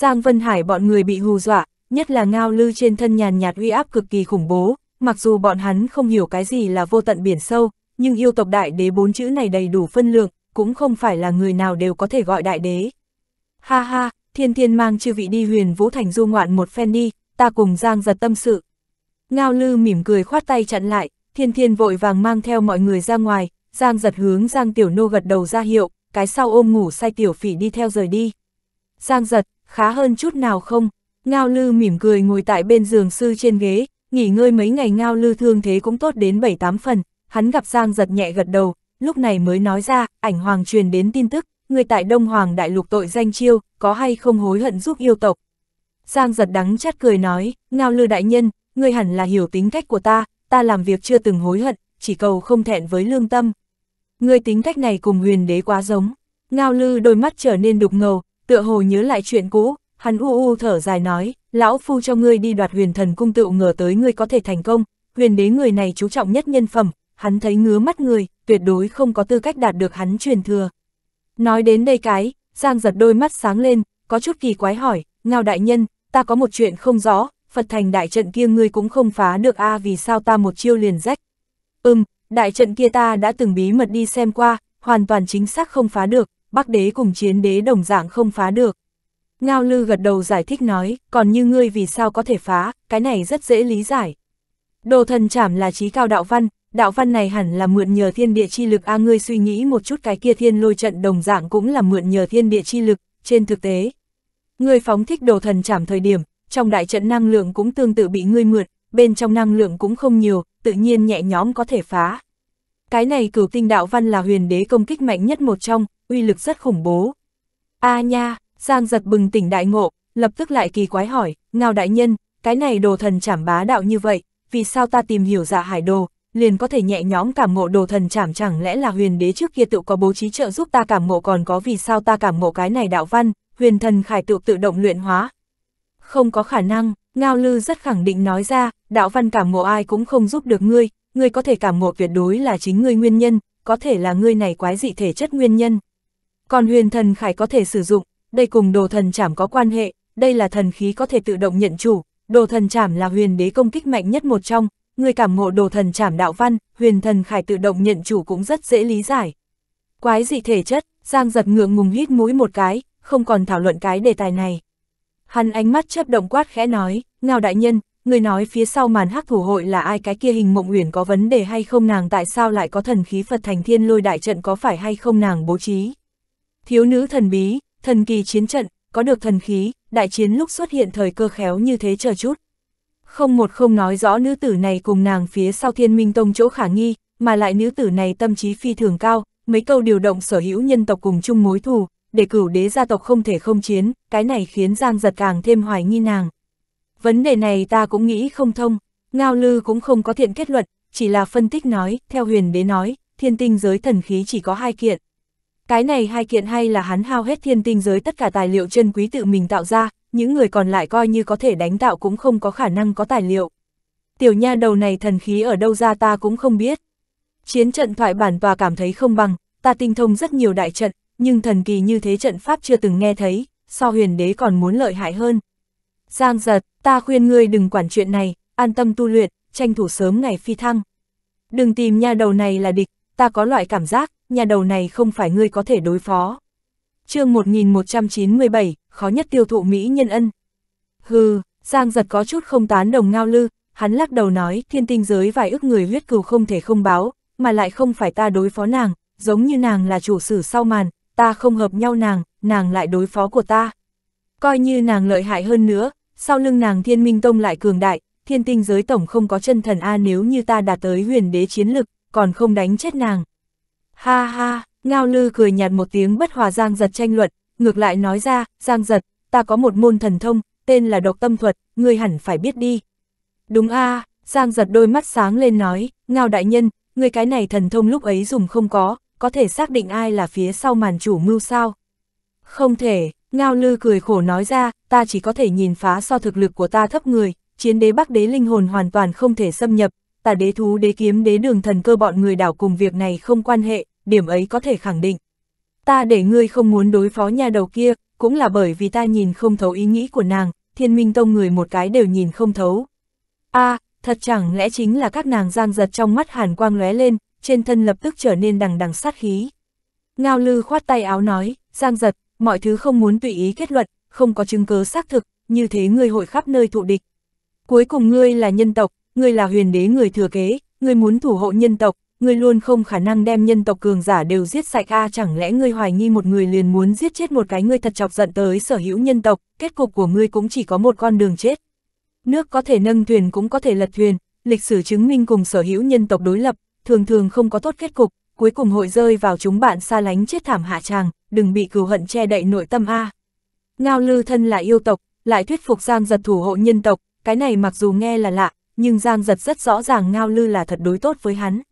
Giang Vân Hải bọn người bị hù dọa, nhất là ngao lư trên thân nhàn nhạt uy áp cực kỳ khủng bố, mặc dù bọn hắn không hiểu cái gì là vô tận biển sâu, nhưng yêu tộc đại đế bốn chữ này đầy đủ phân lượng, cũng không phải là người nào đều có thể gọi đại đế. Ha ha, thiên thiên mang chư vị đi huyền vũ thành du ngoạn một phen đi, ta cùng Giang giật tâm sự. Ngao lư mỉm cười khoát tay chặn lại, thiên thiên vội vàng mang theo mọi người ra ngoài, Giang giật hướng Giang tiểu nô gật đầu ra hiệu, cái sau ôm ngủ say tiểu phỉ đi theo rời đi. Giang giật, khá hơn chút nào không? Ngao Lư mỉm cười ngồi tại bên giường sư trên ghế, nghỉ ngơi mấy ngày Ngao Lư thương thế cũng tốt đến 7-8 phần, hắn gặp Giang giật nhẹ gật đầu, lúc này mới nói ra, ảnh hoàng truyền đến tin tức, người tại Đông Hoàng đại lục tội danh chiêu, có hay không hối hận giúp yêu tộc. Giang giật đắng chát cười nói, Ngao Lư đại nhân, người hẳn là hiểu tính cách của ta, ta làm việc chưa từng hối hận, chỉ cầu không thẹn với lương tâm. Người tính cách này cùng huyền đế quá giống. Ngao Lư đôi mắt trở nên đục ngầu, tựa hồ nhớ lại chuyện cũ, hắn u u thở dài nói, lão phu cho ngươi đi đoạt huyền thần cung tựu ngờ tới ngươi có thể thành công, huyền đế người này chú trọng nhất nhân phẩm, hắn thấy ngứa mắt người, tuyệt đối không có tư cách đạt được hắn truyền thừa. Nói đến đây cái, Giang giật đôi mắt sáng lên, có chút kỳ quái hỏi, ngao đại nhân, ta có một chuyện không rõ, Phật thành đại trận kia ngươi cũng không phá được a vì sao ta một chiêu liền rách. Ừm, đại trận kia ta đã từng bí mật đi xem qua, hoàn toàn chính xác không phá được, Bắc Đế cùng Chiến Đế đồng dạng không phá được. Ngao Lư gật đầu giải thích nói, còn như ngươi vì sao có thể phá, cái này rất dễ lý giải. Đồ thần chảm là trí cao đạo văn, đạo văn này hẳn là mượn nhờ thiên địa chi lực a à, ngươi suy nghĩ một chút cái kia thiên lôi trận đồng dạng cũng là mượn nhờ thiên địa chi lực, trên thực tế. Ngươi phóng thích đồ thần chảm thời điểm, trong đại trận năng lượng cũng tương tự bị ngươi mượn, bên trong năng lượng cũng không nhiều, tự nhiên nhẹ nhóm có thể phá. Cái này cửu tinh đạo văn là huyền đế công kích mạnh nhất một trong, uy lực rất khủng bố. a à nha, Giang giật bừng tỉnh đại ngộ, lập tức lại kỳ quái hỏi, ngao đại nhân, cái này đồ thần chảm bá đạo như vậy, vì sao ta tìm hiểu dạ hải đồ, liền có thể nhẹ nhõm cảm ngộ đồ thần chảm chẳng lẽ là huyền đế trước kia tự có bố trí trợ giúp ta cảm ngộ còn có vì sao ta cảm ngộ cái này đạo văn, huyền thần khải tự tự động luyện hóa. Không có khả năng, Ngao Lư rất khẳng định nói ra, đạo văn cảm ngộ ai cũng không giúp được ngươi, ngươi có thể cảm ngộ tuyệt đối là chính ngươi nguyên nhân, có thể là ngươi này quái dị thể chất nguyên nhân. Còn huyền thần khải có thể sử dụng, đây cùng đồ thần chảm có quan hệ, đây là thần khí có thể tự động nhận chủ, đồ thần chảm là huyền đế công kích mạnh nhất một trong, người cảm ngộ đồ thần chảm đạo văn, huyền thần khải tự động nhận chủ cũng rất dễ lý giải. Quái dị thể chất, Giang giật ngượng ngùng hít mũi một cái, không còn thảo luận cái đề tài này. Hắn ánh mắt chớp động quát khẽ nói, ngao đại nhân, người nói phía sau màn hắc thủ hội là ai cái kia hình mộng uyển có vấn đề hay không nàng tại sao lại có thần khí Phật thành thiên lôi đại trận có phải hay không nàng bố trí. Thiếu nữ thần bí, thần kỳ chiến trận, có được thần khí, đại chiến lúc xuất hiện thời cơ khéo như thế chờ chút. Không một không nói rõ nữ tử này cùng nàng phía sau thiên minh tông chỗ khả nghi, mà lại nữ tử này tâm trí phi thường cao, mấy câu điều động sở hữu nhân tộc cùng chung mối thù, để cửu đế gia tộc không thể không chiến, cái này khiến Giang giật càng thêm hoài nghi nàng. Vấn đề này ta cũng nghĩ không thông, Ngao Lư cũng không có thiện kết luận, chỉ là phân tích nói, theo huyền đế nói, thiên tinh giới thần khí chỉ có hai kiện. Cái này hai kiện hay là hắn hao hết thiên tinh giới tất cả tài liệu chân quý tự mình tạo ra, những người còn lại coi như có thể đánh tạo cũng không có khả năng có tài liệu. Tiểu nha đầu này thần khí ở đâu ra ta cũng không biết. Chiến trận thoại bản tòa cảm thấy không bằng, ta tinh thông rất nhiều đại trận, nhưng thần kỳ như thế trận pháp chưa từng nghe thấy, so huyền đế còn muốn lợi hại hơn. Giang giật, ta khuyên ngươi đừng quản chuyện này, an tâm tu luyện, tranh thủ sớm ngày phi thăng. Đừng tìm nhà đầu này là địch, ta có loại cảm giác, nhà đầu này không phải ngươi có thể đối phó. chương 1197, khó nhất tiêu thụ Mỹ nhân ân. Hừ, Giang giật có chút không tán đồng ngao lư, hắn lắc đầu nói thiên tinh giới vài ước người huyết cừu không thể không báo, mà lại không phải ta đối phó nàng, giống như nàng là chủ sử sau màn, ta không hợp nhau nàng, nàng lại đối phó của ta. Coi như nàng lợi hại hơn nữa, sau lưng nàng thiên minh tông lại cường đại, thiên tinh giới tổng không có chân thần A nếu như ta đạt tới huyền đế chiến lực, còn không đánh chết nàng. Ha ha, Ngao Lư cười nhạt một tiếng bất hòa Giang Giật tranh luận, ngược lại nói ra, Giang Giật, ta có một môn thần thông, tên là độc tâm thuật, ngươi hẳn phải biết đi. Đúng a Giang Giật đôi mắt sáng lên nói, Ngao Đại Nhân, ngươi cái này thần thông lúc ấy dùng không có, có thể xác định ai là phía sau màn chủ mưu sao? Không thể, Ngao lư cười khổ nói ra, ta chỉ có thể nhìn phá so thực lực của ta thấp người, chiến đế bắc đế linh hồn hoàn toàn không thể xâm nhập, tà đế thú đế kiếm đế đường thần cơ bọn người đảo cùng việc này không quan hệ, điểm ấy có thể khẳng định. Ta để ngươi không muốn đối phó nhà đầu kia, cũng là bởi vì ta nhìn không thấu ý nghĩ của nàng, thiên minh tông người một cái đều nhìn không thấu. a à, thật chẳng lẽ chính là các nàng giang giật trong mắt hàn quang lóe lên, trên thân lập tức trở nên đằng đằng sát khí. Ngao lư khoát tay áo nói, giang giật, mọi thứ không muốn tùy ý kết luận, không có chứng cứ xác thực, như thế ngươi hội khắp nơi thụ địch. Cuối cùng ngươi là nhân tộc, ngươi là huyền đế người thừa kế, ngươi muốn thủ hộ nhân tộc, ngươi luôn không khả năng đem nhân tộc cường giả đều giết sạch a à, chẳng lẽ ngươi hoài nghi một người liền muốn giết chết một cái ngươi thật chọc giận tới sở hữu nhân tộc, kết cục của ngươi cũng chỉ có một con đường chết. Nước có thể nâng thuyền cũng có thể lật thuyền, lịch sử chứng minh cùng sở hữu nhân tộc đối lập, thường thường không có tốt kết cục, cuối cùng hội rơi vào chúng bạn xa lánh chết thảm hạ tràng, đừng bị cừu hận che đậy nội tâm A. Ngao lư thân là yêu tộc, lại thuyết phục Giang giật thủ hộ nhân tộc, cái này mặc dù nghe là lạ, nhưng Giang giật rất rõ ràng Ngao lư là thật đối tốt với hắn.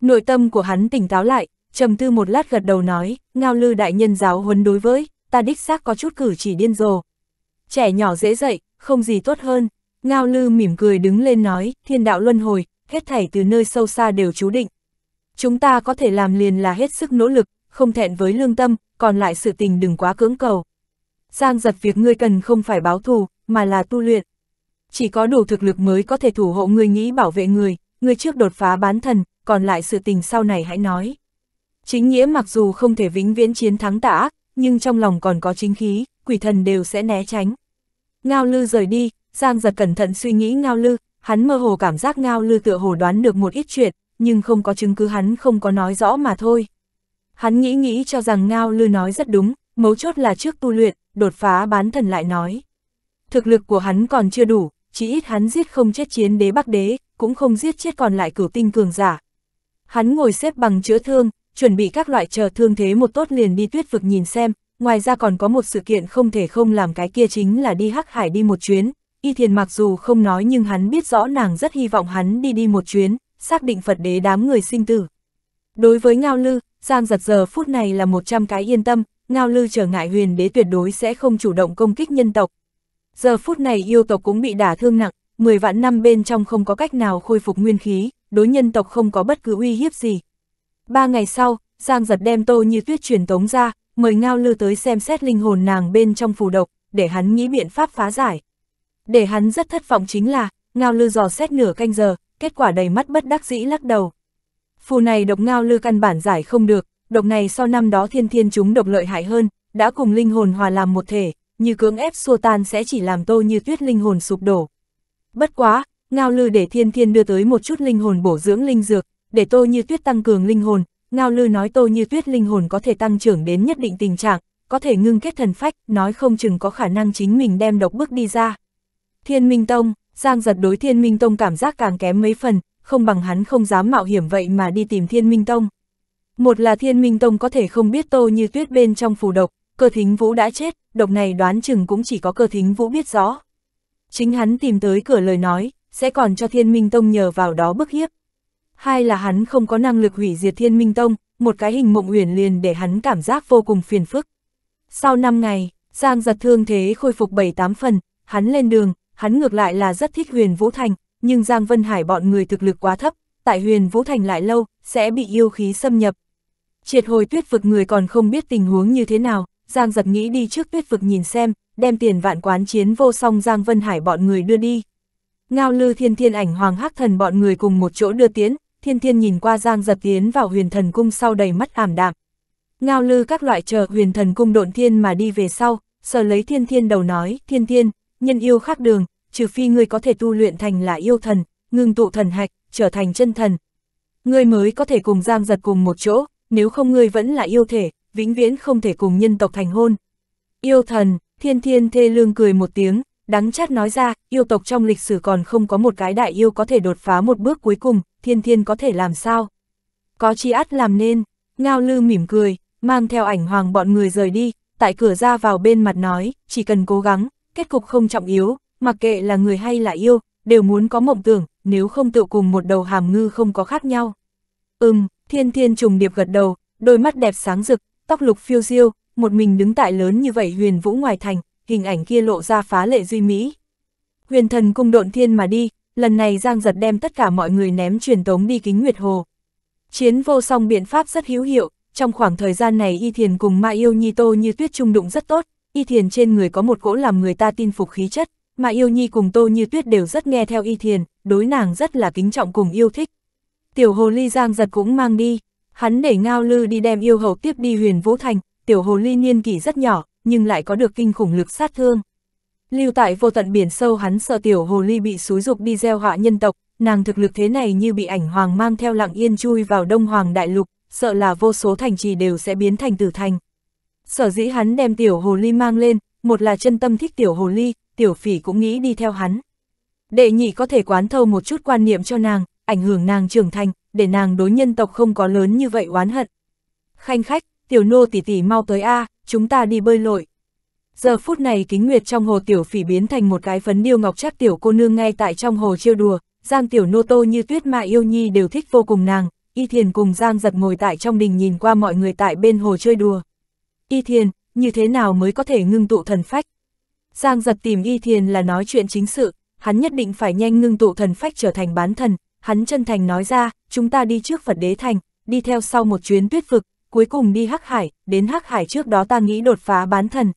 Nội tâm của hắn tỉnh táo lại, trầm tư một lát gật đầu nói, Ngao lư đại nhân giáo huấn đối với, ta đích xác có chút cử chỉ điên rồ. Trẻ nhỏ dễ dậy, không gì tốt hơn. Ngao lư mỉm cười đứng lên nói, thiên đạo luân hồi, hết thảy từ nơi sâu xa đều chú định, chúng ta có thể làm liền là hết sức nỗ lực, không thẹn với lương tâm, còn lại sự tình đừng quá cưỡng cầu. Giang giật việc ngươi cần không phải báo thù, mà là tu luyện. Chỉ có đủ thực lực mới có thể thủ hộ ngươi nghĩ bảo vệ người, ngươi trước đột phá bán thần, còn lại sự tình sau này hãy nói. Chính nghĩa mặc dù không thể vĩnh viễn chiến thắng tả ác, nhưng trong lòng còn có chính khí, quỷ thần đều sẽ né tránh. Ngao lư rời đi, Giang giật cẩn thận suy nghĩ ngao lư, hắn mơ hồ cảm giác ngao lư tựa hồ đoán được một ít chuyện, nhưng không có chứng cứ hắn không có nói rõ mà thôi. Hắn nghĩ nghĩ cho rằng Ngao Lư nói rất đúng, mấu chốt là trước tu luyện, đột phá bán thần lại nói. Thực lực của hắn còn chưa đủ, chỉ ít hắn giết không chết chiến đế bắc đế, cũng không giết chết còn lại cửu tinh cường giả. Hắn ngồi xếp bằng chữa thương, chuẩn bị các loại chờ thương thế một tốt liền đi tuyết vực nhìn xem, ngoài ra còn có một sự kiện không thể không làm cái kia chính là đi hắc hải đi một chuyến. Y thiền mặc dù không nói nhưng hắn biết rõ nàng rất hy vọng hắn đi đi một chuyến, xác định Phật đế đám người sinh tử. Đối với Ngao Lư, Giang giật giờ phút này là 100 cái yên tâm, Ngao Lư trở ngại huyền đế tuyệt đối sẽ không chủ động công kích nhân tộc. Giờ phút này yêu tộc cũng bị đả thương nặng, 10 vạn năm bên trong không có cách nào khôi phục nguyên khí, đối nhân tộc không có bất cứ uy hiếp gì. Ba ngày sau, Giang giật đem tô như tuyết truyền tống ra, mời Ngao Lư tới xem xét linh hồn nàng bên trong phù độc, để hắn nghĩ biện pháp phá giải. Để hắn rất thất vọng chính là, Ngao Lư dò xét nửa canh giờ, kết quả đầy mắt bất đắc dĩ lắc đầu. Phù này độc ngao lư căn bản giải không được, độc này sau năm đó thiên thiên chúng độc lợi hại hơn, đã cùng linh hồn hòa làm một thể, như cưỡng ép xua tan sẽ chỉ làm tô như tuyết linh hồn sụp đổ. Bất quá, ngao lư để thiên thiên đưa tới một chút linh hồn bổ dưỡng linh dược, để tô như tuyết tăng cường linh hồn, ngao lư nói tô như tuyết linh hồn có thể tăng trưởng đến nhất định tình trạng, có thể ngưng kết thần phách, nói không chừng có khả năng chính mình đem độc bước đi ra. Thiên Minh Tông Giang giật đối thiên minh tông cảm giác càng kém mấy phần, không bằng hắn không dám mạo hiểm vậy mà đi tìm thiên minh tông. Một là thiên minh tông có thể không biết tô như tuyết bên trong phù độc, cơ thính vũ đã chết, độc này đoán chừng cũng chỉ có cơ thính vũ biết rõ. Chính hắn tìm tới cửa lời nói, sẽ còn cho thiên minh tông nhờ vào đó bức hiếp. Hai là hắn không có năng lực hủy diệt thiên minh tông, một cái hình mộng uyển liền để hắn cảm giác vô cùng phiền phức. Sau năm ngày, Giang giật thương thế khôi phục bảy tám phần, hắn lên đường, hắn ngược lại là rất thích huyền Vũ Thành, nhưng Giang Vân Hải bọn người thực lực quá thấp, tại huyền Vũ Thành lại lâu, sẽ bị yêu khí xâm nhập. Triệt hồi tuyết vực người còn không biết tình huống như thế nào, Giang giật nghĩ đi trước tuyết vực nhìn xem, đem tiền vạn quán chiến vô song Giang Vân Hải bọn người đưa đi. Ngao lư thiên thiên ảnh hoàng hắc thần bọn người cùng một chỗ đưa tiến, thiên thiên nhìn qua Giang giật tiến vào huyền thần cung sau đầy mắt ảm đạm. Ngao lư các loại chờ huyền thần cung độn thiên mà đi về sau, sợ lấy thiên thiên đầu nói, thiên thiên, nhân yêu khác đường, trừ phi ngươi có thể tu luyện thành là yêu thần, ngưng tụ thần hạch, trở thành chân thần. Ngươi mới có thể cùng giam giật cùng một chỗ, nếu không ngươi vẫn là yêu thể, vĩnh viễn không thể cùng nhân tộc thành hôn. Yêu thần, thiên thiên thê lương cười một tiếng, đắng chát nói ra, yêu tộc trong lịch sử còn không có một cái đại yêu có thể đột phá một bước cuối cùng, thiên thiên có thể làm sao? Có chi át làm nên, ngao lư mỉm cười, mang theo ảnh hoàng bọn người rời đi, tại cửa ra vào bên mặt nói, chỉ cần cố gắng, kết cục không trọng yếu, mặc kệ là người hay là yêu, đều muốn có mộng tưởng, nếu không tự cùng một đầu hàm ngư không có khác nhau. Ừm, thiên thiên trùng điệp gật đầu, đôi mắt đẹp sáng rực, tóc lục phiêu diêu, một mình đứng tại lớn như vậy huyền vũ ngoài thành, hình ảnh kia lộ ra phá lệ duy mỹ. Huyền thần cung độn thiên mà đi, lần này Giang Giật đem tất cả mọi người ném truyền tống đi kính Nguyệt Hồ. Chiến vô song biện pháp rất hữu hiệu, trong khoảng thời gian này Y Thiền cùng Ma Yêu Nhi Tô như tuyết trung đụng rất tốt, Y Thiền trên người có một cỗ làm người ta tin phục khí chất, mà Yêu Nhi cùng Tô Như Tuyết đều rất nghe theo Y Thiền, đối nàng rất là kính trọng cùng yêu thích. Tiểu hồ ly giang giật cũng mang đi, hắn để Ngao Lư đi đem yêu hầu tiếp đi huyền Vũ Thành, tiểu hồ ly niên kỷ rất nhỏ, nhưng lại có được kinh khủng lực sát thương. Lưu tại vô tận biển sâu hắn sợ tiểu hồ ly bị xúi dục đi gieo họa nhân tộc, nàng thực lực thế này như bị ảnh hoàng mang theo lặng yên chui vào đông hoàng đại lục, sợ là vô số thành trì đều sẽ biến thành tử thành. Sở dĩ hắn đem tiểu hồ ly mang lên, một là chân tâm thích tiểu hồ ly, tiểu phỉ cũng nghĩ đi theo hắn. Đệ nhị có thể quán thâu một chút quan niệm cho nàng, ảnh hưởng nàng trưởng thành, để nàng đối nhân tộc không có lớn như vậy oán hận. Khanh khách, tiểu nô tỷ tỷ mau tới A, chúng ta đi bơi lội. Giờ phút này kính nguyệt trong hồ tiểu phỉ biến thành một cái phấn điêu ngọc chắc tiểu cô nương ngay tại trong hồ trêu đùa, giang tiểu nô tô như tuyết mại yêu nhi đều thích vô cùng nàng, y thiền cùng giang giật ngồi tại trong đình nhìn qua mọi người tại bên hồ chơi đùa. Y Thiền, như thế nào mới có thể ngưng tụ thần phách? Giang giật tìm Y Thiền là nói chuyện chính sự, hắn nhất định phải nhanh ngưng tụ thần phách trở thành bán thần, hắn chân thành nói ra, chúng ta đi trước Phật Đế Thành, đi theo sau một chuyến tuyết vực, cuối cùng đi Hắc Hải, đến Hắc Hải trước đó ta nghĩ đột phá bán thần.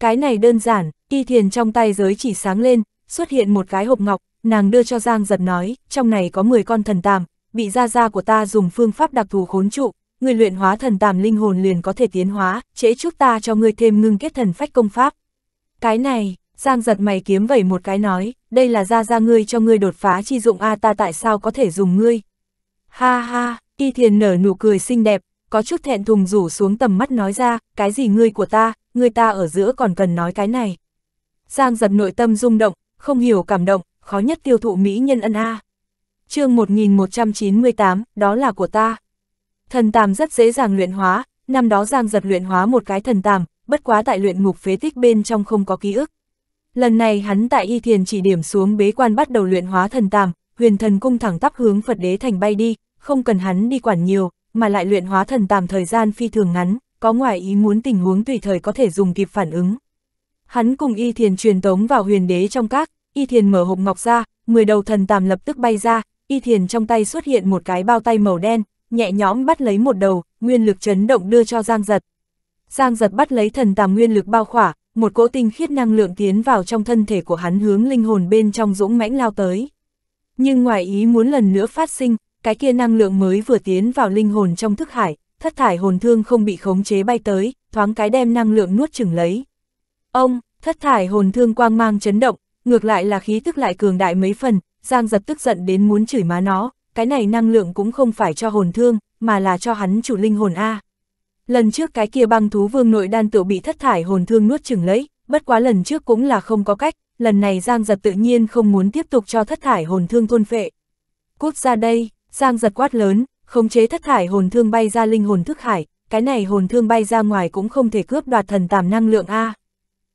Cái này đơn giản, Y Thiền trong tay giới chỉ sáng lên, xuất hiện một cái hộp ngọc, nàng đưa cho Giang giật nói, trong này có 10 con thần tàm, bị gia gia của ta dùng phương pháp đặc thù khốn trụ, người luyện hóa thần tàm linh hồn liền có thể tiến hóa, trễ chút ta cho ngươi thêm ngưng kết thần phách công pháp. Cái này, Giang giật mày kiếm vẩy một cái nói, đây là ra ra ngươi cho ngươi đột phá chi dụng a ta tại sao có thể dùng ngươi. Ha ha, y thiền nở nụ cười xinh đẹp, có chút thẹn thùng rủ xuống tầm mắt nói ra, cái gì ngươi của ta, ngươi ta ở giữa còn cần nói cái này. Giang giật nội tâm rung động, không hiểu cảm động, khó nhất tiêu thụ mỹ nhân ân a. À. chương 1198, đó là của ta. Thần tàm rất dễ dàng luyện hóa, năm đó Giang giật luyện hóa một cái thần tàm, bất quá tại luyện ngục phế tích bên trong không có ký ức. Lần này hắn tại y thiền chỉ điểm xuống bế quan bắt đầu luyện hóa thần tàm, huyền thần cung thẳng tắp hướng Phật đế thành bay đi, không cần hắn đi quản nhiều, mà lại luyện hóa thần tàm thời gian phi thường ngắn, có ngoài ý muốn tình huống tùy thời có thể dùng kịp phản ứng. Hắn cùng y thiền truyền tống vào huyền đế trong các, y thiền mở hộp ngọc ra, 10 đầu thần tàm lập tức bay ra, y thiền trong tay xuất hiện một cái bao tay màu đen, nhẹ nhõm bắt lấy một đầu, nguyên lực chấn động đưa cho Giang Giật. Giang Giật bắt lấy thần tàm nguyên lực bao khỏa, một cỗ tinh khiết năng lượng tiến vào trong thân thể của hắn hướng linh hồn bên trong dũng mãnh lao tới. Nhưng ngoài ý muốn lần nữa phát sinh, cái kia năng lượng mới vừa tiến vào linh hồn trong thức hải, thất thải hồn thương không bị khống chế bay tới, thoáng cái đem năng lượng nuốt chửng lấy. Ông, thất thải hồn thương quang mang chấn động, ngược lại là khí tức lại cường đại mấy phần, Giang giật tức giận đến muốn chửi má nó, cái này năng lượng cũng không phải cho hồn thương, mà là cho hắn chủ linh hồn A. Lần trước cái kia băng thú vương nội đan tiểu bị thất thải hồn thương nuốt chừng lấy, bất quá lần trước cũng là không có cách, lần này Giang giật tự nhiên không muốn tiếp tục cho thất thải hồn thương thôn phệ. Cút ra đây, Giang giật quát lớn, khống chế thất thải hồn thương bay ra linh hồn thức hải, cái này hồn thương bay ra ngoài cũng không thể cướp đoạt thần tàm năng lượng A.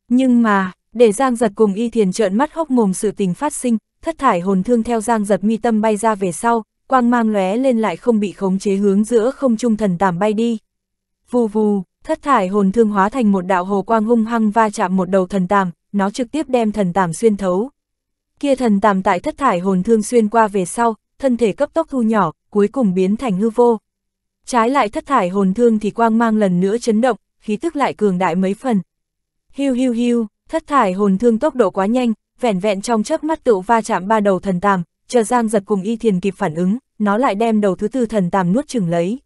Nhưng mà, để Giang giật cùng y thiền trợn mắt hốc mồm sự tình phát sinh, thất thải hồn thương theo Giang giật mi tâm bay ra về sau, quang mang lóe lên lại không bị khống chế hướng giữa không trung thần tàm bay đi. Vù vù, thất thải hồn thương hóa thành một đạo hồ quang hung hăng va chạm một đầu thần tàm, nó trực tiếp đem thần tàm xuyên thấu. Kia thần tàm tại thất thải hồn thương xuyên qua về sau, thân thể cấp tốc thu nhỏ, cuối cùng biến thành hư vô. Trái lại thất thải hồn thương thì quang mang lần nữa chấn động, khí tức lại cường đại mấy phần. Hiu hiu hiu, thất thải hồn thương tốc độ quá nhanh, vẻn vẹn trong chớp mắt tựu va chạm ba đầu thần tàm, chờ Giang giật cùng y thiền kịp phản ứng, nó lại đem đầu thứ tư thần tàm nuốt chừng lấy.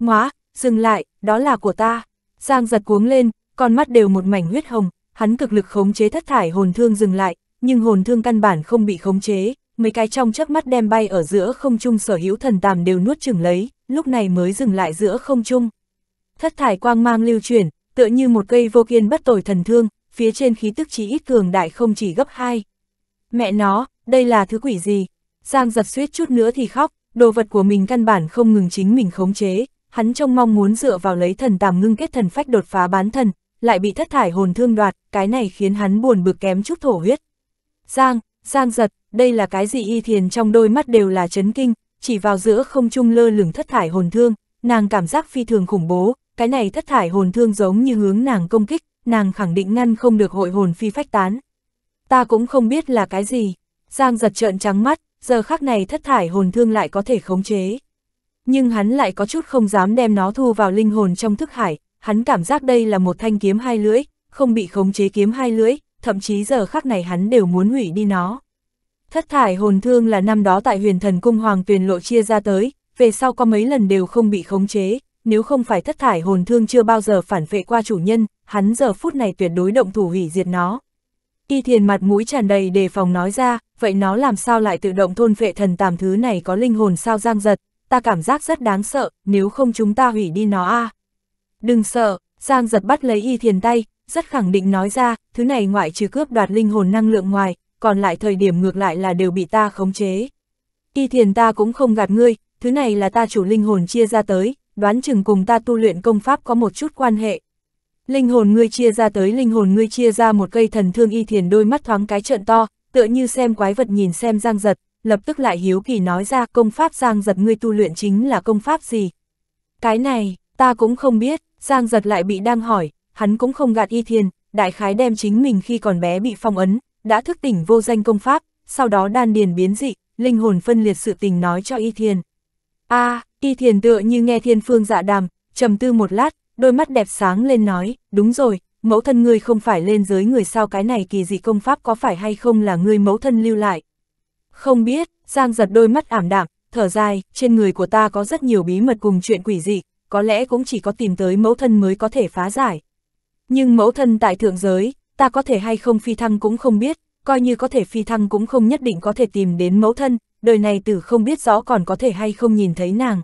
Ngoá, dừng lại, đó là của ta. Giang giật cuống lên, con mắt đều một mảnh huyết hồng, hắn cực lực khống chế thất thải hồn thương dừng lại, nhưng hồn thương căn bản không bị khống chế, mấy cái trong chớp mắt đem bay ở giữa không trung sở hữu thần tàm đều nuốt chừng lấy, lúc này mới dừng lại giữa không trung. Thất thải quang mang lưu chuyển, tựa như một cây vô kiên bất tồi thần thương, phía trên khí tức chỉ ít cường đại không chỉ gấp hai. Mẹ nó, đây là thứ quỷ gì? Giang giật suýt chút nữa thì khóc, đồ vật của mình căn bản không ngừng chính mình khống chế, hắn trông mong muốn dựa vào lấy thần tàm ngưng kết thần phách đột phá bán thần, lại bị thất thải hồn thương đoạt, cái này khiến hắn buồn bực kém chút thổ huyết. Giang, Giang giật, đây là cái gì y thiền trong đôi mắt đều là chấn kinh, chỉ vào giữa không trung lơ lửng thất thải hồn thương, nàng cảm giác phi thường khủng bố, cái này thất thải hồn thương giống như hướng nàng công kích, nàng khẳng định ngăn không được hội hồn phi phách tán. Ta cũng không biết là cái gì. Giang giật trợn trắng mắt, giờ khắc này thất thải hồn thương lại có thể khống chế. Nhưng hắn lại có chút không dám đem nó thu vào linh hồn trong thức hải, hắn cảm giác đây là một thanh kiếm hai lưỡi, không bị khống chế kiếm hai lưỡi, thậm chí giờ khắc này hắn đều muốn hủy đi nó. Thất thải hồn thương là năm đó tại huyền thần cung hoàng tuyền lộ chia ra tới, về sau có mấy lần đều không bị khống chế, nếu không phải thất thải hồn thương chưa bao giờ phản vệ qua chủ nhân, hắn giờ phút này tuyệt đối động thủ hủy diệt nó. Y thiền mặt mũi tràn đầy đề phòng nói ra, vậy nó làm sao lại tự động thôn vệ thần tàm thứ này có linh hồn sao giang giật, ta cảm giác rất đáng sợ, nếu không chúng ta hủy đi nó a à. Đừng sợ, giang giật bắt lấy y thiền tay, rất khẳng định nói ra, thứ này ngoại trừ cướp đoạt linh hồn năng lượng ngoài, còn lại thời điểm ngược lại là đều bị ta khống chế. Y thiền ta cũng không gạt ngươi, thứ này là ta chủ linh hồn chia ra tới, đoán chừng cùng ta tu luyện công pháp có một chút quan hệ, Linh hồn ngươi chia ra tới linh hồn ngươi chia ra một cây thần thương y thiền đôi mắt thoáng cái trợn to, tựa như xem quái vật nhìn xem giang giật, lập tức lại hiếu kỳ nói ra công pháp giang giật ngươi tu luyện chính là công pháp gì. Cái này, ta cũng không biết, giang giật lại bị đang hỏi, hắn cũng không gạt y thiền, đại khái đem chính mình khi còn bé bị phong ấn, đã thức tỉnh vô danh công pháp, sau đó đan điền biến dị, linh hồn phân liệt sự tình nói cho y thiền. a à, y thiền tựa như nghe thiên phương dạ đàm, trầm tư một lát, đôi mắt đẹp sáng lên nói, đúng rồi, mẫu thân ngươi không phải lên giới người sao cái này kỳ dị công pháp có phải hay không là ngươi mẫu thân lưu lại. Không biết, Giang giật đôi mắt ảm đạm, thở dài, trên người của ta có rất nhiều bí mật cùng chuyện quỷ dị, có lẽ cũng chỉ có tìm tới mẫu thân mới có thể phá giải. Nhưng mẫu thân tại thượng giới, ta có thể hay không phi thăng cũng không biết, coi như có thể phi thăng cũng không nhất định có thể tìm đến mẫu thân, đời này tử không biết rõ còn có thể hay không nhìn thấy nàng.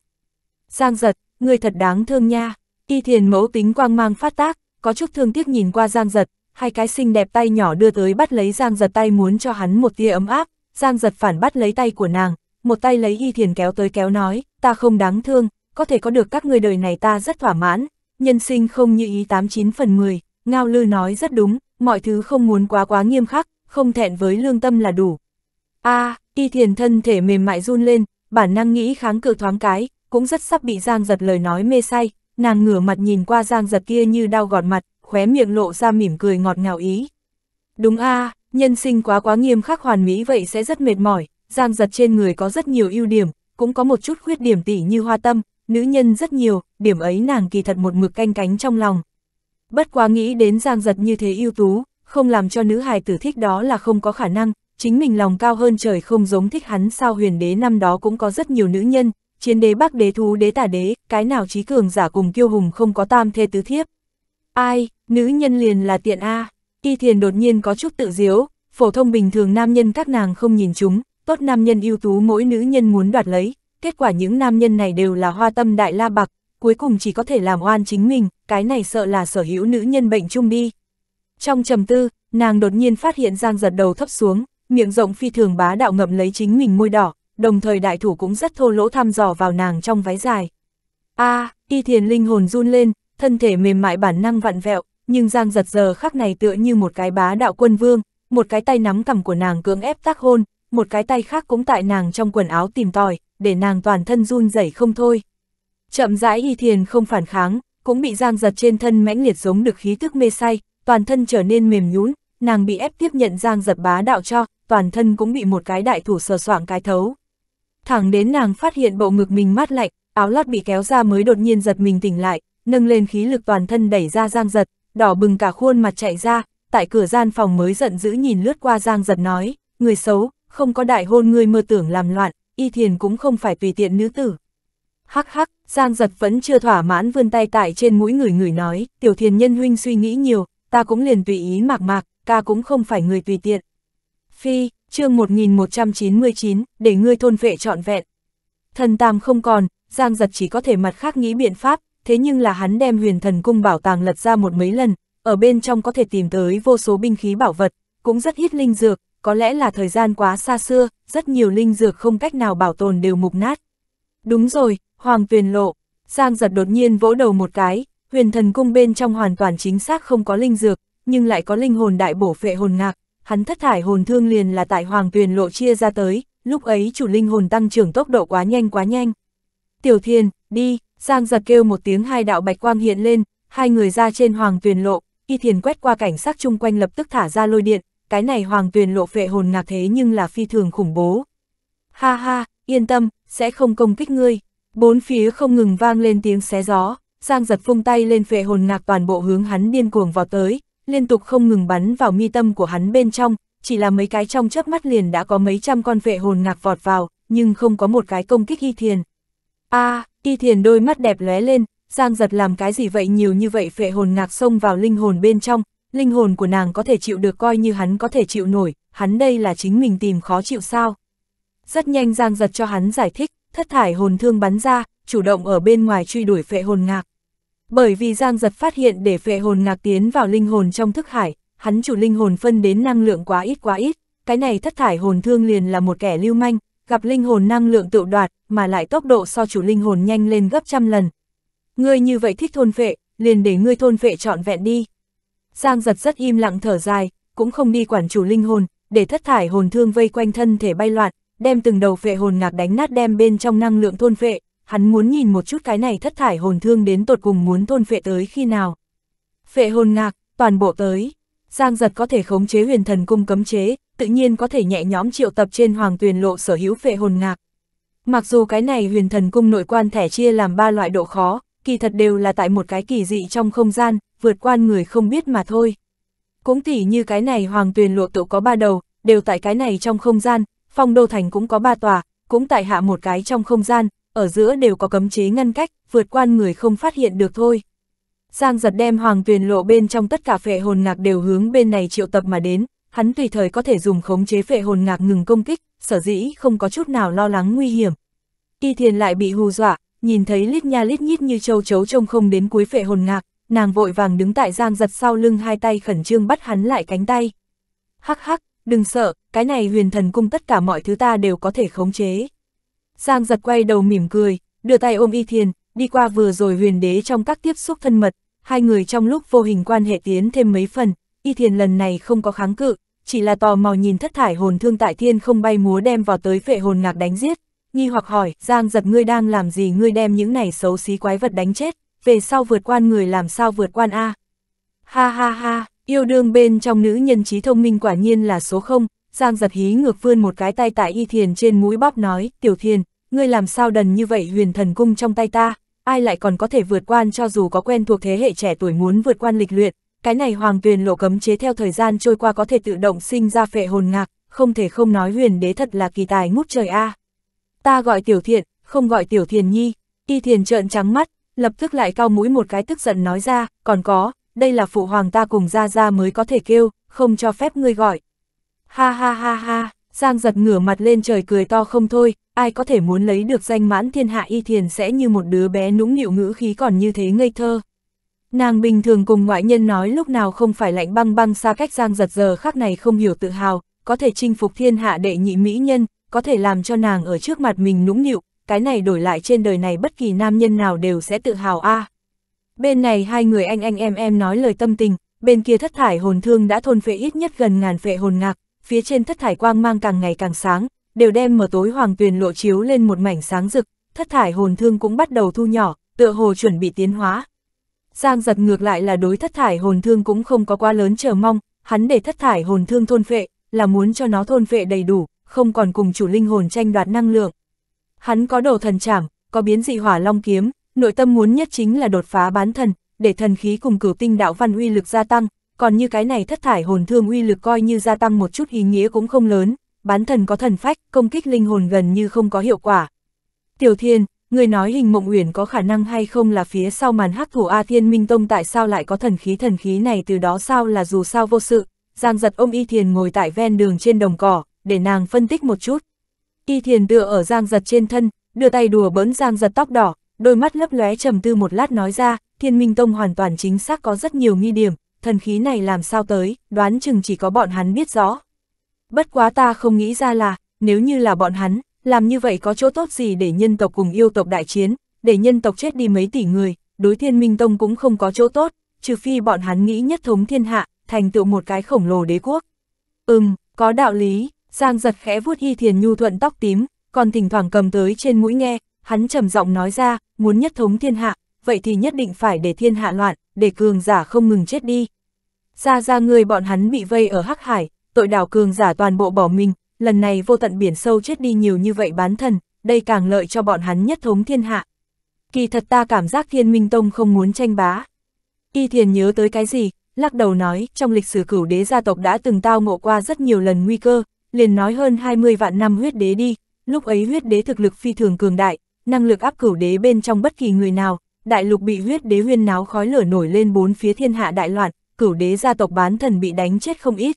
Giang giật, người thật đáng thương nha. Y thiền mẫu tính quang mang phát tác, có chút thương tiếc nhìn qua Giang Giật, hai cái xinh đẹp tay nhỏ đưa tới bắt lấy Giang Giật tay muốn cho hắn một tia ấm áp, Giang Giật phản bắt lấy tay của nàng, một tay lấy Y thiền kéo tới kéo nói, ta không đáng thương, có thể có được các người đời này ta rất thỏa mãn, nhân sinh không như ý 89 phần 10, Ngao Lư nói rất đúng, mọi thứ không muốn quá quá nghiêm khắc, không thẹn với lương tâm là đủ. a Y thiền thân thể mềm mại run lên, bản năng nghĩ kháng cự thoáng cái, cũng rất sắp bị Giang Giật lời nói mê say, nàng ngửa mặt nhìn qua giang giật kia như đau gọt mặt, khóe miệng lộ ra mỉm cười ngọt ngào ý. Đúng a à, nhân sinh quá quá nghiêm khắc hoàn mỹ vậy sẽ rất mệt mỏi, giang giật trên người có rất nhiều ưu điểm, cũng có một chút khuyết điểm tỉ như hoa tâm, nữ nhân rất nhiều, điểm ấy nàng kỳ thật một mực canh cánh trong lòng. Bất quá nghĩ đến giang giật như thế ưu tú, không làm cho nữ hài tử thích đó là không có khả năng, chính mình lòng cao hơn trời không giống thích hắn sao huyền đế năm đó cũng có rất nhiều nữ nhân, chiến đế bắc đế thú đế tả đế, cái nào trí cường giả cùng kiêu hùng không có tam thê tứ thiếp. Ai, nữ nhân liền là tiện A, y thiền đột nhiên có chút tự diếu, phổ thông bình thường nam nhân các nàng không nhìn chúng, tốt nam nhân ưu tú mỗi nữ nhân muốn đoạt lấy, kết quả những nam nhân này đều là hoa tâm đại la bạc, cuối cùng chỉ có thể làm oan chính mình, cái này sợ là sở hữu nữ nhân bệnh chung đi. Trong trầm tư, nàng đột nhiên phát hiện Giang giật đầu thấp xuống, miệng rộng phi thường bá đạo ngậm lấy chính mình môi đỏ, đồng thời đại thủ cũng rất thô lỗ thăm dò vào nàng trong váy dài. a à, y thiền linh hồn run lên, thân thể mềm mại bản năng vặn vẹo, nhưng Giang giật giờ khắc này tựa như một cái bá đạo quân vương, một cái tay nắm cầm của nàng cưỡng ép tác hôn, một cái tay khác cũng tại nàng trong quần áo tìm tòi, để nàng toàn thân run rẩy không thôi. Chậm rãi y thiền không phản kháng, cũng bị Giang giật trên thân mãnh liệt giống được khí thức mê say, toàn thân trở nên mềm nhún, nàng bị ép tiếp nhận Giang giật bá đạo cho, toàn thân cũng bị một cái đại thủ sờ soạng cái thấu thẳng đến nàng phát hiện bộ ngực mình mát lạnh, áo lót bị kéo ra mới đột nhiên giật mình tỉnh lại, nâng lên khí lực toàn thân đẩy ra giang giật, đỏ bừng cả khuôn mặt chạy ra, tại cửa gian phòng mới giận dữ nhìn lướt qua giang giật nói, người xấu, không có đại hôn ngươi mơ tưởng làm loạn, y thiền cũng không phải tùy tiện nữ tử. Hắc hắc, giang giật vẫn chưa thỏa mãn vươn tay tại trên mũi người người nói, tiểu thiền nhân huynh suy nghĩ nhiều, ta cũng liền tùy ý mạc mạc, ca cũng không phải người tùy tiện. Phi, chương 1199, để ngươi thôn vệ trọn vẹn. Thần tam không còn, Giang giật chỉ có thể mặt khác nghĩ biện pháp, thế nhưng là hắn đem huyền thần cung bảo tàng lật ra một mấy lần, ở bên trong có thể tìm tới vô số binh khí bảo vật, cũng rất ít linh dược, có lẽ là thời gian quá xa xưa, rất nhiều linh dược không cách nào bảo tồn đều mục nát. Đúng rồi, Hoàng Tuyền Lộ, Giang giật đột nhiên vỗ đầu một cái, huyền thần cung bên trong hoàn toàn chính xác không có linh dược, nhưng lại có linh hồn đại bổ phệ hồn ngạc, hắn thất thải hồn thương liền là tại hoàng tuyền lộ chia ra tới, lúc ấy chủ linh hồn tăng trưởng tốc độ quá nhanh quá nhanh. Tiểu thiên, đi, sang giật kêu một tiếng hai đạo bạch quang hiện lên, hai người ra trên hoàng tuyền lộ, y thiền quét qua cảnh sát chung quanh lập tức thả ra lôi điện, cái này hoàng tuyền lộ phệ hồn ngạc thế nhưng là phi thường khủng bố. Ha ha, yên tâm, sẽ không công kích ngươi. Bốn phía không ngừng vang lên tiếng xé gió, Giang giật phung tay lên phệ hồn ngạc toàn bộ hướng hắn điên cuồng vào tới, liên tục không ngừng bắn vào mi tâm của hắn bên trong, chỉ là mấy cái trong chớp mắt liền đã có mấy trăm con vệ hồn ngạc vọt vào, nhưng không có một cái công kích y thiền. a à, y thiền đôi mắt đẹp lóe lên, giang giật làm cái gì vậy nhiều như vậy vệ hồn ngạc xông vào linh hồn bên trong, linh hồn của nàng có thể chịu được coi như hắn có thể chịu nổi, hắn đây là chính mình tìm khó chịu sao. Rất nhanh giang giật cho hắn giải thích, thất thải hồn thương bắn ra, chủ động ở bên ngoài truy đuổi vệ hồn ngạc. Bởi vì Giang Giật phát hiện để phệ hồn ngạc tiến vào linh hồn trong thức hải, hắn chủ linh hồn phân đến năng lượng quá ít quá ít, cái này thất thải hồn thương liền là một kẻ lưu manh, gặp linh hồn năng lượng tự đoạt, mà lại tốc độ so chủ linh hồn nhanh lên gấp trăm lần. Ngươi như vậy thích thôn phệ, liền để ngươi thôn phệ trọn vẹn đi. Giang giật rất im lặng thở dài, cũng không đi quản chủ linh hồn, để thất thải hồn thương vây quanh thân thể bay loạn, đem từng đầu phệ hồn ngạc đánh nát đem bên trong năng lượng thôn phệ, hắn muốn nhìn một chút cái này thất thải hồn thương đến tột cùng muốn thôn phệ tới khi nào. Phệ hồn ngạc, toàn bộ tới. Giang giật có thể khống chế huyền thần cung cấm chế, tự nhiên có thể nhẹ nhõm triệu tập trên hoàng tuyền lộ sở hữu phệ hồn ngạc. Mặc dù cái này huyền thần cung nội quan thẻ chia làm ba loại độ khó, kỳ thật đều là tại một cái kỳ dị trong không gian, vượt quan người không biết mà thôi. Cũng tỉ như cái này hoàng tuyền lộ tụ có ba đầu, đều tại cái này trong không gian, phong đô thành cũng có ba tòa, cũng tại hạ một cái trong không gian, ở giữa đều có cấm chế ngăn cách, vượt quan người không phát hiện được thôi. Giang giật đem hoàng tuyền lộ bên trong tất cả phệ hồn ngạc đều hướng bên này triệu tập mà đến, hắn tùy thời có thể dùng khống chế phệ hồn ngạc ngừng công kích, sở dĩ không có chút nào lo lắng nguy hiểm. Y thiền lại bị hù dọa, nhìn thấy lít nha lít nhít như châu chấu trông không đến cuối phệ hồn ngạc, nàng vội vàng đứng tại giang giật sau lưng hai tay khẩn trương bắt hắn lại cánh tay. Hắc hắc, đừng sợ, cái này huyền thần cung tất cả mọi thứ ta đều có thể khống chế. Giang giật quay đầu mỉm cười, đưa tay ôm y thiền, đi qua vừa rồi huyền đế trong các tiếp xúc thân mật, hai người trong lúc vô hình quan hệ tiến thêm mấy phần, y thiền lần này không có kháng cự, chỉ là tò mò nhìn thất thải hồn thương tại thiên không bay múa đem vào tới phệ hồn ngạc đánh giết, nghi hoặc hỏi, Giang giật ngươi đang làm gì ngươi đem những này xấu xí quái vật đánh chết, về sau vượt quan người làm sao vượt quan A. Ha ha ha, yêu đương bên trong nữ nhân trí thông minh quả nhiên là số không, Giang giật hí ngược vươn một cái tay tại y thiền trên mũi bóp nói, tiểu thiền, ngươi làm sao đần như vậy huyền thần cung trong tay ta, ai lại còn có thể vượt quan cho dù có quen thuộc thế hệ trẻ tuổi muốn vượt quan lịch luyện, cái này hoàng tuyền lộ cấm chế theo thời gian trôi qua có thể tự động sinh ra phệ hồn ngạc, không thể không nói huyền đế thật là kỳ tài ngút trời a. Ta gọi tiểu thiện, không gọi tiểu thiền nhi, y thiền trợn trắng mắt, lập tức lại cao mũi một cái tức giận nói ra, còn có, đây là phụ hoàng ta cùng ra ra mới có thể kêu, không cho phép ngươi gọi. Ha ha ha ha. Giang giật ngửa mặt lên trời cười to không thôi, ai có thể muốn lấy được danh mãn thiên hạ y thiền sẽ như một đứa bé nũng nịu ngữ khí còn như thế ngây thơ. Nàng bình thường cùng ngoại nhân nói lúc nào không phải lạnh băng băng xa cách Giang giật giờ khác này không hiểu tự hào, có thể chinh phục thiên hạ đệ nhị mỹ nhân, có thể làm cho nàng ở trước mặt mình nũng nịu, cái này đổi lại trên đời này bất kỳ nam nhân nào đều sẽ tự hào a. À. Bên này hai người anh anh em em nói lời tâm tình, bên kia thất thải hồn thương đã thôn phệ ít nhất gần ngàn phệ hồn ngạc, phía trên thất thải quang mang càng ngày càng sáng, đều đem mở tối hoàng tuyền lộ chiếu lên một mảnh sáng rực, thất thải hồn thương cũng bắt đầu thu nhỏ, tựa hồ chuẩn bị tiến hóa. Giang giật ngược lại là đối thất thải hồn thương cũng không có quá lớn chờ mong, hắn để thất thải hồn thương thôn phệ, là muốn cho nó thôn phệ đầy đủ, không còn cùng chủ linh hồn tranh đoạt năng lượng. Hắn có đồ thần trảm, có biến dị hỏa long kiếm, nội tâm muốn nhất chính là đột phá bán thần, để thần khí cùng cửu tinh đạo văn uy lực gia tăng, còn như cái này thất thải hồn thương uy lực coi như gia tăng một chút ý nghĩa cũng không lớn, bán thần có thần phách, công kích linh hồn gần như không có hiệu quả. Tiểu Thiên, người nói hình mộng uyển có khả năng hay không là phía sau màn hắc thủ A Thiên Minh Tông tại sao lại có thần khí thần khí này từ đó sao là dù sao vô sự, Giang giật ôm Y Thiền ngồi tại ven đường trên đồng cỏ, để nàng phân tích một chút. Y Thiền tựa ở Giang giật trên thân, đưa tay đùa bỡn Giang giật tóc đỏ, đôi mắt lấp lóe trầm tư một lát nói ra, Thiên Minh Tông hoàn toàn chính xác có rất nhiều nghi điểm, thần khí này làm sao tới, đoán chừng chỉ có bọn hắn biết rõ. Bất quá ta không nghĩ ra là, nếu như là bọn hắn, làm như vậy có chỗ tốt gì để nhân tộc cùng yêu tộc đại chiến, để nhân tộc chết đi mấy tỷ người, đối thiên minh tông cũng không có chỗ tốt, trừ phi bọn hắn nghĩ nhất thống thiên hạ, thành tựu một cái khổng lồ đế quốc. Ừm, có đạo lý, Giang giật khẽ vuốt y thiền nhu thuận tóc tím, còn thỉnh thoảng cầm tới trên mũi nghe, hắn trầm giọng nói ra, muốn nhất thống thiên hạ, vậy thì nhất định phải để thiên hạ loạn, để cường giả không ngừng chết đi. Ra ra người bọn hắn bị vây ở Hắc Hải, tội đảo cường giả toàn bộ bỏ mình, lần này vô tận biển sâu chết đi nhiều như vậy bán thần, đây càng lợi cho bọn hắn nhất thống thiên hạ. Kỳ thật ta cảm giác thiên minh tông không muốn tranh bá. Y thiền nhớ tới cái gì, lắc đầu nói, trong lịch sử cửu đế gia tộc đã từng tao ngộ qua rất nhiều lần nguy cơ, liền nói hơn 20 vạn năm huyết đế đi, lúc ấy huyết đế thực lực phi thường cường đại, năng lực áp cửu đế bên trong bất kỳ người nào, đại lục bị huyết đế huyên náo khói lửa nổi lên bốn phía thiên hạ đại loạn, cửu đế gia tộc bán thần bị đánh chết không ít.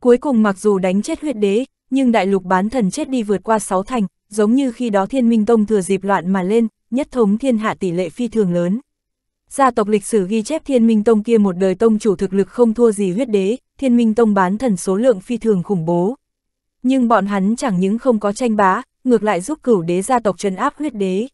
Cuối cùng mặc dù đánh chết huyết đế, nhưng đại lục bán thần chết đi vượt qua sáu thành, giống như khi đó thiên minh tông thừa dịp loạn mà lên, nhất thống thiên hạ tỷ lệ phi thường lớn. Gia tộc lịch sử ghi chép thiên minh tông kia một đời tông chủ thực lực không thua gì huyết đế, thiên minh tông bán thần số lượng phi thường khủng bố. Nhưng bọn hắn chẳng những không có tranh bá, ngược lại giúp cửu đế gia tộc trấn áp huyết đế.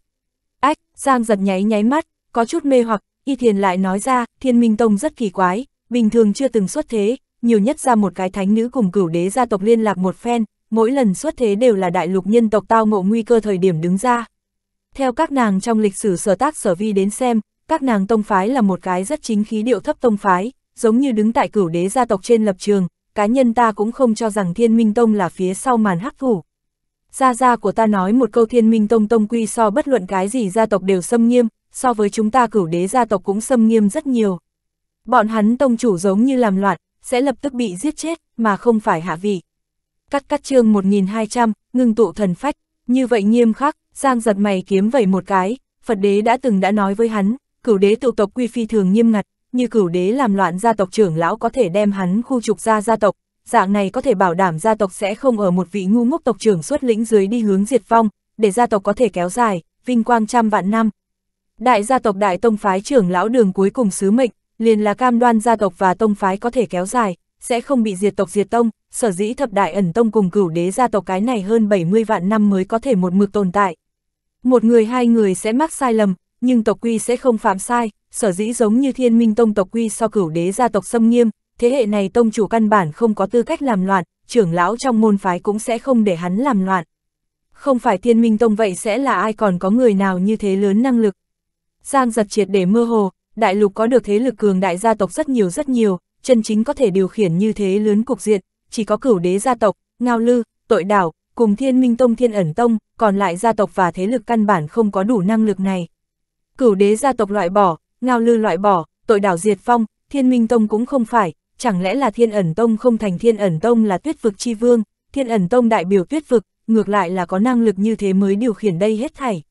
Giang giật nháy nháy mắt, có chút mê hoặc, y thiền lại nói ra, thiên minh tông rất kỳ quái, bình thường chưa từng xuất thế, nhiều nhất ra một cái thánh nữ cùng cửu đế gia tộc liên lạc một phen, mỗi lần xuất thế đều là đại lục nhân tộc tao ngộ nguy cơ thời điểm đứng ra. Theo các nàng trong lịch sử sở tác sở vi đến xem, các nàng tông phái là một cái rất chính khí điệu thấp tông phái, giống như đứng tại cửu đế gia tộc trên lập trường, cá nhân ta cũng không cho rằng thiên minh tông là phía sau màn hắc thủ gia gia của ta nói một câu thiên minh tông tông quy so bất luận cái gì gia tộc đều xâm nghiêm, so với chúng ta cửu đế gia tộc cũng xâm nghiêm rất nhiều. Bọn hắn tông chủ giống như làm loạn, sẽ lập tức bị giết chết, mà không phải hạ vị. Cắt cắt chương 1200, ngưng tụ thần phách, như vậy nghiêm khắc, Giang giật mày kiếm vẩy một cái, Phật đế đã từng đã nói với hắn, cửu đế tụ tộc quy phi thường nghiêm ngặt, như cửu đế làm loạn gia tộc trưởng lão có thể đem hắn khu trục ra gia tộc, dạng này có thể bảo đảm gia tộc sẽ không ở một vị ngu ngốc tộc trưởng xuất lĩnh dưới đi hướng diệt vong, để gia tộc có thể kéo dài, vinh quang trăm vạn năm. Đại gia tộc đại tông phái trưởng lão đường cuối cùng sứ mệnh, liền là cam đoan gia tộc và tông phái có thể kéo dài, sẽ không bị diệt tộc diệt tông, sở dĩ thập đại ẩn tông cùng cửu đế gia tộc cái này hơn 70 vạn năm mới có thể một mực tồn tại. Một người hai người sẽ mắc sai lầm, nhưng tộc quy sẽ không phạm sai, sở dĩ giống như thiên minh tông tộc quy so cửu đế gia tộc xâm nghiêm, thế hệ này tông chủ căn bản không có tư cách làm loạn, trưởng lão trong môn phái cũng sẽ không để hắn làm loạn. Không phải thiên minh tông vậy sẽ là ai còn có người nào như thế lớn năng lực. Giang giật triệt để mơ hồ, đại lục có được thế lực cường đại gia tộc rất nhiều rất nhiều, chân chính có thể điều khiển như thế lớn cục diện, chỉ có cửu đế gia tộc, ngao lư, tội đảo, cùng thiên minh tông thiên ẩn tông, còn lại gia tộc và thế lực căn bản không có đủ năng lực này. Cửu đế gia tộc loại bỏ, ngao lư loại bỏ, tội đảo diệt phong, thiên minh tông cũng không phải, chẳng lẽ là thiên ẩn tông không thành thiên ẩn tông là tuyết vực chi vương, thiên ẩn tông đại biểu tuyết vực, ngược lại là có năng lực như thế mới điều khiển đây hết thảy.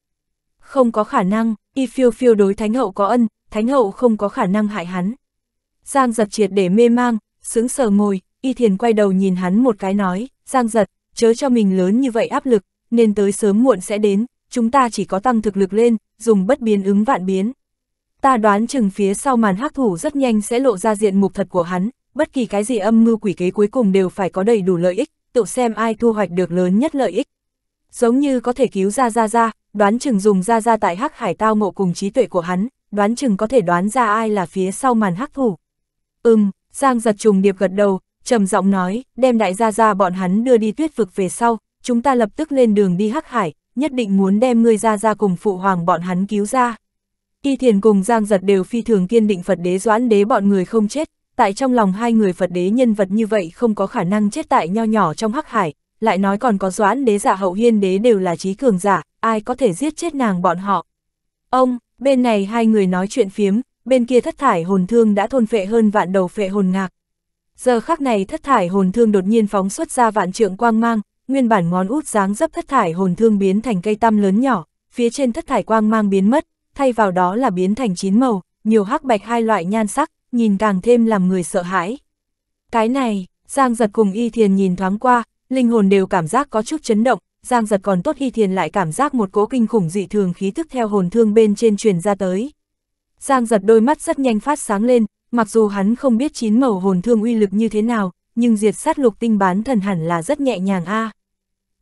Không có khả năng, y phiêu phiêu đối thánh hậu có ân, thánh hậu không có khả năng hại hắn. Giang giật triệt để mê mang, sững sờ ngồi, y thiền quay đầu nhìn hắn một cái nói, Giang giật, chớ cho mình lớn như vậy áp lực, nên tới sớm muộn sẽ đến, chúng ta chỉ có tăng thực lực lên, dùng bất biến ứng vạn biến. Ta đoán chừng phía sau màn hắc thủ rất nhanh sẽ lộ ra diện mục thật của hắn, bất kỳ cái gì âm mưu quỷ kế cuối cùng đều phải có đầy đủ lợi ích, tự xem ai thu hoạch được lớn nhất lợi ích. Giống như có thể cứu ra ra ra, đoán chừng dùng ra ra tại hắc hải tao ngộ cùng trí tuệ của hắn, đoán chừng có thể đoán ra ai là phía sau màn hắc thủ. Ừm, Giang giật trùng điệp gật đầu, trầm giọng nói, đem đại Ra ra bọn hắn đưa đi tuyết vực về sau, chúng ta lập tức lên đường đi hắc hải, nhất định muốn đem ngươi ra ra cùng phụ hoàng bọn hắn cứu ra. Y thiền cùng Giang giật đều phi thường kiên định Phật đế doãn đế bọn người không chết, tại trong lòng hai người Phật đế nhân vật như vậy không có khả năng chết tại nho nhỏ trong hắc hải, lại nói còn có doãn đế giả dạ hậu hiên đế đều là trí cường giả, ai có thể giết chết nàng bọn họ. Ông, bên này hai người nói chuyện phiếm, bên kia thất thải hồn thương đã thôn phệ hơn vạn đầu phệ hồn ngạc. Giờ khắc này thất thải hồn thương đột nhiên phóng xuất ra vạn trượng quang mang, nguyên bản ngón út dáng dấp thất thải hồn thương biến thành cây tăm lớn nhỏ, phía trên thất thải quang mang biến mất, thay vào đó là biến thành chín màu, nhiều hắc bạch hai loại nhan sắc, nhìn càng thêm làm người sợ hãi. Cái này, Giang Giật cùng Y Thiền nhìn thoáng qua, linh hồn đều cảm giác có chút chấn động, Giang Giật còn tốt Y Thiền lại cảm giác một cỗ kinh khủng dị thường khí tức theo hồn thương bên trên truyền ra tới. Giang Giật đôi mắt rất nhanh phát sáng lên, mặc dù hắn không biết chín màu hồn thương uy lực như thế nào, nhưng diệt sát lục tinh bán thần hẳn là rất nhẹ nhàng a.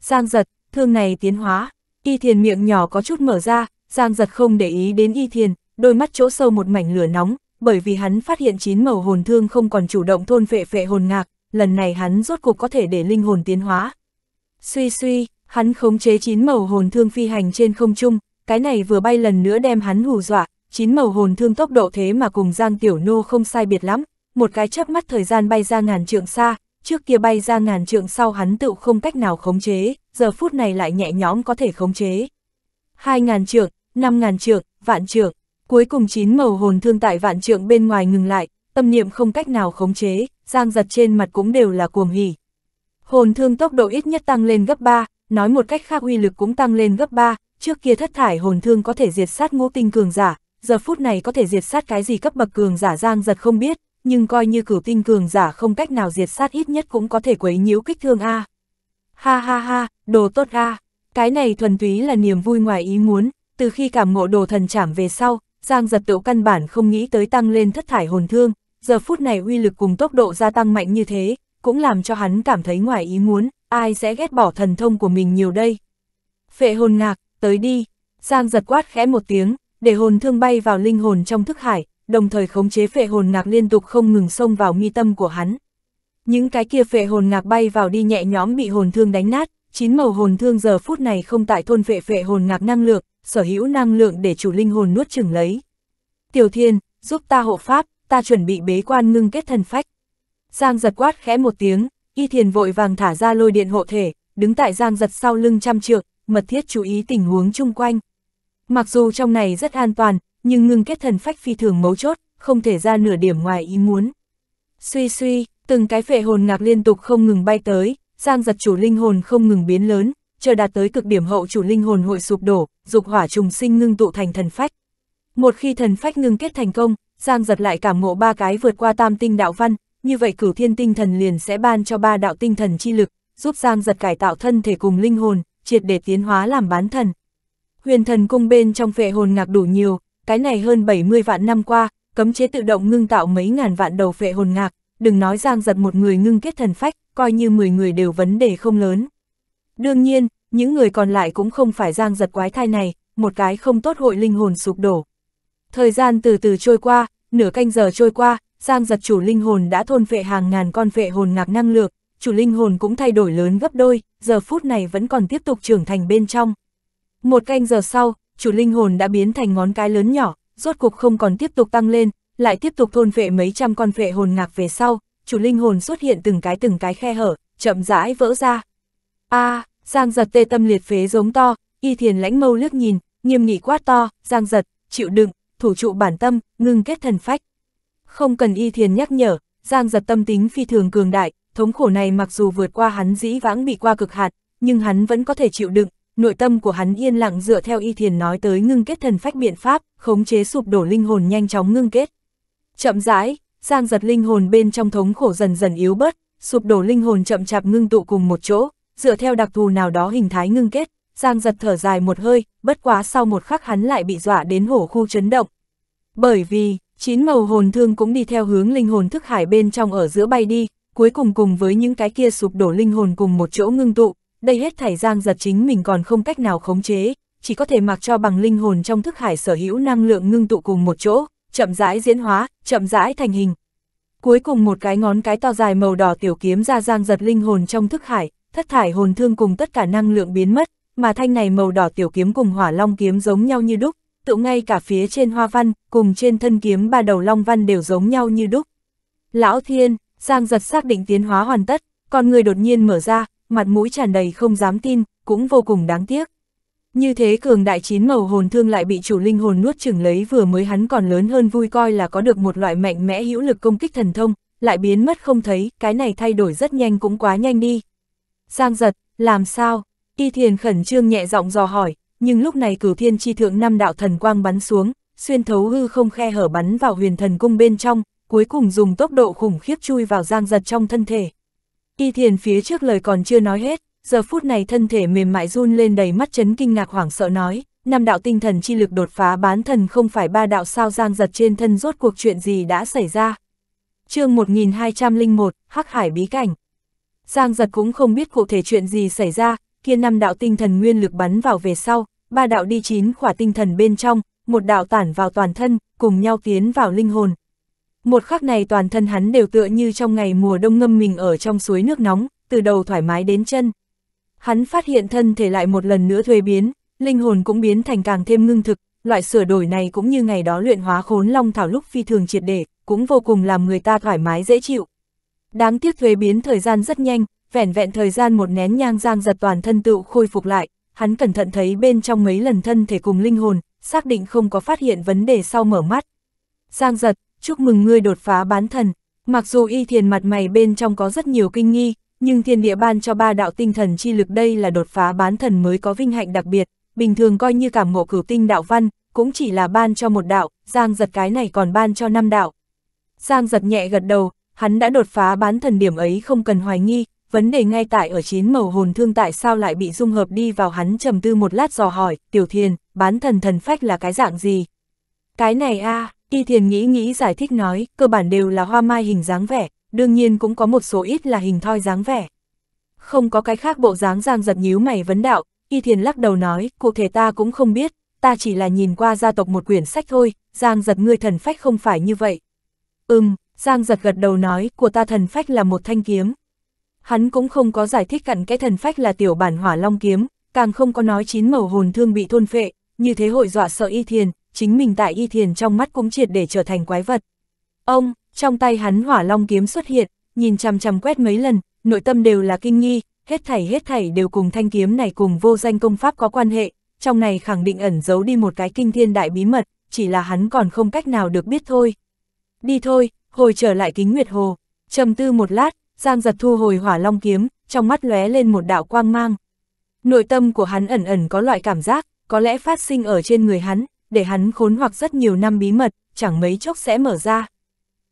Giang Giật, thương này tiến hóa, Y Thiền miệng nhỏ có chút mở ra, Giang Giật không để ý đến Y Thiền, đôi mắt chỗ sâu một mảnh lửa nóng, bởi vì hắn phát hiện chín màu hồn thương không còn chủ động thôn vệ phệ hồn ngạc, lần này hắn rốt cuộc có thể để linh hồn tiến hóa. Suy suy, hắn khống chế chín màu hồn thương phi hành trên không trung, cái này vừa bay lần nữa đem hắn hù dọa, chín màu hồn thương tốc độ thế mà cùng Giang Tiểu Nô không sai biệt lắm, một cái chớp mắt thời gian bay ra ngàn trượng xa, trước kia bay ra ngàn trượng sau hắn tự không cách nào khống chế, giờ phút này lại nhẹ nhõm có thể khống chế. Hai ngàn trượng, năm ngàn trượng, vạn trượng, Cuối cùng chín màu hồn thương tại vạn trượng bên ngoài ngừng lại, tâm niệm không cách nào khống chế, giang giật trên mặt cũng đều là cuồng hỉ. Hồn thương tốc độ ít nhất tăng lên gấp 3, nói một cách khác uy lực cũng tăng lên gấp 3, trước kia thất thải hồn thương có thể diệt sát ngũ tinh cường giả, giờ phút này có thể diệt sát cái gì cấp bậc cường giả giang giật không biết, nhưng coi như cửu tinh cường giả không cách nào diệt sát ít nhất cũng có thể quấy nhiễu kích thương A. Ha ha ha, đồ tốt A, cái này thuần túy là niềm vui ngoài ý muốn, từ khi cảm ngộ đồ thần trảm về sau, Giang giật tựu căn bản không nghĩ tới tăng lên thất thải hồn thương, giờ phút này uy lực cùng tốc độ gia tăng mạnh như thế, cũng làm cho hắn cảm thấy ngoài ý muốn, ai sẽ ghét bỏ thần thông của mình nhiều đây. Phệ hồn ngạc, tới đi, Giang giật quát khẽ một tiếng, để hồn thương bay vào linh hồn trong thức hải, đồng thời khống chế phệ hồn ngạc liên tục không ngừng xông vào mi tâm của hắn. Những cái kia phệ hồn ngạc bay vào đi nhẹ nhóm bị hồn thương đánh nát, chín màu hồn thương giờ phút này không tại thôn phệ phệ hồn ngạc năng lượng, sở hữu năng lượng để chủ linh hồn nuốt chừng lấy. Tiểu thiên, giúp ta hộ pháp, ta chuẩn bị bế quan ngưng kết thần phách. Giang giật quát khẽ một tiếng, y thiền vội vàng thả ra lôi điện hộ thể, đứng tại giang giật sau lưng trăm trượng, mật thiết chú ý tình huống chung quanh. Mặc dù trong này rất an toàn, nhưng ngưng kết thần phách phi thường mấu chốt, không thể ra nửa điểm ngoài ý muốn. Suy suy, từng cái phệ hồn ngạc liên tục không ngừng bay tới, giang giật chủ linh hồn không ngừng biến lớn, chờ đạt tới cực điểm hậu chủ linh hồn hội sụp đổ, dục hỏa trùng sinh ngưng tụ thành thần phách. Một khi thần phách ngưng kết thành công, Giang giật lại cảm ngộ ba cái vượt qua tam tinh đạo văn, như vậy cửu thiên tinh thần liền sẽ ban cho ba đạo tinh thần chi lực, giúp Giang giật cải tạo thân thể cùng linh hồn, triệt để tiến hóa làm bán thần. Huyền thần cung bên trong phệ hồn ngạc đủ nhiều, cái này hơn 70 vạn năm qua, cấm chế tự động ngưng tạo mấy ngàn vạn đầu phệ hồn ngạc, đừng nói Giang giật một người ngưng kết thần phách, coi như 10 người đều vấn đề không lớn. Đương nhiên, những người còn lại cũng không phải giang giật quái thai này, một cái không tốt hội linh hồn sụp đổ. Thời gian từ từ trôi qua, nửa canh giờ trôi qua, giang giật chủ linh hồn đã thôn vệ hàng ngàn con vệ hồn ngạc năng lược, chủ linh hồn cũng thay đổi lớn gấp đôi, giờ phút này vẫn còn tiếp tục trưởng thành bên trong. Một canh giờ sau, chủ linh hồn đã biến thành ngón cái lớn nhỏ, rốt cục không còn tiếp tục tăng lên, lại tiếp tục thôn vệ mấy trăm con vệ hồn ngạc về sau, chủ linh hồn xuất hiện từng cái từng cái khe hở, chậm rãi vỡ ra, a à, Giang giật tê tâm liệt phế giống to, y thiền lãnh mâu liếc nhìn, nghiêm nghị quát to, Giang giật, chịu đựng, thủ trụ bản tâm, ngưng kết thần phách. Không cần y thiền nhắc nhở, Giang giật tâm tính phi thường cường đại, thống khổ này mặc dù vượt qua hắn dĩ vãng bị qua cực hạn, nhưng hắn vẫn có thể chịu đựng, nội tâm của hắn yên lặng dựa theo y thiền nói tới ngưng kết thần phách biện pháp, khống chế sụp đổ linh hồn nhanh chóng ngưng kết. Chậm rãi, Giang giật linh hồn bên trong thống khổ dần dần yếu bớt, sụp đổ linh hồn chậm chạp ngưng tụ cùng một chỗ, dựa theo đặc thù nào đó hình thái ngưng kết, Giang giật thở dài một hơi, bất quá sau một khắc hắn lại bị dọa đến hổ khu chấn động. Bởi vì, chín màu hồn thương cũng đi theo hướng linh hồn thức hải bên trong ở giữa bay đi, cuối cùng cùng với những cái kia sụp đổ linh hồn cùng một chỗ ngưng tụ, đây hết thảy Giang giật chính mình còn không cách nào khống chế, chỉ có thể mặc cho bằng linh hồn trong thức hải sở hữu năng lượng ngưng tụ cùng một chỗ, chậm rãi diễn hóa, chậm rãi thành hình. Cuối cùng một cái ngón cái to dài màu đỏ tiểu kiếm ra Giang giật linh hồn trong thức hải, thất thải hồn thương cùng tất cả năng lượng biến mất, mà thanh này màu đỏ tiểu kiếm cùng hỏa long kiếm giống nhau như đúc, tự ngay cả phía trên hoa văn, cùng trên thân kiếm ba đầu long văn đều giống nhau như đúc. Lão Thiên, Giang giật xác định tiến hóa hoàn tất, còn người đột nhiên mở ra, mặt mũi tràn đầy không dám tin, cũng vô cùng đáng tiếc. Như thế cường đại chín màu hồn thương lại bị chủ linh hồn nuốt chửng lấy vừa mới hắn còn lớn hơn vui coi là có được một loại mạnh mẽ hữu lực công kích thần thông, lại biến mất không thấy, cái này thay đổi rất nhanh cũng quá nhanh đi, Giang giật, làm sao? Y thiền khẩn trương nhẹ giọng dò hỏi, nhưng lúc này cửu thiên chi thượng năm đạo thần quang bắn xuống, xuyên thấu hư không khe hở bắn vào huyền thần cung bên trong, cuối cùng dùng tốc độ khủng khiếp chui vào giang giật trong thân thể. Y thiền phía trước lời còn chưa nói hết, giờ phút này thân thể mềm mại run lên đầy mắt chấn kinh ngạc hoảng sợ nói, năm đạo tinh thần chi lực đột phá bán thần không phải ba đạo sao giang giật trên thân rốt cuộc chuyện gì đã xảy ra. chương 1201, Hắc Hải Bí Cảnh Giang giật cũng không biết cụ thể chuyện gì xảy ra, kia năm đạo tinh thần nguyên lực bắn vào về sau, ba đạo đi chín khỏa tinh thần bên trong, một đạo tản vào toàn thân, cùng nhau tiến vào linh hồn. Một khắc này toàn thân hắn đều tựa như trong ngày mùa đông ngâm mình ở trong suối nước nóng, từ đầu thoải mái đến chân. Hắn phát hiện thân thể lại một lần nữa thuê biến, linh hồn cũng biến thành càng thêm ngưng thực, loại sửa đổi này cũng như ngày đó luyện hóa khốn long thảo lúc phi thường triệt để, cũng vô cùng làm người ta thoải mái dễ chịu. Đáng tiếc thuế biến thời gian rất nhanh, vẻn vẹn thời gian một nén nhang giang giật toàn thân tựu khôi phục lại, hắn cẩn thận thấy bên trong mấy lần thân thể cùng linh hồn, xác định không có phát hiện vấn đề sau mở mắt. Giang giật, chúc mừng ngươi đột phá bán thần, mặc dù y thiền mặt mày bên trong có rất nhiều kinh nghi, nhưng thiên địa ban cho ba đạo tinh thần chi lực đây là đột phá bán thần mới có vinh hạnh đặc biệt, bình thường coi như cảm ngộ cửu tinh đạo văn, cũng chỉ là ban cho một đạo, giang giật cái này còn ban cho năm đạo. Giang giật nhẹ gật đầu, hắn đã đột phá bán thần điểm ấy không cần hoài nghi, vấn đề ngay tại ở chín màu hồn thương tại sao lại bị dung hợp đi vào hắn trầm tư một lát dò hỏi, tiểu thiền, bán thần thần phách là cái dạng gì? Cái này a à, y thiền nghĩ nghĩ giải thích nói, cơ bản đều là hoa mai hình dáng vẻ, đương nhiên cũng có một số ít là hình thoi dáng vẻ. Không có cái khác bộ dáng giang giật nhíu mày vấn đạo, y thiền lắc đầu nói, cụ thể ta cũng không biết, ta chỉ là nhìn qua gia tộc một quyển sách thôi, giang giật ngươi thần phách không phải như vậy. Ừm, Giang giật gật đầu nói, của ta thần phách là một thanh kiếm. Hắn cũng không có giải thích cặn cái thần phách là tiểu bản hỏa long kiếm, càng không có nói chín màu hồn thương bị thôn phệ, như thế hội dọa sợ y thiền, chính mình tại y thiền trong mắt cũng triệt để trở thành quái vật. Ông, trong tay hắn hỏa long kiếm xuất hiện, nhìn chằm chằm quét mấy lần, nội tâm đều là kinh nghi, hết thảy hết thảy đều cùng thanh kiếm này cùng vô danh công pháp có quan hệ, trong này khẳng định ẩn giấu đi một cái kinh thiên đại bí mật, chỉ là hắn còn không cách nào được biết thôi. Đi thôi, hồi trở lại kính nguyệt hồ, trầm tư một lát, Giang giật thu hồi hỏa long kiếm, trong mắt lóe lên một đạo quang mang. Nội tâm của hắn ẩn ẩn có loại cảm giác, có lẽ phát sinh ở trên người hắn, để hắn khốn hoặc rất nhiều năm bí mật, chẳng mấy chốc sẽ mở ra.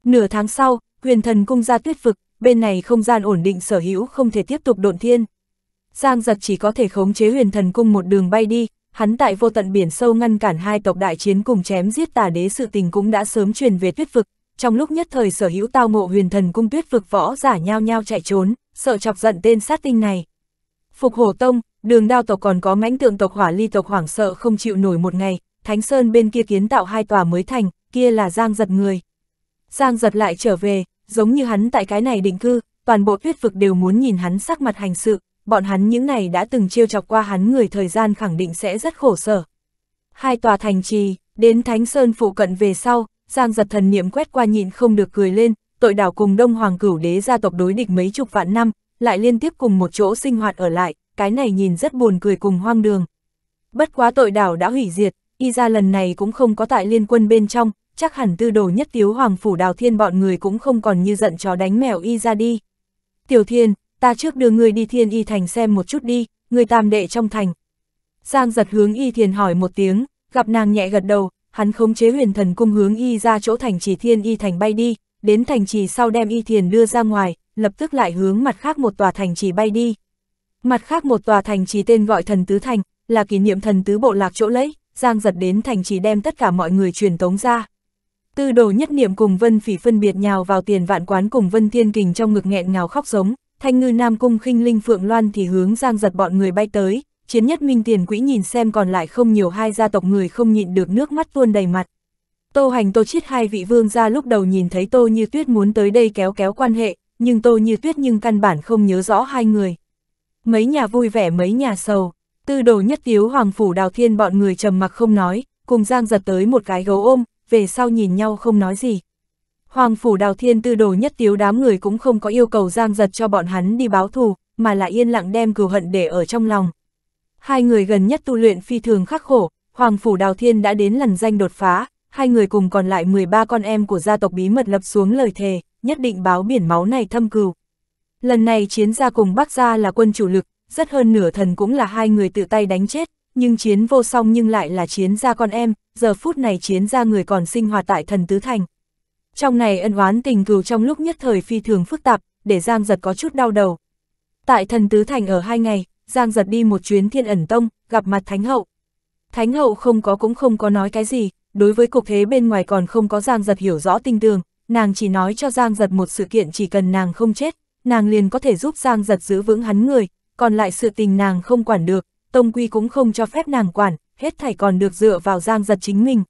Nửa tháng sau, huyền thần cung ra tuyết vực, bên này không gian ổn định sở hữu không thể tiếp tục độn thiên. Giang giật chỉ có thể khống chế huyền thần cung một đường bay đi, hắn tại vô tận biển sâu ngăn cản hai tộc đại chiến cùng chém giết tà đế sự tình cũng đã sớm truyền về tuyết vực, trong lúc nhất thời sở hữu tao ngộ huyền thần cung tuyết vực võ giả nhao nhao chạy trốn, sợ chọc giận tên sát tinh này. Phục hổ tông, đường đao tộc còn có mãnh tượng tộc hỏa ly tộc hoảng sợ không chịu nổi một ngày, Thánh Sơn bên kia kiến tạo hai tòa mới thành, kia là Giang giật người. Giang giật lại trở về, giống như hắn tại cái này định cư, toàn bộ tuyết vực đều muốn nhìn hắn sắc mặt hành sự, bọn hắn những này đã từng trêu chọc qua hắn người thời gian khẳng định sẽ rất khổ sở. Hai tòa thành trì, đến Thánh Sơn phụ cận về sau, Giang giật thần niệm quét qua nhịn không được cười lên, tội đảo cùng Đông Hoàng cửu đế gia tộc đối địch mấy chục vạn năm, lại liên tiếp cùng một chỗ sinh hoạt ở lại, cái này nhìn rất buồn cười cùng hoang đường. Bất quá tội đảo đã hủy diệt, y ra lần này cũng không có tại liên quân bên trong, chắc hẳn tư đồ nhất tiếu hoàng phủ đào thiên bọn người cũng không còn như giận chó đánh mèo y ra đi. Tiểu thiên, ta trước đưa người đi thiên y thành xem một chút đi, người tam đệ trong thành. Giang giật hướng y thiền hỏi một tiếng, gặp nàng nhẹ gật đầu, hắn khống chế huyền thần cung hướng y ra chỗ thành trì thiên y thành bay đi, đến thành trì sau đem y thiền đưa ra ngoài, lập tức lại hướng mặt khác một tòa thành trì bay đi. Mặt khác một tòa thành trì tên gọi thần tứ thành, là kỷ niệm thần tứ bộ lạc chỗ lấy, giang giật đến thành trì đem tất cả mọi người truyền tống ra. Tư đồ nhất niệm cùng vân phỉ phân biệt nhào vào tiền vạn quán cùng vân thiên kình trong ngực nghẹn ngào khóc giống, thanh ngư nam cung khinh linh phượng loan thì hướng giang giật bọn người bay tới, chiến nhất minh tiền quỹ nhìn xem còn lại không nhiều hai gia tộc người không nhịn được nước mắt tuôn đầy mặt. Tô hành tô chiết hai vị vương gia lúc đầu nhìn thấy tô như tuyết muốn tới đây kéo kéo quan hệ, nhưng tô như tuyết nhưng căn bản không nhớ rõ hai người. Mấy nhà vui vẻ mấy nhà sầu, tư đồ nhất tiếu hoàng phủ đào thiên bọn người trầm mặc không nói, cùng giang giật tới một cái gấu ôm, về sau nhìn nhau không nói gì. Hoàng phủ đào thiên tư đồ nhất tiếu đám người cũng không có yêu cầu giang giật cho bọn hắn đi báo thù, mà là yên lặng đem cừu hận để ở trong lòng. Hai người gần nhất tu luyện phi thường khắc khổ, Hoàng Phủ Đào Thiên đã đến lần danh đột phá, hai người cùng còn lại 13 con em của gia tộc bí mật lập xuống lời thề, nhất định báo biển máu này thâm cừu. Lần này chiến gia cùng Bắc gia là quân chủ lực, rất hơn nửa thần cũng là hai người tự tay đánh chết, nhưng chiến vô song nhưng lại là chiến gia con em, giờ phút này chiến gia người còn sinh hoạt tại thần tứ thành. Trong này ân oán tình cừu trong lúc nhất thời phi thường phức tạp, để Giang giật có chút đau đầu. Tại thần tứ thành ở hai ngày, Giang giật đi một chuyến thiên ẩn tông, gặp mặt Thánh Hậu. Thánh Hậu không có cũng không có nói cái gì, đối với cục thế bên ngoài còn không có Giang giật hiểu rõ tinh tường, nàng chỉ nói cho Giang giật một sự kiện chỉ cần nàng không chết, nàng liền có thể giúp Giang giật giữ vững hắn người, còn lại sự tình nàng không quản được, tông quy cũng không cho phép nàng quản, hết thảy còn được dựa vào Giang giật chính mình.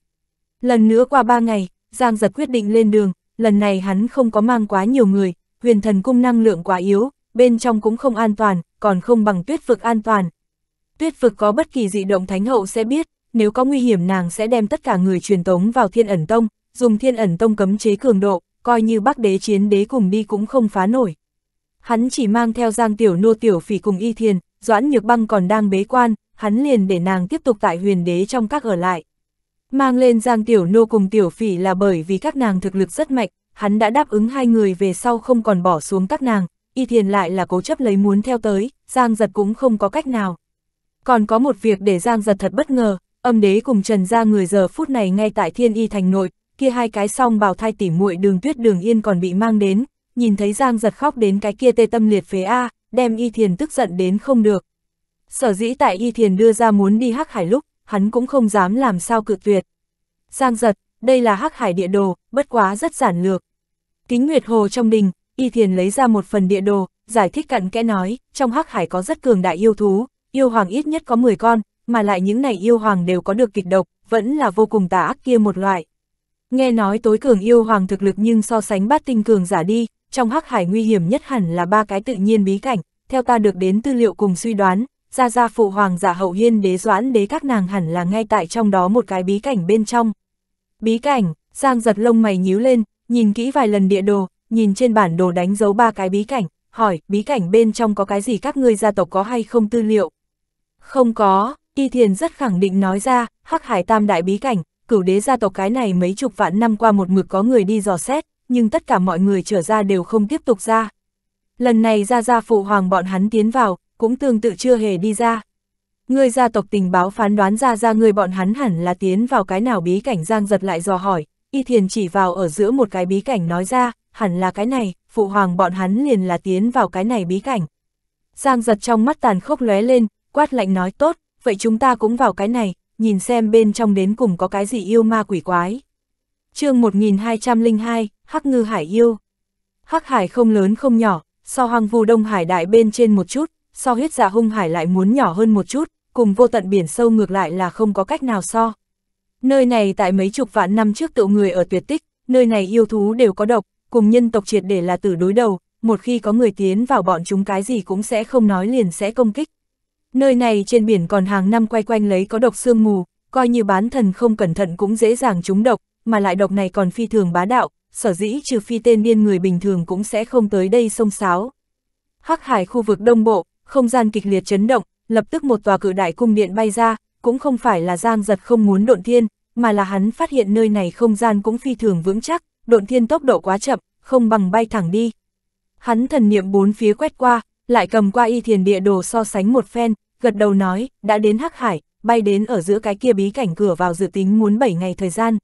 Lần nữa qua ba ngày, Giang giật quyết định lên đường, lần này hắn không có mang quá nhiều người, huyền thần cung năng lượng quá yếu, bên trong cũng không an toàn, còn không bằng tuyết vực an toàn. Tuyết vực có bất kỳ dị động thánh hậu sẽ biết, nếu có nguy hiểm nàng sẽ đem tất cả người truyền tống vào thiên ẩn tông, dùng thiên ẩn tông cấm chế cường độ, coi như bác đế chiến đế cùng đi cũng không phá nổi. Hắn chỉ mang theo giang tiểu nô tiểu phỉ cùng y thiền, doãn nhược băng còn đang bế quan, hắn liền để nàng tiếp tục tại huyền đế trong các ở lại. Mang lên giang tiểu nô cùng tiểu phỉ là bởi vì các nàng thực lực rất mạnh, hắn đã đáp ứng hai người về sau không còn bỏ xuống các nàng, Y Thiền lại là cố chấp lấy muốn theo tới, Giang Giật cũng không có cách nào. Còn có một việc để Giang Giật thật bất ngờ, âm đế cùng Trần ra người giờ phút này ngay tại Thiên Y Thành nội, kia hai cái song bào thai tỉ muội đường tuyết đường yên còn bị mang đến, nhìn thấy Giang Giật khóc đến cái kia tê tâm liệt phế A, đem Y Thiền tức giận đến không được. Sở dĩ tại Y Thiền đưa ra muốn đi Hắc Hải lúc, hắn cũng không dám làm sao cự tuyệt. Giang Giật, đây là Hắc Hải địa đồ, bất quá rất giản lược. Kính Nguyệt Hồ trong đình, Y Thiền lấy ra một phần địa đồ, giải thích cặn kẽ nói, trong hắc hải có rất cường đại yêu thú, yêu hoàng ít nhất có 10 con, mà lại những này yêu hoàng đều có được kịch độc, vẫn là vô cùng tà ác kia một loại. Nghe nói tối cường yêu hoàng thực lực nhưng so sánh bát tinh cường giả đi, trong hắc hải nguy hiểm nhất hẳn là ba cái tự nhiên bí cảnh, theo ta được đến tư liệu cùng suy đoán, gia gia phụ hoàng giả hậu hiên đế doãn đế các nàng hẳn là ngay tại trong đó một cái bí cảnh bên trong. Bí cảnh, Giang giật lông mày nhíu lên, nhìn kỹ vài lần địa đồ, nhìn trên bản đồ đánh dấu ba cái bí cảnh, hỏi, bí cảnh bên trong có cái gì các ngươi gia tộc có hay không tư liệu? Không có, Y Thiền rất khẳng định nói ra, hắc hải tam đại bí cảnh, cửu đế gia tộc cái này mấy chục vạn năm qua một mực có người đi dò xét, nhưng tất cả mọi người trở ra đều không tiếp tục ra. Lần này ra ra phụ hoàng bọn hắn tiến vào, cũng tương tự chưa hề đi ra. Người gia tộc tình báo phán đoán ra ra người bọn hắn hẳn là tiến vào cái nào bí cảnh giang giật lại dò hỏi, y thiền chỉ vào ở giữa một cái bí cảnh nói ra, hẳn là cái này, phụ hoàng bọn hắn liền là tiến vào cái này bí cảnh. Giang giật trong mắt tàn khốc lóe lên, quát lạnh nói tốt, vậy chúng ta cũng vào cái này, nhìn xem bên trong đến cùng có cái gì yêu ma quỷ quái. chương 1202, Hắc Ngư Hải Yêu Hắc Hải không lớn không nhỏ, so hoang vu Đông Hải đại bên trên một chút, so huyết dạ hung hải lại muốn nhỏ hơn một chút, cùng vô tận biển sâu ngược lại là không có cách nào so. Nơi này tại mấy chục vạn năm trước tựu người ở tuyệt tích, nơi này yêu thú đều có độc, cùng nhân tộc triệt để là tử đối đầu, một khi có người tiến vào bọn chúng cái gì cũng sẽ không nói liền sẽ công kích. Nơi này trên biển còn hàng năm quay quanh lấy có độc sương mù, coi như bán thần không cẩn thận cũng dễ dàng trúng độc, mà lại độc này còn phi thường bá đạo, sở dĩ trừ phi tên điên người bình thường cũng sẽ không tới đây sông sáo. Hắc hải khu vực đông bộ, không gian kịch liệt chấn động, lập tức một tòa cự đại cung điện bay ra, cũng không phải là giang giật không muốn độn thiên, mà là hắn phát hiện nơi này không gian cũng phi thường vững chắc, độn thiên tốc độ quá chậm, không bằng bay thẳng đi. Hắn thần niệm bốn phía quét qua, lại cầm qua y thiền địa đồ so sánh một phen, gật đầu nói, đã đến Hắc Hải, bay đến ở giữa cái kia bí cảnh cửa vào dự tính muốn 7 ngày thời gian.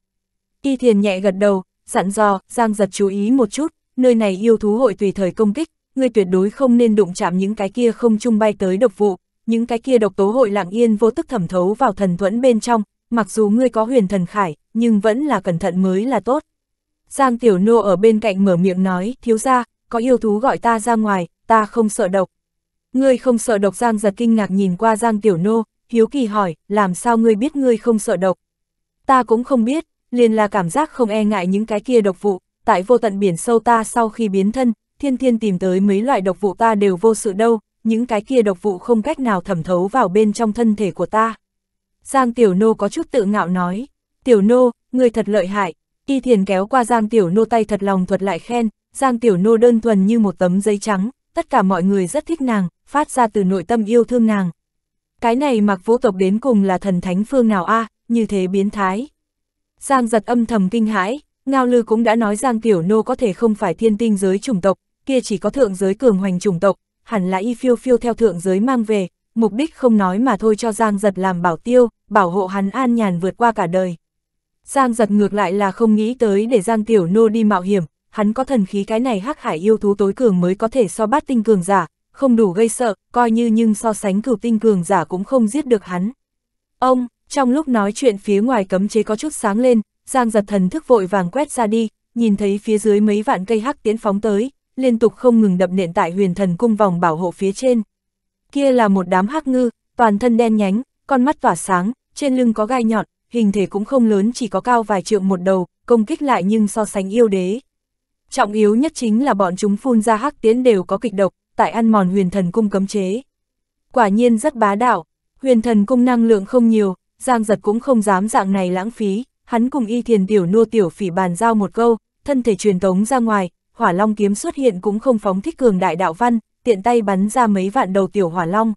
Y thiền nhẹ gật đầu, dặn dò, Giang giật chú ý một chút, nơi này yêu thú hội tùy thời công kích, ngươi tuyệt đối không nên đụng chạm những cái kia không chung bay tới độc vụ, những cái kia độc tố hội lặng yên vô tức thẩm thấu vào thần thuẫn bên trong, mặc dù ngươi có huyền thần khải, nhưng vẫn là cẩn thận mới là tốt. Giang Tiểu Nô ở bên cạnh mở miệng nói, thiếu ra, có yêu thú gọi ta ra ngoài, ta không sợ độc. Ngươi không sợ độc Giang giật kinh ngạc nhìn qua Giang Tiểu Nô, hiếu kỳ hỏi, làm sao ngươi biết ngươi không sợ độc? Ta cũng không biết, liền là cảm giác không e ngại những cái kia độc vụ, tại vô tận biển sâu ta sau khi biến thân, thiên thiên tìm tới mấy loại độc vụ ta đều vô sự đâu, những cái kia độc vụ không cách nào thẩm thấu vào bên trong thân thể của ta. Giang Tiểu Nô có chút tự ngạo nói, Tiểu Nô, ngươi thật lợi hại, Y Thiền kéo qua Giang Tiểu Nô tay thật lòng thuật lại khen, Giang Tiểu Nô đơn thuần như một tấm giấy trắng, tất cả mọi người rất thích nàng, phát ra từ nội tâm yêu thương nàng. Cái này mặc vũ tộc đến cùng là thần thánh phương nào a à, như thế biến thái. Giang giật âm thầm kinh hãi, Ngao Lư cũng đã nói Giang Tiểu Nô có thể không phải thiên tinh giới chủng tộc, kia chỉ có thượng giới cường hoành chủng tộc, hẳn là y phiêu phiêu theo thượng giới mang về, mục đích không nói mà thôi cho Giang giật làm bảo tiêu, bảo hộ hắn an nhàn vượt qua cả đời. Giang giật ngược lại là không nghĩ tới để Giang Tiểu Nô đi mạo hiểm, hắn có thần khí cái này hắc hải yêu thú tối cường mới có thể so bát tinh cường giả, không đủ gây sợ, coi như nhưng so sánh cửu tinh cường giả cũng không giết được hắn. Ông, trong lúc nói chuyện phía ngoài cấm chế có chút sáng lên, Giang giật thần thức vội vàng quét ra đi, nhìn thấy phía dưới mấy vạn cây hắc tiến phóng tới, liên tục không ngừng đập nện tại huyền thần cung vòng bảo hộ phía trên. Kia là một đám hắc ngư, toàn thân đen nhánh, con mắt tỏa sáng, trên lưng có gai nhọn, hình thể cũng không lớn chỉ có cao vài trượng một đầu, công kích lại nhưng so sánh yêu đế. Trọng yếu nhất chính là bọn chúng phun ra hắc tiến đều có kịch độc, tại ăn mòn huyền thần cung cấm chế. Quả nhiên rất bá đạo, huyền thần cung năng lượng không nhiều, Giang giật cũng không dám dạng này lãng phí, hắn cùng y thiền tiểu nô tiểu phỉ bàn giao một câu, thân thể truyền tống ra ngoài, hỏa long kiếm xuất hiện cũng không phóng thích cường đại đạo văn, tiện tay bắn ra mấy vạn đầu tiểu hỏa long.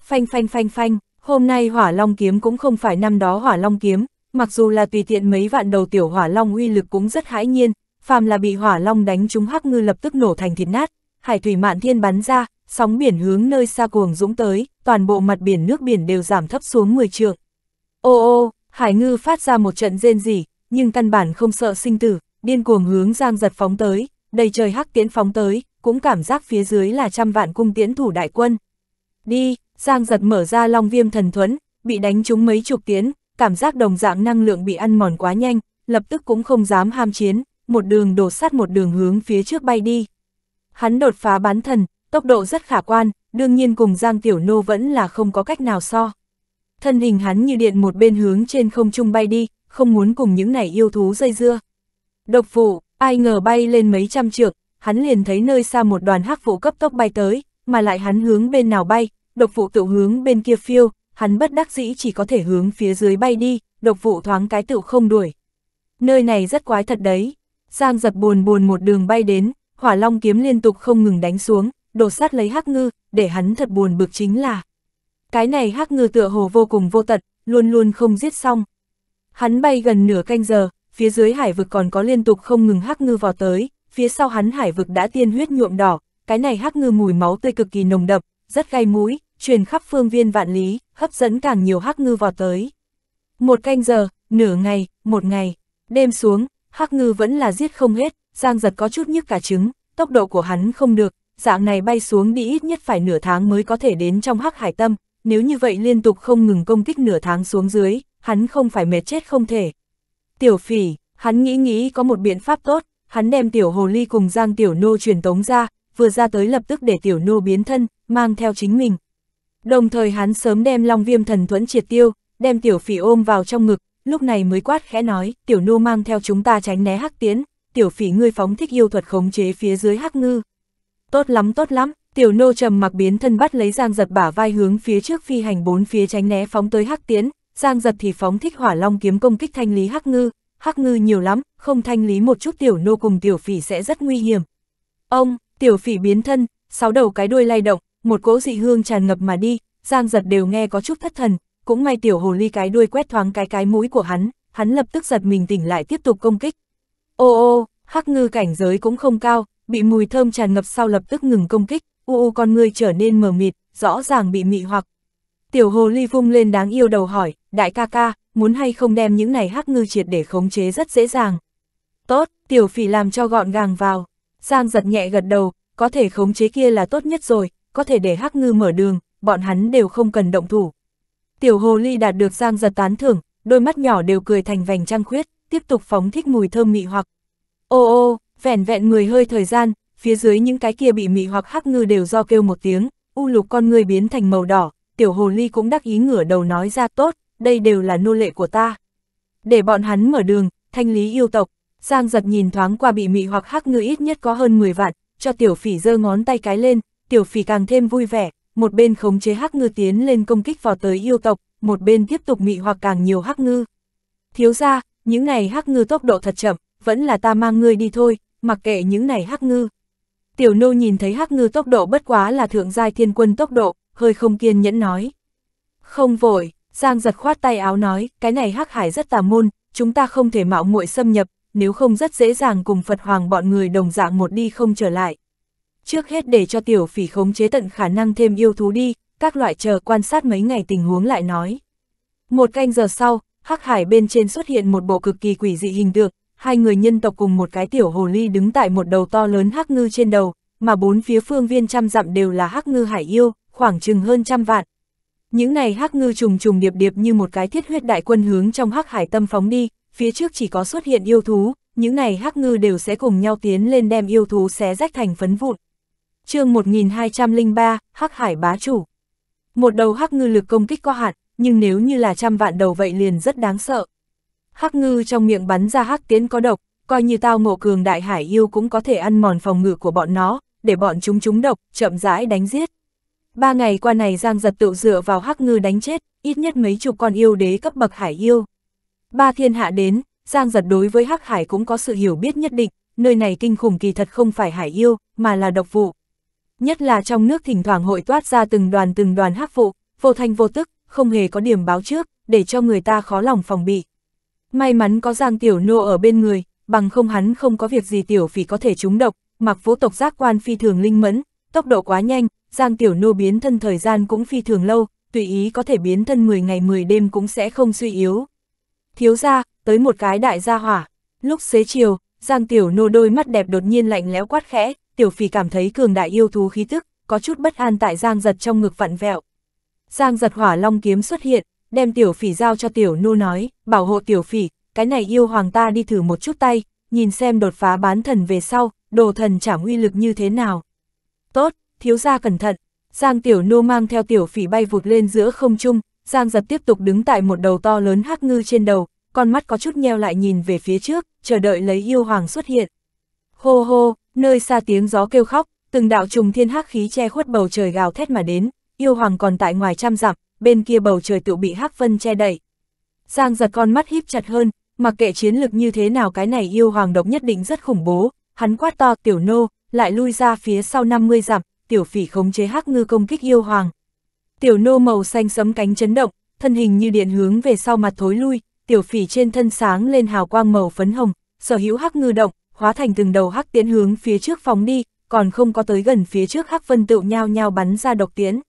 Phanh phanh phanh phanh, Hôm nay hỏa long kiếm cũng không phải năm đó hỏa long kiếm, mặc dù là tùy tiện mấy vạn đầu tiểu hỏa long uy lực cũng rất hãi nhiên, phàm là bị hỏa long đánh trúng hắc ngư lập tức nổ thành thịt nát, hải thủy mạn thiên bắn ra, sóng biển hướng nơi xa cuồng dũng tới, toàn bộ mặt biển nước biển đều giảm thấp xuống 10 trượng. Ô ô, hải ngư phát ra một trận rên rỉ, nhưng căn bản không sợ sinh tử, điên cuồng hướng giang giật phóng tới, đầy trời hắc tiễn phóng tới, cũng cảm giác phía dưới là trăm vạn cung tiễn thủ đại quân. Đi, Giang giật mở ra long viêm thần thuẫn, bị đánh trúng mấy chục tiến, cảm giác đồng dạng năng lượng bị ăn mòn quá nhanh, lập tức cũng không dám ham chiến, một đường đổ sát một đường hướng phía trước bay đi. Hắn đột phá bán thần, tốc độ rất khả quan, đương nhiên cùng Giang Tiểu Nô vẫn là không có cách nào so. Thân hình hắn như điện một bên hướng trên không trung bay đi, không muốn cùng những này yêu thú dây dưa. Độc vụ, ai ngờ bay lên mấy trăm trượng, hắn liền thấy nơi xa một đoàn hắc vụ cấp tốc bay tới, mà lại hắn hướng bên nào bay, độc vụ tự hướng bên kia phiêu, hắn bất đắc dĩ chỉ có thể hướng phía dưới bay đi, độc vụ thoáng cái tự không đuổi. Nơi này rất quái thật đấy. Giang giật buồn buồn một đường bay đến, hỏa long kiếm liên tục không ngừng đánh xuống, đột sát lấy hắc ngư, để hắn thật buồn bực chính là. Cái này hắc ngư tựa hồ vô cùng vô tật, luôn luôn không giết xong. Hắn bay gần nửa canh giờ, phía dưới hải vực còn có liên tục không ngừng hắc ngư vào tới, phía sau hắn hải vực đã tiên huyết nhuộm đỏ, cái này hắc ngư mùi máu tươi cực kỳ nồng đậm, rất gai mũi, truyền khắp phương viên vạn lý, hấp dẫn càng nhiều hắc ngư vào tới. Một canh giờ, nửa ngày, một ngày, đêm xuống, hắc ngư vẫn là giết không hết, Giang giật có chút nhức cả trứng, tốc độ của hắn không được, dạng này bay xuống đi ít nhất phải nửa tháng mới có thể đến trong hắc hải tâm, nếu như vậy liên tục không ngừng công kích nửa tháng xuống dưới, hắn không phải mệt chết không thể. Tiểu phỉ, hắn nghĩ nghĩ có một biện pháp tốt, hắn đem tiểu hồ ly cùng Giang tiểu nô truyền tống ra, vừa ra tới lập tức để tiểu nô biến thân, mang theo chính mình, Đồng thời hắn sớm đem long viêm thần thuẫn triệt tiêu, đem tiểu phỉ ôm vào trong ngực, lúc này mới quát khẽ nói, tiểu nô mang theo chúng ta tránh né hắc tiến, tiểu phỉ ngươi phóng thích yêu thuật khống chế phía dưới hắc ngư. Tốt lắm tốt lắm, tiểu nô trầm mặc biến thân bắt lấy giang giật bả vai hướng phía trước phi hành bốn phía tránh né phóng tới hắc tiến, giang giật thì phóng thích hỏa long kiếm công kích thanh lý hắc ngư, hắc ngư nhiều lắm, không thanh lý một chút tiểu nô cùng tiểu phỉ sẽ rất nguy hiểm. Ông, tiểu phỉ biến thân, sáu đầu cái đuôi lay động, một cỗ dị hương tràn ngập mà đi, Giang giật đều nghe có chút thất thần, cũng may tiểu hồ ly cái đuôi quét thoáng cái cái mũi của hắn, hắn lập tức giật mình tỉnh lại tiếp tục công kích. Ô ô, hắc ngư cảnh giới cũng không cao, bị mùi thơm tràn ngập sau lập tức ngừng công kích, u u con người trở nên mờ mịt, rõ ràng bị mị hoặc. Tiểu hồ ly vung lên đáng yêu đầu hỏi, đại ca ca, muốn hay không đem những này hắc ngư triệt để khống chế rất dễ dàng. Tốt, tiểu phỉ làm cho gọn gàng vào. Giang giật nhẹ gật đầu, có thể khống chế kia là tốt nhất rồi, có thể để hắc ngư mở đường, bọn hắn đều không cần động thủ. Tiểu hồ ly đạt được giang giật tán thưởng, đôi mắt nhỏ đều cười thành vành trăng khuyết, tiếp tục phóng thích mùi thơm mị hoặc. Ô ô, vẻn vẹn người hơi thời gian, phía dưới những cái kia bị mị hoặc hắc ngư đều do kêu một tiếng, u lục con người biến thành màu đỏ, tiểu hồ ly cũng đắc ý ngửa đầu nói ra tốt, đây đều là nô lệ của ta. Để bọn hắn mở đường, thanh lý yêu tộc, Giang giật nhìn thoáng qua bị mị hoặc hắc ngư ít nhất có hơn 10 vạn, cho tiểu phỉ giơ ngón tay cái lên, tiểu phỉ càng thêm vui vẻ, một bên khống chế hắc ngư tiến lên công kích vào tới yêu tộc, một bên tiếp tục mị hoặc càng nhiều hắc ngư. Thiếu ra, những này hắc ngư tốc độ thật chậm, vẫn là ta mang ngươi đi thôi, mặc kệ những này hắc ngư. Tiểu nô nhìn thấy hắc ngư tốc độ bất quá là thượng giai thiên quân tốc độ, hơi không kiên nhẫn nói. Không vội, Giang giật khoát tay áo nói, cái này hắc hải rất tà môn, chúng ta không thể mạo muội xâm nhập, nếu không rất dễ dàng cùng Phật Hoàng bọn người đồng dạng một đi không trở lại trước hết để cho tiểu phỉ khống chế tận khả năng thêm yêu thú đi, các loại chờ quan sát mấy ngày tình huống lại nói. Một canh giờ sau, hắc hải bên trên xuất hiện một bộ cực kỳ quỷ dị hình tượng, hai người nhân tộc cùng một cái tiểu hồ ly đứng tại một đầu to lớn hắc ngư trên đầu, mà bốn phía phương viên trăm dặm đều là hắc ngư hải yêu, khoảng chừng hơn trăm vạn. Những này hắc ngư trùng trùng điệp điệp như một cái thiết huyết đại quân hướng trong hắc hải tâm phóng đi, phía trước chỉ có xuất hiện yêu thú, những này hắc ngư đều sẽ cùng nhau tiến lên đem yêu thú xé rách thành phấn vụn chương 1203, Hắc Hải Bá Chủ. Một đầu Hắc Ngư lực công kích có hạn, nhưng nếu như là trăm vạn đầu vậy liền rất đáng sợ. Hắc Ngư trong miệng bắn ra Hắc Tiến có độc, coi như tao ngộ cường đại hải yêu cũng có thể ăn mòn phòng ngự của bọn nó, để bọn chúng trúng độc, chậm rãi đánh giết. Ba ngày qua này Giang giật tự dựa vào Hắc Ngư đánh chết, ít nhất mấy chục con yêu đế cấp bậc hải yêu. Ba thiên hạ đến, Giang giật đối với Hắc Hải cũng có sự hiểu biết nhất định, nơi này kinh khủng kỳ thật không phải hải yêu, mà là độc vụ nhất là trong nước thỉnh thoảng hội toát ra từng đoàn từng đoàn hắc vụ, vô thanh vô tức, không hề có điểm báo trước, để cho người ta khó lòng phòng bị. May mắn có Giang Tiểu Nô ở bên người, bằng không hắn không có việc gì Tiểu Phỉ có thể trúng độc, mặc vũ tộc giác quan phi thường linh mẫn, tốc độ quá nhanh, Giang Tiểu Nô biến thân thời gian cũng phi thường lâu, tùy ý có thể biến thân 10 ngày 10 đêm cũng sẽ không suy yếu. Thiếu ra, tới một cái đại gia hỏa, lúc xế chiều, Giang Tiểu Nô đôi mắt đẹp đột nhiên lạnh lẽo quát khẽ, tiểu phỉ cảm thấy cường đại yêu thú khí tức, có chút bất an tại giang giật trong ngực vặn vẹo. Giang giật hỏa long kiếm xuất hiện, đem tiểu phỉ giao cho tiểu nu nói, bảo hộ tiểu phỉ, cái này yêu hoàng ta đi thử một chút tay, nhìn xem đột phá bán thần về sau, đồ thần trả uy lực như thế nào. Tốt, thiếu gia cẩn thận, Giang tiểu nu mang theo tiểu phỉ bay vụt lên giữa không trung, Giang giật tiếp tục đứng tại một đầu to lớn hắc ngư trên đầu, con mắt có chút nheo lại nhìn về phía trước, chờ đợi lấy yêu hoàng xuất hiện. Hô hô, Nơi xa tiếng gió kêu khóc, từng đạo trùng thiên hắc khí che khuất bầu trời gào thét mà đến, yêu hoàng còn tại ngoài trăm dặm, bên kia bầu trời tự bị hắc vân che đậy. Giang giật con mắt híp chặt hơn, mặc kệ chiến lực như thế nào cái này yêu hoàng độc nhất định rất khủng bố, hắn quát to tiểu nô, lại lui ra phía sau 50 dặm, tiểu phỉ khống chế hắc ngư công kích yêu hoàng. Tiểu nô màu xanh sấm cánh chấn động, thân hình như điện hướng về sau mặt thối lui, tiểu phỉ trên thân sáng lên hào quang màu phấn hồng, sở hữu hắc ngư động, hóa thành từng đầu hắc tiến hướng phía trước phóng đi, còn không có tới gần phía trước hắc vân tựu nhao nhao bắn ra độc tiến.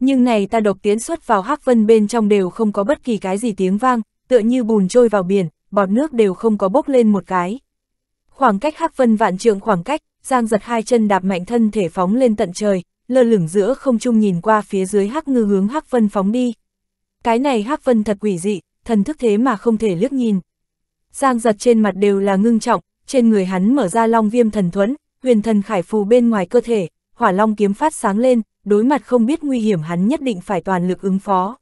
Nhưng này ta độc tiến xuất vào hắc vân bên trong đều không có bất kỳ cái gì tiếng vang, tựa như bùn trôi vào biển, bọt nước đều không có bốc lên một cái. Khoảng cách hắc vân vạn trượng khoảng cách, Giang giật hai chân đạp mạnh thân thể phóng lên tận trời, lơ lửng giữa không trung nhìn qua phía dưới hắc ngư hướng hắc vân phóng đi. Cái này hắc vân thật quỷ dị, thần thức thế mà không thể liếc nhìn. Giang giật trên mặt đều là ngưng trọng, trên người hắn mở ra long viêm thần thuẫn, huyền thần khải phù bên ngoài cơ thể, hỏa long kiếm phát sáng lên, đối mặt không biết nguy hiểm hắn nhất định phải toàn lực ứng phó.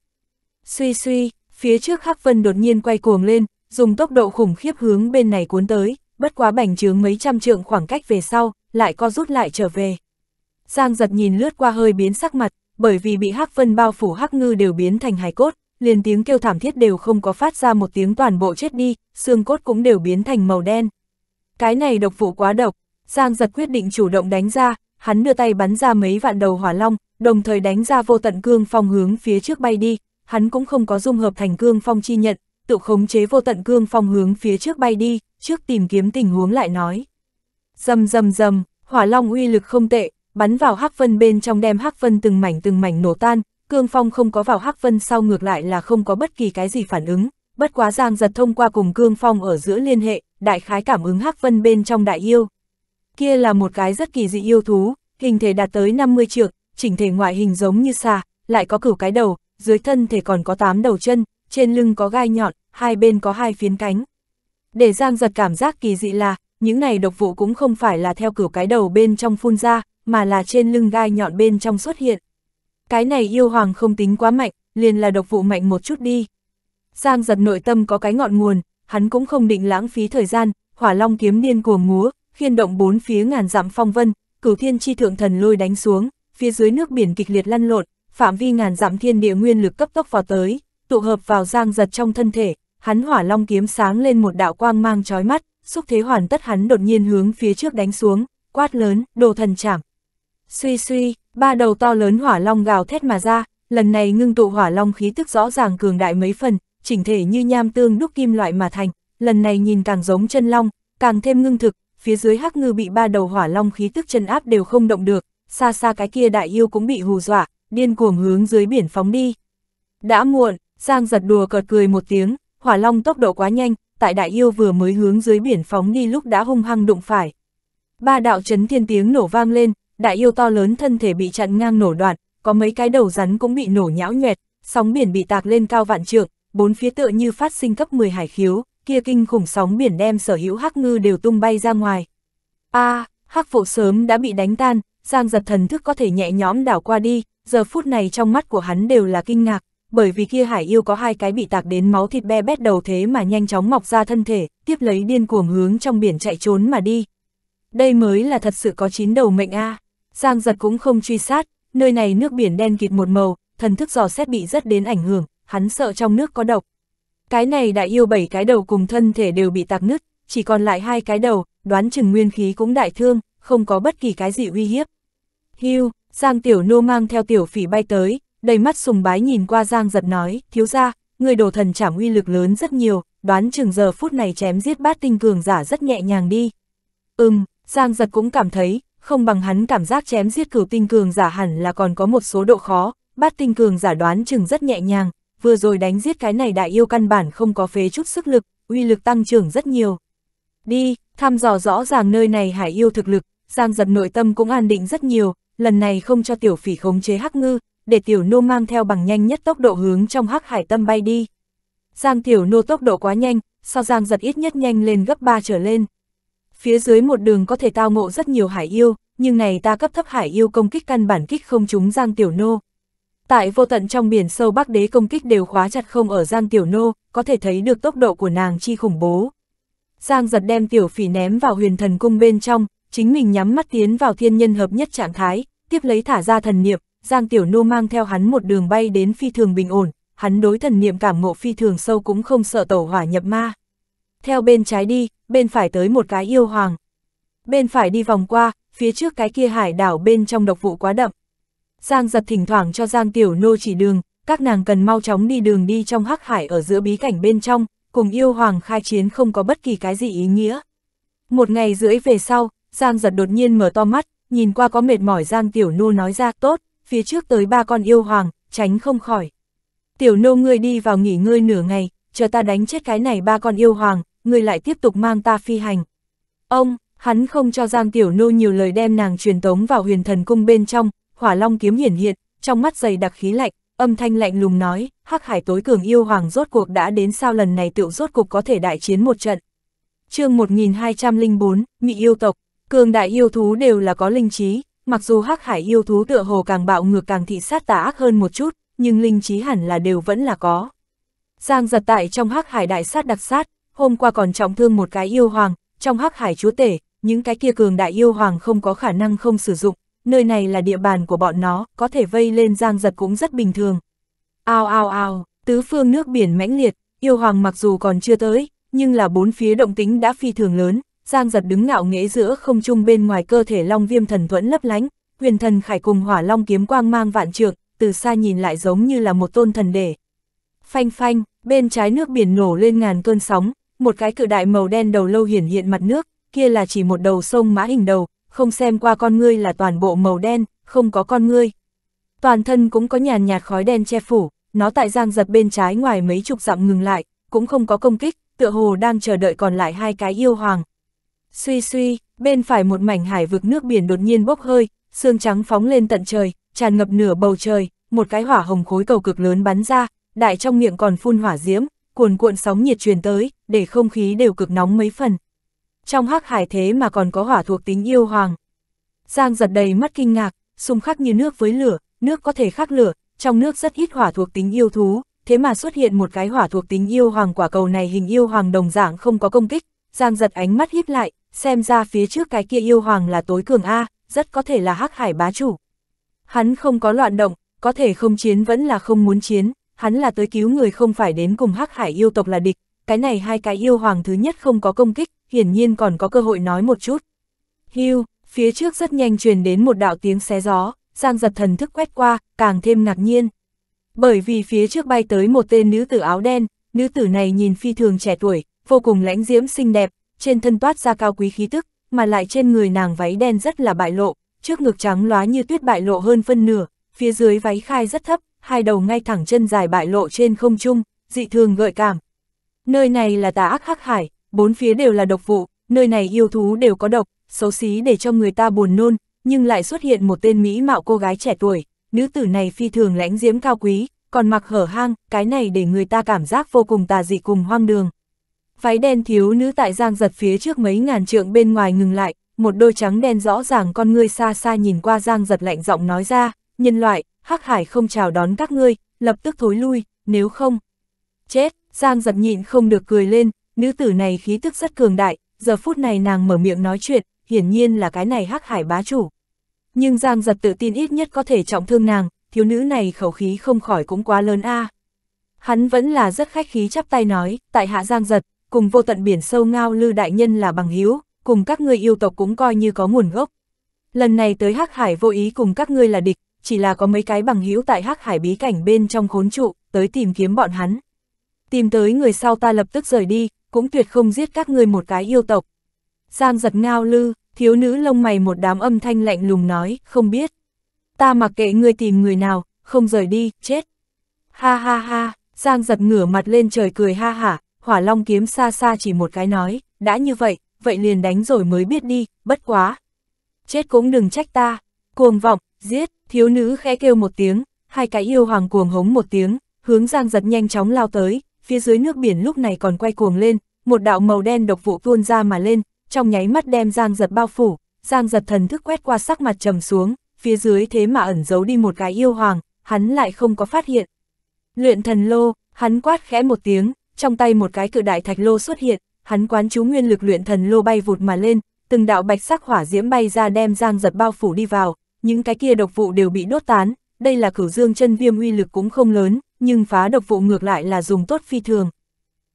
Suy suy, phía trước Hắc Vân đột nhiên quay cuồng lên, dùng tốc độ khủng khiếp hướng bên này cuốn tới, bất quá bành trướng mấy trăm trượng khoảng cách về sau, lại co rút lại trở về. Giang giật nhìn lướt qua hơi biến sắc mặt, bởi vì bị Hắc Vân bao phủ Hắc Ngư đều biến thành hài cốt, liền tiếng kêu thảm thiết đều không có phát ra một tiếng toàn bộ chết đi, xương cốt cũng đều biến thành màu đen. Cái này độc vụ quá độc, Giang giật quyết định chủ động đánh ra, hắn đưa tay bắn ra mấy vạn đầu hỏa long, đồng thời đánh ra vô tận cương phong hướng phía trước bay đi, hắn cũng không có dung hợp thành cương phong chi nhận, tự khống chế vô tận cương phong hướng phía trước bay đi, trước tìm kiếm tình huống lại nói. Dầm dầm dầm, hỏa long uy lực không tệ, bắn vào hắc vân bên trong đem hắc vân từng mảnh từng mảnh nổ tan, cương phong không có vào hắc vân sau ngược lại là không có bất kỳ cái gì phản ứng, bất quá Giang giật thông qua cùng Cương Phong ở giữa liên hệ, đại khái cảm ứng hắc vân bên trong đại yêu. Kia là một cái rất kỳ dị yêu thú, hình thể đạt tới 50 trượng, chỉnh thể ngoại hình giống như xà, lại có cửu cái đầu, dưới thân thể còn có tám đầu chân, trên lưng có gai nhọn, hai bên có hai phiến cánh. Để Giang giật cảm giác kỳ dị là, những này độc vụ cũng không phải là theo cửu cái đầu bên trong phun ra, mà là trên lưng gai nhọn bên trong xuất hiện. Cái này yêu hoàng không tính quá mạnh, liền là độc vụ mạnh một chút đi. Giang giật nội tâm có cái ngọn nguồn, hắn cũng không định lãng phí thời gian, hỏa long kiếm điên cuồng múa, khiên động bốn phía ngàn dặm phong vân, cửu thiên chi thượng thần lôi đánh xuống, phía dưới nước biển kịch liệt lăn lộn, phạm vi ngàn dặm thiên địa nguyên lực cấp tốc vào tới, tụ hợp vào giang giật trong thân thể, hắn hỏa long kiếm sáng lên một đạo quang mang chói mắt, xúc thế hoàn tất hắn đột nhiên hướng phía trước đánh xuống, quát lớn, đồ thần chảm. Suy suy, ba đầu to lớn hỏa long gào thét mà ra, lần này ngưng tụ hỏa long khí tức rõ ràng cường đại mấy phần, chỉnh thể như nham tương đúc kim loại mà thành, lần này nhìn càng giống chân long, càng thêm ngưng thực, phía dưới hắc ngư bị ba đầu hỏa long khí tức chân áp đều không động được, xa xa cái kia đại yêu cũng bị hù dọa, điên cuồng hướng dưới biển phóng đi. Đã muộn, Giang giật đùa cợt cười một tiếng, hỏa long tốc độ quá nhanh, tại đại yêu vừa mới hướng dưới biển phóng đi lúc đã hung hăng đụng phải. Ba đạo chấn thiên tiếng nổ vang lên, đại yêu to lớn thân thể bị chặn ngang nổ đoạn, có mấy cái đầu rắn cũng bị nổ nhão nhoẹt, sóng biển bị tạc lên cao vạn trượng, bốn phía tựa như phát sinh cấp 10 hải khiếu, kia kinh khủng sóng biển đem sở hữu hắc ngư đều tung bay ra ngoài. A, à, hắc phổ sớm đã bị đánh tan, Giang giật thần thức có thể nhẹ nhõm đảo qua đi, giờ phút này trong mắt của hắn đều là kinh ngạc, bởi vì kia hải yêu có hai cái bị tạc đến máu thịt be bét đầu thế mà nhanh chóng mọc ra thân thể, tiếp lấy điên cuồng hướng trong biển chạy trốn mà đi. Đây mới là thật sự có chín đầu mệnh a. À. Giang giật cũng không truy sát, nơi này nước biển đen kịt một màu, thần thức dò xét bị rất đến ảnh hưởng, hắn sợ trong nước có độc. Cái này đại yêu bảy cái đầu cùng thân thể đều bị tạc nứt, chỉ còn lại hai cái đầu, đoán chừng nguyên khí cũng đại thương, không có bất kỳ cái gì uy hiếp. Hưu, Giang Tiểu Nô mang theo Tiểu Phỉ bay tới, đầy mắt sùng bái nhìn qua Giang giật nói, thiếu ra, người đồ thần chảm uy lực lớn rất nhiều, đoán chừng giờ phút này chém giết bát tinh cường giả rất nhẹ nhàng đi. Ừm, Giang giật cũng cảm thấy, không bằng hắn cảm giác chém giết cửu tinh cường giả hẳn là còn có một số độ khó, bát tinh cường giả đoán chừng rất nhẹ nhàng, vừa rồi đánh giết cái này đại yêu căn bản không có phế chút sức lực, uy lực tăng trưởng rất nhiều. Đi, thăm dò rõ ràng nơi này hải yêu thực lực, Giang giật nội tâm cũng an định rất nhiều, lần này không cho tiểu phỉ khống chế hắc ngư, để tiểu nô mang theo bằng nhanh nhất tốc độ hướng trong hắc hải tâm bay đi. Giang tiểu nô tốc độ quá nhanh, so Giang giật ít nhất nhanh lên gấp 3 trở lên. Phía dưới một đường có thể tao ngộ rất nhiều hải yêu, nhưng này ta cấp thấp hải yêu công kích căn bản kích không chúng Giang tiểu nô. Tại vô tận trong biển sâu Bắc Đế công kích đều khóa chặt không ở Giang Tiểu Nô, có thể thấy được tốc độ của nàng chi khủng bố. Giang giật đem Tiểu Phỉ ném vào huyền thần cung bên trong, chính mình nhắm mắt tiến vào thiên nhân hợp nhất trạng thái, tiếp lấy thả ra thần niệm, Giang Tiểu Nô mang theo hắn một đường bay đến phi thường bình ổn, hắn đối thần niệm cảm ngộ phi thường sâu cũng không sợ tổ hỏa nhập ma. Theo bên trái đi, bên phải tới một cái yêu hoàng. Bên phải đi vòng qua, phía trước cái kia hải đảo bên trong độc vụ quá đậm. Giang giật thỉnh thoảng cho Giang Tiểu Nô chỉ đường, các nàng cần mau chóng đi đường đi trong hắc hải ở giữa bí cảnh bên trong, cùng yêu hoàng khai chiến không có bất kỳ cái gì ý nghĩa. Một ngày rưỡi về sau, Giang giật đột nhiên mở to mắt, nhìn qua có mệt mỏi Giang Tiểu Nô nói ra tốt, phía trước tới ba con yêu hoàng, tránh không khỏi. Tiểu Nô ngươi đi vào nghỉ ngơi nửa ngày, chờ ta đánh chết cái này ba con yêu hoàng, ngươi lại tiếp tục mang ta phi hành. Ông, hắn không cho Giang Tiểu Nô nhiều lời đem nàng truyền tống vào huyền thần cung bên trong, hỏa long kiếm hiển hiện, trong mắt dày đặc khí lạnh, âm thanh lạnh lùng nói, hắc hải tối cường yêu hoàng rốt cuộc đã đến sao lần này tựu rốt cuộc có thể đại chiến một trận. chương 1204, Mị yêu tộc, cường đại yêu thú đều là có linh trí, mặc dù hắc hải yêu thú tựa hồ càng bạo ngược càng thị sát tà ác hơn một chút, nhưng linh trí hẳn là đều vẫn là có. Giang giật tại trong hắc hải đại sát đặc sát, hôm qua còn trọng thương một cái yêu hoàng, trong hắc hải chúa tể, những cái kia cường đại yêu hoàng không có khả năng không sử dụng, nơi này là địa bàn của bọn nó, có thể vây lên giang giật cũng rất bình thường. Ao ao ao, tứ phương nước biển mãnh liệt, yêu hoàng mặc dù còn chưa tới, nhưng là bốn phía động tính đã phi thường lớn, giang giật đứng ngạo nghễ giữa không trung bên ngoài cơ thể long viêm thần thuẫn lấp lánh, huyền thần khải cùng hỏa long kiếm quang mang vạn trượng, từ xa nhìn lại giống như là một tôn thần để. Phanh phanh, bên trái nước biển nổ lên ngàn cơn sóng, một cái cự đại màu đen đầu lâu hiển hiện mặt nước, kia là chỉ một đầu sông mã hình đầu, không xem qua con ngươi là toàn bộ màu đen, không có con ngươi. Toàn thân cũng có nhàn nhạt khói đen che phủ, nó tại giang giật bên trái ngoài mấy chục dặm ngừng lại, cũng không có công kích, tựa hồ đang chờ đợi còn lại hai cái yêu hoàng. Suy suy, bên phải một mảnh hải vực nước biển đột nhiên bốc hơi, xương trắng phóng lên tận trời, tràn ngập nửa bầu trời, một cái hỏa hồng khối cầu cực lớn bắn ra, đại trong miệng còn phun hỏa diễm, cuồn cuộn sóng nhiệt truyền tới, để không khí đều cực nóng mấy phần trong hắc hải thế mà còn có hỏa thuộc tính yêu hoàng. Giang giật đầy mắt kinh ngạc, xung khắc như nước với lửa, nước có thể khắc lửa, trong nước rất ít hỏa thuộc tính yêu thú, thế mà xuất hiện một cái hỏa thuộc tính yêu hoàng quả cầu này hình yêu hoàng đồng dạng không có công kích, Giang giật ánh mắt híp lại, xem ra phía trước cái kia yêu hoàng là tối cường A, rất có thể là hắc hải bá chủ. Hắn không có loạn động, có thể không chiến vẫn là không muốn chiến, hắn là tới cứu người không phải đến cùng hắc hải yêu tộc là địch, cái này hai cái yêu hoàng thứ nhất không có công kích, hiển nhiên còn có cơ hội nói một chút. Hưu, phía trước rất nhanh truyền đến một đạo tiếng xé gió, Giang giật thần thức quét qua, càng thêm ngạc nhiên. Bởi vì phía trước bay tới một tên nữ tử áo đen, nữ tử này nhìn phi thường trẻ tuổi, vô cùng lãnh diễm xinh đẹp, trên thân toát ra cao quý khí tức, mà lại trên người nàng váy đen rất là bại lộ, trước ngực trắng lóa như tuyết bại lộ hơn phân nửa, phía dưới váy khai rất thấp, hai đầu ngay thẳng chân dài bại lộ trên không trung, dị thường gợi cảm, Nơi này là tà ác hắc hải, bốn phía đều là độc vụ, nơi này yêu thú đều có độc, xấu xí để cho người ta buồn nôn, nhưng lại xuất hiện một tên mỹ mạo cô gái trẻ tuổi, nữ tử này phi thường lãnh diễm cao quý, còn mặc hở hang, cái này để người ta cảm giác vô cùng tà dị cùng hoang đường. Váy đen thiếu nữ tại giang giật phía trước mấy ngàn trượng bên ngoài ngừng lại, một đôi trắng đen rõ ràng con ngươi xa xa nhìn qua giang giật lạnh giọng nói ra, nhân loại, hắc hải không chào đón các ngươi, lập tức thối lui, nếu không, chết. Giang giật nhịn không được cười lên, nữ tử này khí tức rất cường đại, giờ phút này nàng mở miệng nói chuyện, hiển nhiên là cái này hắc hải bá chủ. Nhưng Giang giật tự tin ít nhất có thể trọng thương nàng, thiếu nữ này khẩu khí không khỏi cũng quá lớn a. Hắn vẫn là rất khách khí chắp tay nói, tại hạ Giang giật, cùng vô tận biển sâu ngao lư đại nhân là bằng hữu cùng các ngươi yêu tộc cũng coi như có nguồn gốc. Lần này tới hắc hải vô ý cùng các ngươi là địch, chỉ là có mấy cái bằng hữu tại hắc hải bí cảnh bên trong khốn trụ, tới tìm kiếm bọn hắn tìm tới người sau ta lập tức rời đi, cũng tuyệt không giết các ngươi một cái yêu tộc. Giang giật ngao lư, thiếu nữ lông mày một đám âm thanh lạnh lùng nói, không biết. Ta mặc kệ ngươi tìm người nào, không rời đi, chết. Ha ha ha, Giang giật ngửa mặt lên trời cười ha hả, hỏa long kiếm xa xa chỉ một cái nói, đã như vậy, vậy liền đánh rồi mới biết đi, bất quá. Chết cũng đừng trách ta, cuồng vọng, giết, thiếu nữ khẽ kêu một tiếng, hai cái yêu hoàng cuồng hống một tiếng, hướng Giang giật nhanh chóng lao tới, phía dưới nước biển lúc này còn quay cuồng lên, một đạo màu đen độc vụ tuôn ra mà lên, trong nháy mắt đem Giang Giật bao phủ, Giang Giật thần thức quét qua sắc mặt trầm xuống, phía dưới thế mà ẩn giấu đi một cái yêu hoàng, hắn lại không có phát hiện. Luyện thần lô, hắn quát khẽ một tiếng, trong tay một cái cự đại thạch lô xuất hiện, hắn quán chú nguyên lực luyện thần lô bay vụt mà lên, từng đạo bạch sắc hỏa diễm bay ra đem Giang Giật bao phủ đi vào, những cái kia độc vụ đều bị đốt tán, đây là cửu dương chân viêm uy lực cũng không lớn, nhưng phá độc vụ ngược lại là dùng tốt phi thường.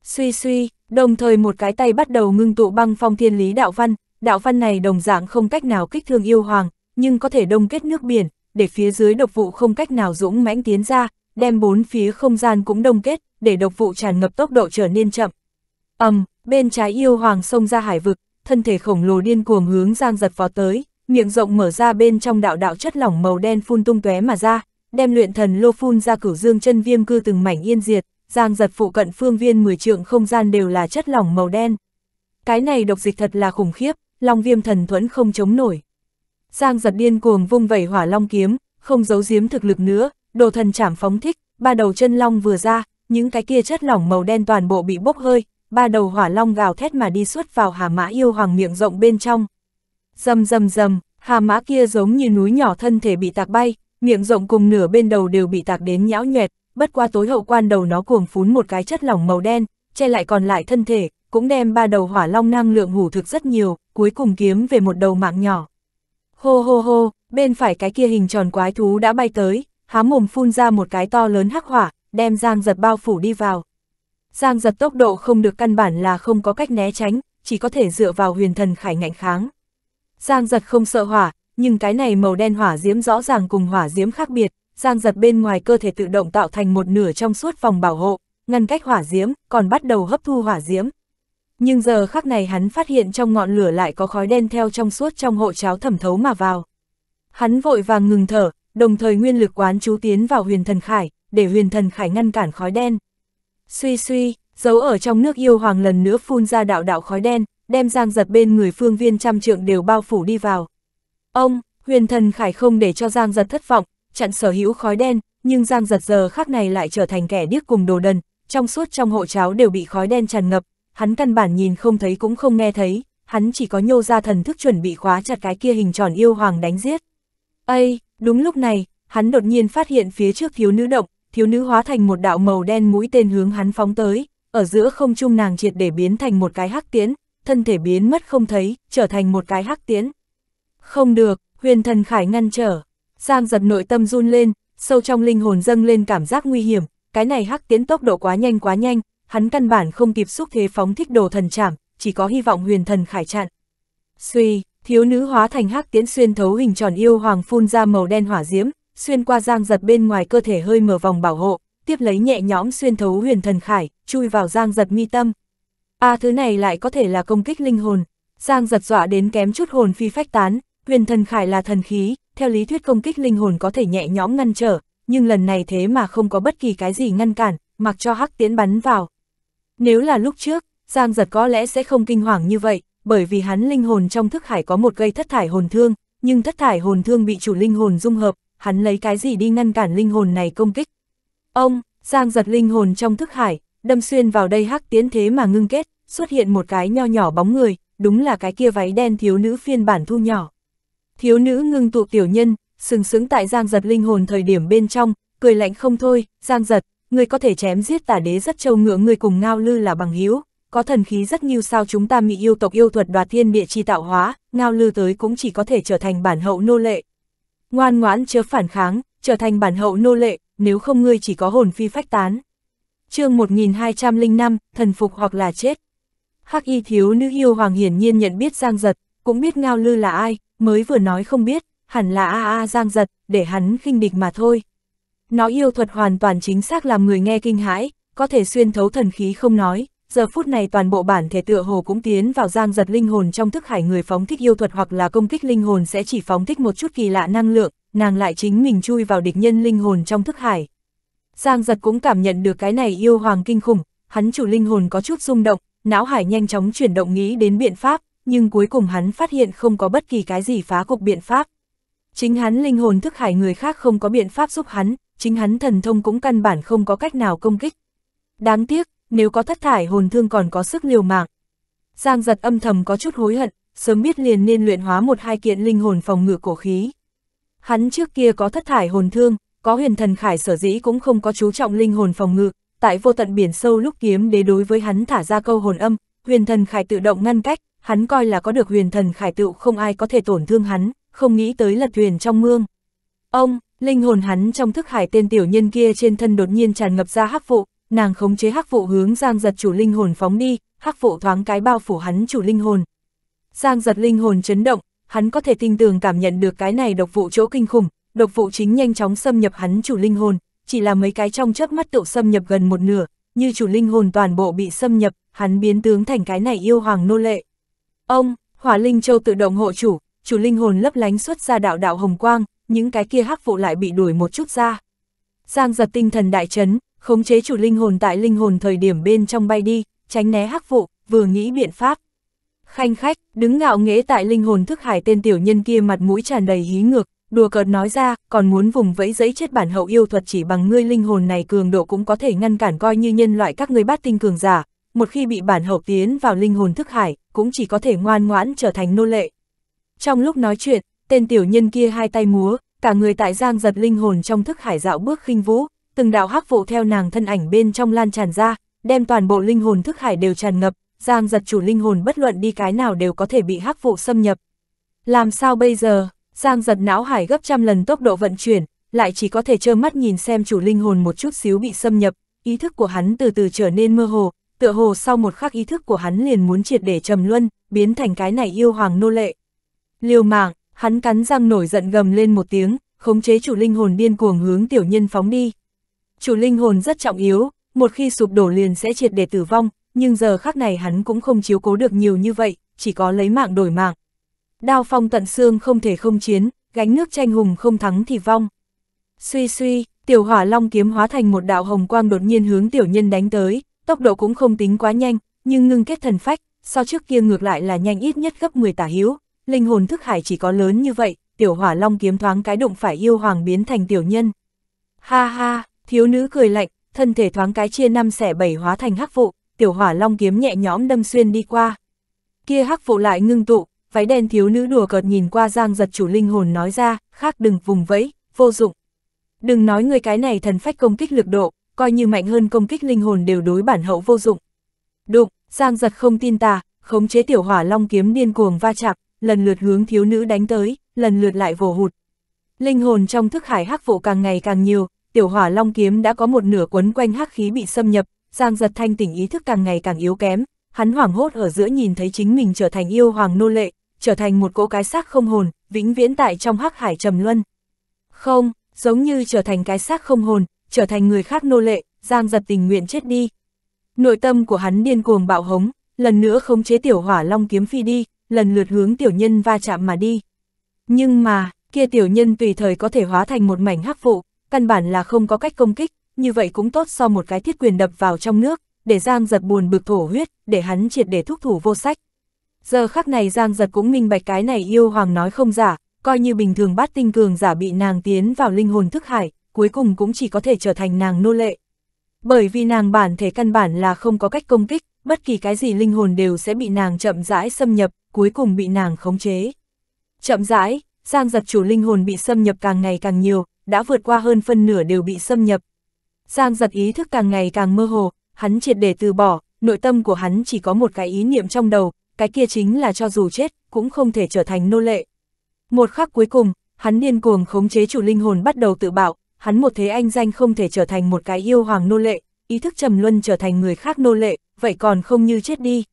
Suy suy, đồng thời một cái tay bắt đầu ngưng tụ băng phong thiên lý đạo văn, đạo văn này đồng dạng không cách nào kích thương yêu hoàng, nhưng có thể đông kết nước biển, để phía dưới độc vụ không cách nào dũng mãnh tiến ra, đem bốn phía không gian cũng đông kết, để độc vụ tràn ngập tốc độ trở nên chậm. ầm, um, bên trái yêu hoàng xông ra hải vực, thân thể khổng lồ điên cuồng hướng Giang Giật vào tới, miệng rộng mở ra bên trong đạo đạo chất lỏng màu đen phun tung tóe mà ra, đem luyện thần lô phun ra cửu dương chân viêm cư từng mảnh yên diệt, giang giật phụ cận phương viên 10 trượng không gian đều là chất lỏng màu đen. Cái này độc dịch thật là khủng khiếp, long viêm thần thuẫn không chống nổi. Giang giật điên cuồng vung vẩy hỏa long kiếm, không giấu giếm thực lực nữa, đồ thần chảm phóng thích, ba đầu chân long vừa ra, những cái kia chất lỏng màu đen toàn bộ bị bốc hơi, ba đầu hỏa long gào thét mà đi suốt vào hà mã yêu hoàng miệng rộng bên trong. Dầm dầm dầm, hà mã kia giống như núi nhỏ thân thể bị tạc bay, miệng rộng cùng nửa bên đầu đều bị tạc đến nhão nhoẹt, bất qua tối hậu quan đầu nó cuồng phún một cái chất lỏng màu đen, che lại còn lại thân thể, cũng đem ba đầu hỏa long năng lượng hủ thực rất nhiều, cuối cùng kiếm về một đầu mạng nhỏ. Hô hô hô, bên phải cái kia hình tròn quái thú đã bay tới, há mồm phun ra một cái to lớn hắc hỏa, đem Giang giật bao phủ đi vào. Giang giật tốc độ không được căn bản là không có cách né tránh, chỉ có thể dựa vào huyền thần khải ngạnh kháng. Giang giật không sợ hỏa, nhưng cái này màu đen hỏa diễm rõ ràng cùng hỏa diễm khác biệt, giang giật bên ngoài cơ thể tự động tạo thành một nửa trong suốt vòng bảo hộ, ngăn cách hỏa diễm, còn bắt đầu hấp thu hỏa diễm. Nhưng giờ khắc này hắn phát hiện trong ngọn lửa lại có khói đen theo trong suốt trong hộ cháo thẩm thấu mà vào. Hắn vội vàng ngừng thở, đồng thời nguyên lực quán chú tiến vào huyền thần khải, để huyền thần khải ngăn cản khói đen. Suy suy, giấu ở trong nước yêu hoàng lần nữa phun ra đạo đạo khói đen, đem giang giật bên người phương viên trăm trượng đều bao phủ đi vào. Ông, huyền thần khải không để cho Giang giật thất vọng, chặn sở hữu khói đen, nhưng Giang giật giờ khác này lại trở thành kẻ điếc cùng đồ đần, trong suốt trong hộ cháo đều bị khói đen tràn ngập, hắn căn bản nhìn không thấy cũng không nghe thấy, hắn chỉ có nhô ra thần thức chuẩn bị khóa chặt cái kia hình tròn yêu hoàng đánh giết. Ây, đúng lúc này, hắn đột nhiên phát hiện phía trước thiếu nữ động, thiếu nữ hóa thành một đạo màu đen mũi tên hướng hắn phóng tới, ở giữa không trung nàng triệt để biến thành một cái hắc tiến, thân thể biến mất không thấy, trở thành một cái hắc tiến. Không được, huyền thần khải ngăn trở. Giang giật nội tâm run lên, sâu trong linh hồn dâng lên cảm giác nguy hiểm, cái này hắc tiến tốc độ quá nhanh quá nhanh, hắn căn bản không kịp xúc thế phóng thích đồ thần chạm, chỉ có hy vọng huyền thần khải chặn. Suy, thiếu nữ hóa thành hắc tiến xuyên thấu hình tròn yêu hoàng phun ra màu đen hỏa diễm, xuyên qua giang giật bên ngoài cơ thể hơi mở vòng bảo hộ, tiếp lấy nhẹ nhõm xuyên thấu huyền thần khải, chui vào giang giật mi tâm. A à, thứ này lại có thể là công kích linh hồn, giang giật dọa đến kém chút hồn phi phách tán, huyền thần khải là thần khí, theo lý thuyết công kích linh hồn có thể nhẹ nhõm ngăn trở, nhưng lần này thế mà không có bất kỳ cái gì ngăn cản, mặc cho hắc tiễn bắn vào. Nếu là lúc trước, Giang giật có lẽ sẽ không kinh hoàng như vậy, bởi vì hắn linh hồn trong thức hải có một cây thất thải hồn thương, nhưng thất thải hồn thương bị chủ linh hồn dung hợp, hắn lấy cái gì đi ngăn cản linh hồn này công kích. Ông, Giang giật linh hồn trong thức hải, đâm xuyên vào đây hắc tiễn thế mà ngưng kết, xuất hiện một cái nho nhỏ bóng người, đúng là cái kia váy đen thiếu nữ phiên bản thu nhỏ thiếu nữ ngưng tụ tiểu nhân, sừng sững tại Giang Giật linh hồn thời điểm bên trong, cười lạnh không thôi, Giang Giật, người có thể chém giết tả đế rất châu ngựa người cùng ngao lư là bằng hiếu, có thần khí rất nhiều sao chúng ta mị yêu tộc yêu thuật đoạt thiên địa chi tạo hóa, ngao lư tới cũng chỉ có thể trở thành bản hậu nô lệ. Ngoan ngoãn chớ phản kháng, trở thành bản hậu nô lệ, nếu không ngươi chỉ có hồn phi phách tán. chương 1205, thần phục hoặc là chết. Hắc y thiếu nữ yêu hoàng hiển nhiên nhận biết Giang Giật, cũng biết Ngao Lư là ai, mới vừa nói không biết, hẳn là a a giang giật, để hắn khinh địch mà thôi. Nó yêu thuật hoàn toàn chính xác làm người nghe kinh hãi, có thể xuyên thấu thần khí không nói, giờ phút này toàn bộ bản thể tựa hồ cũng tiến vào giang giật linh hồn trong thức hải người phóng thích yêu thuật hoặc là công kích linh hồn sẽ chỉ phóng thích một chút kỳ lạ năng lượng, nàng lại chính mình chui vào địch nhân linh hồn trong thức hải. Giang giật cũng cảm nhận được cái này yêu hoàng kinh khủng, hắn chủ linh hồn có chút rung động, não hải nhanh chóng chuyển động nghĩ đến biện pháp, nhưng cuối cùng hắn phát hiện không có bất kỳ cái gì phá cục biện pháp. Chính hắn linh hồn thức hải người khác không có biện pháp giúp hắn, chính hắn thần thông cũng căn bản không có cách nào công kích. Đáng tiếc, nếu có thất thải hồn thương còn có sức liều mạng. Giang giật âm thầm có chút hối hận, sớm biết liền nên luyện hóa một hai kiện linh hồn phòng ngự cổ khí. Hắn trước kia có thất thải hồn thương, có huyền thần khải sở dĩ cũng không có chú trọng linh hồn phòng ngự, tại vô tận biển sâu lúc kiếm đế đối với hắn thả ra câu hồn âm, huyền thần khải tự động ngăn cách, hắn coi là có được huyền thần khải tựu không ai có thể tổn thương hắn, không nghĩ tới lật thuyền trong mương. Ông, linh hồn hắn trong thức hải tên tiểu nhân kia trên thân đột nhiên tràn ngập ra hắc vụ, nàng khống chế hắc vụ hướng Giang Giật chủ linh hồn phóng đi, hắc vụ thoáng cái bao phủ hắn chủ linh hồn. Giang Giật linh hồn chấn động, hắn có thể tinh tường cảm nhận được cái này độc vụ chỗ kinh khủng, độc vụ chính nhanh chóng xâm nhập hắn chủ linh hồn, chỉ là mấy cái trong chớp mắt tựu xâm nhập gần một nửa, như chủ linh hồn toàn bộ bị xâm nhập, hắn biến tướng thành cái này yêu hoàng nô lệ. Ông, hỏa linh châu tự động hộ chủ, chủ linh hồn lấp lánh xuất ra đạo đạo hồng quang, những cái kia hắc vụ lại bị đuổi một chút ra. Giang giật tinh thần đại chấn, khống chế chủ linh hồn tại linh hồn thời điểm bên trong bay đi, tránh né hắc vụ, vừa nghĩ biện pháp. Khanh khách, đứng ngạo nghễ tại linh hồn thức hải tên tiểu nhân kia mặt mũi tràn đầy hí ngược, đùa cợt nói ra, còn muốn vùng vẫy giấy chết bản hậu yêu thuật chỉ bằng ngươi linh hồn này cường độ cũng có thể ngăn cản coi như nhân loại các ngươi bát tinh cường giả, một khi bị bản hậu tiến vào linh hồn thức hải, cũng chỉ có thể ngoan ngoãn trở thành nô lệ. Trong lúc nói chuyện, tên tiểu nhân kia hai tay múa, cả người tại giang giật linh hồn trong thức hải dạo bước khinh vũ, từng đạo hắc vụ theo nàng thân ảnh bên trong lan tràn ra, đem toàn bộ linh hồn thức hải đều tràn ngập, giang giật chủ linh hồn bất luận đi cái nào đều có thể bị hắc vụ xâm nhập. Làm sao bây giờ, giang giật não hải gấp trăm lần tốc độ vận chuyển, lại chỉ có thể trơ mắt nhìn xem chủ linh hồn một chút xíu bị xâm nhập, ý thức của hắn từ từ trở nên mơ hồ, tựa hồ sau một khắc ý thức của hắn liền muốn triệt để trầm luân, biến thành cái này yêu hoàng nô lệ. Liều mạng, hắn cắn răng nổi giận gầm lên một tiếng, khống chế chủ linh hồn điên cuồng hướng tiểu nhân phóng đi. Chủ linh hồn rất trọng yếu, một khi sụp đổ liền sẽ triệt để tử vong, nhưng giờ khắc này hắn cũng không chiếu cố được nhiều như vậy, chỉ có lấy mạng đổi mạng. Đao phong tận xương không thể không chiến, gánh nước tranh hùng không thắng thì vong. Suy suy, tiểu hỏa long kiếm hóa thành một đạo hồng quang đột nhiên hướng tiểu nhân đánh tới, tốc độ cũng không tính quá nhanh, nhưng ngưng kết thần phách, so trước kia ngược lại là nhanh ít nhất gấp 10 tả hiếu, linh hồn thức hải chỉ có lớn như vậy, tiểu hỏa long kiếm thoáng cái đụng phải yêu hoàng biến thành tiểu nhân. Ha ha, thiếu nữ cười lạnh, thân thể thoáng cái chia năm xẻ bảy hóa thành hắc vụ, tiểu hỏa long kiếm nhẹ nhõm đâm xuyên đi qua. Kia hắc vụ lại ngưng tụ, váy đen thiếu nữ đùa cợt nhìn qua giang giật chủ linh hồn nói ra, khác đừng vùng vẫy, vô dụng. Đừng nói người cái này thần phách công kích lực độ, coi như mạnh hơn công kích linh hồn đều đối bản hậu vô dụng. Đụng, Giang giật không tin tà, khống chế tiểu hỏa long kiếm điên cuồng va chạm, lần lượt hướng thiếu nữ đánh tới, lần lượt lại vồ hụt. Linh hồn trong thức hải hắc vụ càng ngày càng nhiều, tiểu hỏa long kiếm đã có một nửa quấn quanh hắc khí bị xâm nhập, Giang giật thanh tỉnh ý thức càng ngày càng yếu kém, hắn hoảng hốt ở giữa nhìn thấy chính mình trở thành yêu hoàng nô lệ, trở thành một cỗ cái xác không hồn, vĩnh viễn tại trong hắc hải trầm luân. Không, giống như trở thành cái xác không hồn, trở thành người khác nô lệ, Giang giật tình nguyện chết đi. Nội tâm của hắn điên cuồng bạo hống, lần nữa khống chế tiểu hỏa long kiếm phi đi, lần lượt hướng tiểu nhân va chạm mà đi. Nhưng mà, kia tiểu nhân tùy thời có thể hóa thành một mảnh hắc vụ, căn bản là không có cách công kích, như vậy cũng tốt so một cái thiết quyền đập vào trong nước, để Giang giật buồn bực thổ huyết, để hắn triệt để thúc thủ vô sách. Giờ khắc này Giang giật cũng minh bạch cái này yêu hoàng nói không giả, coi như bình thường bát tinh cường giả bị nàng tiến vào linh hồn thức hải, cuối cùng cũng chỉ có thể trở thành nàng nô lệ. Bởi vì nàng bản thể căn bản là không có cách công kích, bất kỳ cái gì linh hồn đều sẽ bị nàng chậm rãi xâm nhập, cuối cùng bị nàng khống chế. Chậm rãi, Giang giật chủ linh hồn bị xâm nhập càng ngày càng nhiều, đã vượt qua hơn phân nửa đều bị xâm nhập. Giang giật ý thức càng ngày càng mơ hồ, hắn triệt để từ bỏ, nội tâm của hắn chỉ có một cái ý niệm trong đầu, cái kia chính là cho dù chết, cũng không thể trở thành nô lệ. Một khắc cuối cùng, hắn điên cuồng khống chế chủ linh hồn bắt đầu tự bạo, hắn một thế anh danh không thể trở thành một cái yêu hoàng nô lệ, ý thức trầm luân trở thành người khác nô lệ, vậy còn không như chết đi.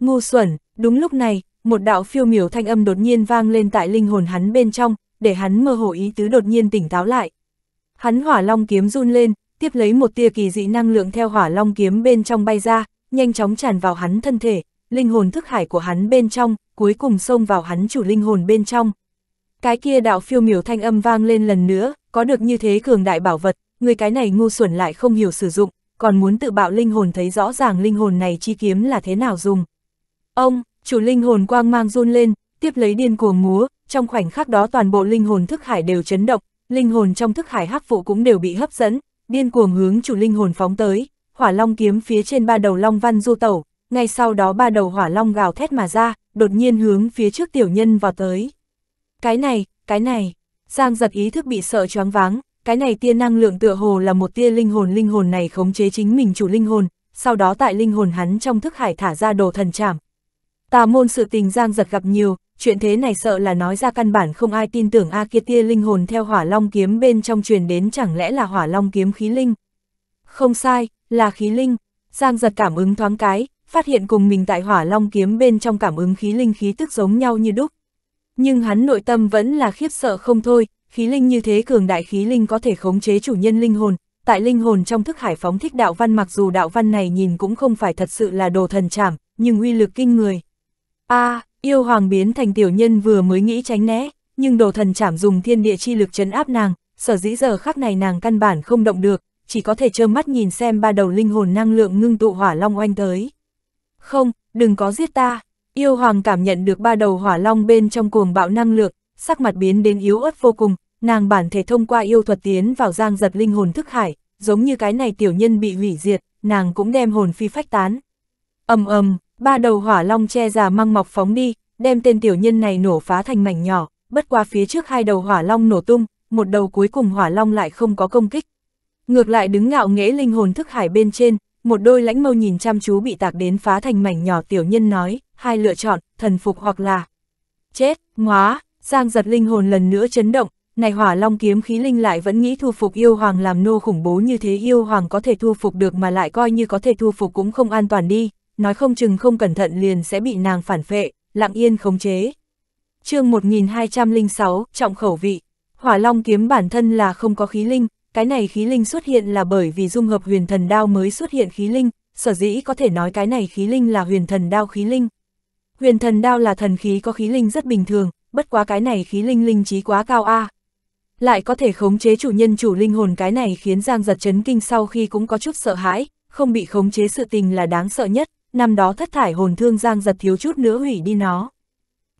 Ngu xuẩn, đúng lúc này, một đạo phiêu miểu thanh âm đột nhiên vang lên tại linh hồn hắn bên trong, để hắn mơ hồ ý tứ đột nhiên tỉnh táo lại. Hắn hỏa long kiếm run lên, tiếp lấy một tia kỳ dị năng lượng theo hỏa long kiếm bên trong bay ra, nhanh chóng tràn vào hắn thân thể, linh hồn thức hải của hắn bên trong, cuối cùng xông vào hắn chủ linh hồn bên trong. Cái kia đạo phiêu miểu thanh âm vang lên lần nữa, có được như thế cường đại bảo vật, người cái này ngu xuẩn lại không hiểu sử dụng, còn muốn tự bạo linh hồn thấy rõ ràng linh hồn này chi kiếm là thế nào dùng. Ông, chủ linh hồn quang mang run lên, tiếp lấy điên cuồng múa, trong khoảnh khắc đó toàn bộ linh hồn thức hải đều chấn động, linh hồn trong thức hải hắc vụ cũng đều bị hấp dẫn, điên cuồng hướng chủ linh hồn phóng tới, hỏa long kiếm phía trên ba đầu long văn du tẩu, ngay sau đó ba đầu hỏa long gào thét mà ra, đột nhiên hướng phía trước tiểu nhân vào tới. Cái này, cái này, Giang giật ý thức bị sợ choáng váng, cái này tia năng lượng tựa hồ là một tia linh hồn linh hồn này khống chế chính mình chủ linh hồn, sau đó tại linh hồn hắn trong thức hải thả ra đồ thần chảm. Tà môn sự tình Giang giật gặp nhiều, chuyện thế này sợ là nói ra căn bản không ai tin tưởng A kia tia linh hồn theo hỏa long kiếm bên trong truyền đến chẳng lẽ là hỏa long kiếm khí linh. Không sai, là khí linh. Giang giật cảm ứng thoáng cái, phát hiện cùng mình tại hỏa long kiếm bên trong cảm ứng khí linh khí tức giống nhau như đúc nhưng hắn nội tâm vẫn là khiếp sợ không thôi, khí linh như thế cường đại khí linh có thể khống chế chủ nhân linh hồn, tại linh hồn trong thức hải phóng thích đạo văn mặc dù đạo văn này nhìn cũng không phải thật sự là đồ thần trảm nhưng uy lực kinh người. a à, yêu hoàng biến thành tiểu nhân vừa mới nghĩ tránh né, nhưng đồ thần trảm dùng thiên địa chi lực chấn áp nàng, sở dĩ giờ khắc này nàng căn bản không động được, chỉ có thể trơ mắt nhìn xem ba đầu linh hồn năng lượng ngưng tụ hỏa long oanh tới. Không, đừng có giết ta, Yêu hoàng cảm nhận được ba đầu hỏa long bên trong cuồng bạo năng lượng, sắc mặt biến đến yếu ớt vô cùng, nàng bản thể thông qua yêu thuật tiến vào giang giật linh hồn thức hải, giống như cái này tiểu nhân bị hủy diệt, nàng cũng đem hồn phi phách tán. ầm ầm, ba đầu hỏa long che già măng mọc phóng đi, đem tên tiểu nhân này nổ phá thành mảnh nhỏ, bất qua phía trước hai đầu hỏa long nổ tung, một đầu cuối cùng hỏa long lại không có công kích. Ngược lại đứng ngạo nghễ linh hồn thức hải bên trên, một đôi lãnh mâu nhìn chăm chú bị tạc đến phá thành mảnh nhỏ tiểu nhân nói, hai lựa chọn, thần phục hoặc là chết, ngóa, Giang giật linh hồn lần nữa chấn động, này hỏa long kiếm khí linh lại vẫn nghĩ thu phục yêu hoàng làm nô khủng bố như thế yêu hoàng có thể thu phục được mà lại coi như có thể thu phục cũng không an toàn đi, nói không chừng không cẩn thận liền sẽ bị nàng phản phệ, lặng yên khống chế. chương 1206, trọng khẩu vị, hỏa long kiếm bản thân là không có khí linh, cái này khí linh xuất hiện là bởi vì dung hợp huyền thần đao mới xuất hiện khí linh, sở dĩ có thể nói cái này khí linh là huyền thần đao khí linh, Huyền thần đao là thần khí có khí linh rất bình thường, bất quá cái này khí linh linh trí quá cao a. Lại có thể khống chế chủ nhân chủ linh hồn cái này khiến Giang giật chấn kinh sau khi cũng có chút sợ hãi, không bị khống chế sự tình là đáng sợ nhất, năm đó thất thải hồn thương Giang giật thiếu chút nữa hủy đi nó.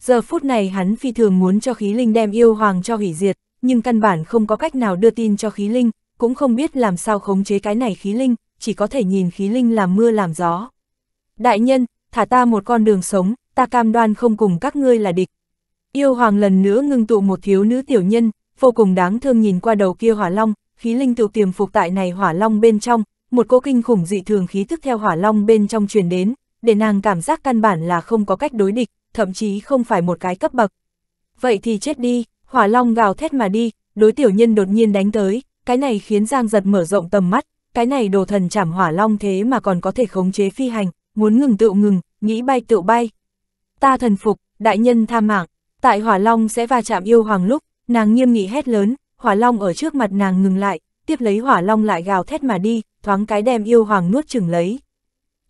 Giờ phút này hắn phi thường muốn cho khí linh đem yêu hoàng cho hủy diệt, nhưng căn bản không có cách nào đưa tin cho khí linh, cũng không biết làm sao khống chế cái này khí linh, chỉ có thể nhìn khí linh làm mưa làm gió. Đại nhân, thả ta một con đường sống, ta cam đoan không cùng các ngươi là địch. Yêu hoàng lần nữa ngưng tụ một thiếu nữ tiểu nhân, vô cùng đáng thương nhìn qua đầu kia hỏa long, khí linh tự tiềm phục tại này hỏa long bên trong, một cô kinh khủng dị thường khí thức theo hỏa long bên trong truyền đến, để nàng cảm giác căn bản là không có cách đối địch, thậm chí không phải một cái cấp bậc. Vậy thì chết đi, hỏa long gào thét mà đi, đối tiểu nhân đột nhiên đánh tới, cái này khiến Giang giật mở rộng tầm mắt, cái này đồ thần chảm hỏa long thế mà còn có thể khống chế phi hành, muốn ngừng tự ngừng, nghĩ bay tự bay, ta thần phục, đại nhân tha mạng, tại hỏa long sẽ va chạm yêu hoàng lúc, nàng nghiêm nghị hét lớn, hỏa long ở trước mặt nàng ngừng lại, tiếp lấy hỏa long lại gào thét mà đi, thoáng cái đem yêu hoàng nuốt chừng lấy.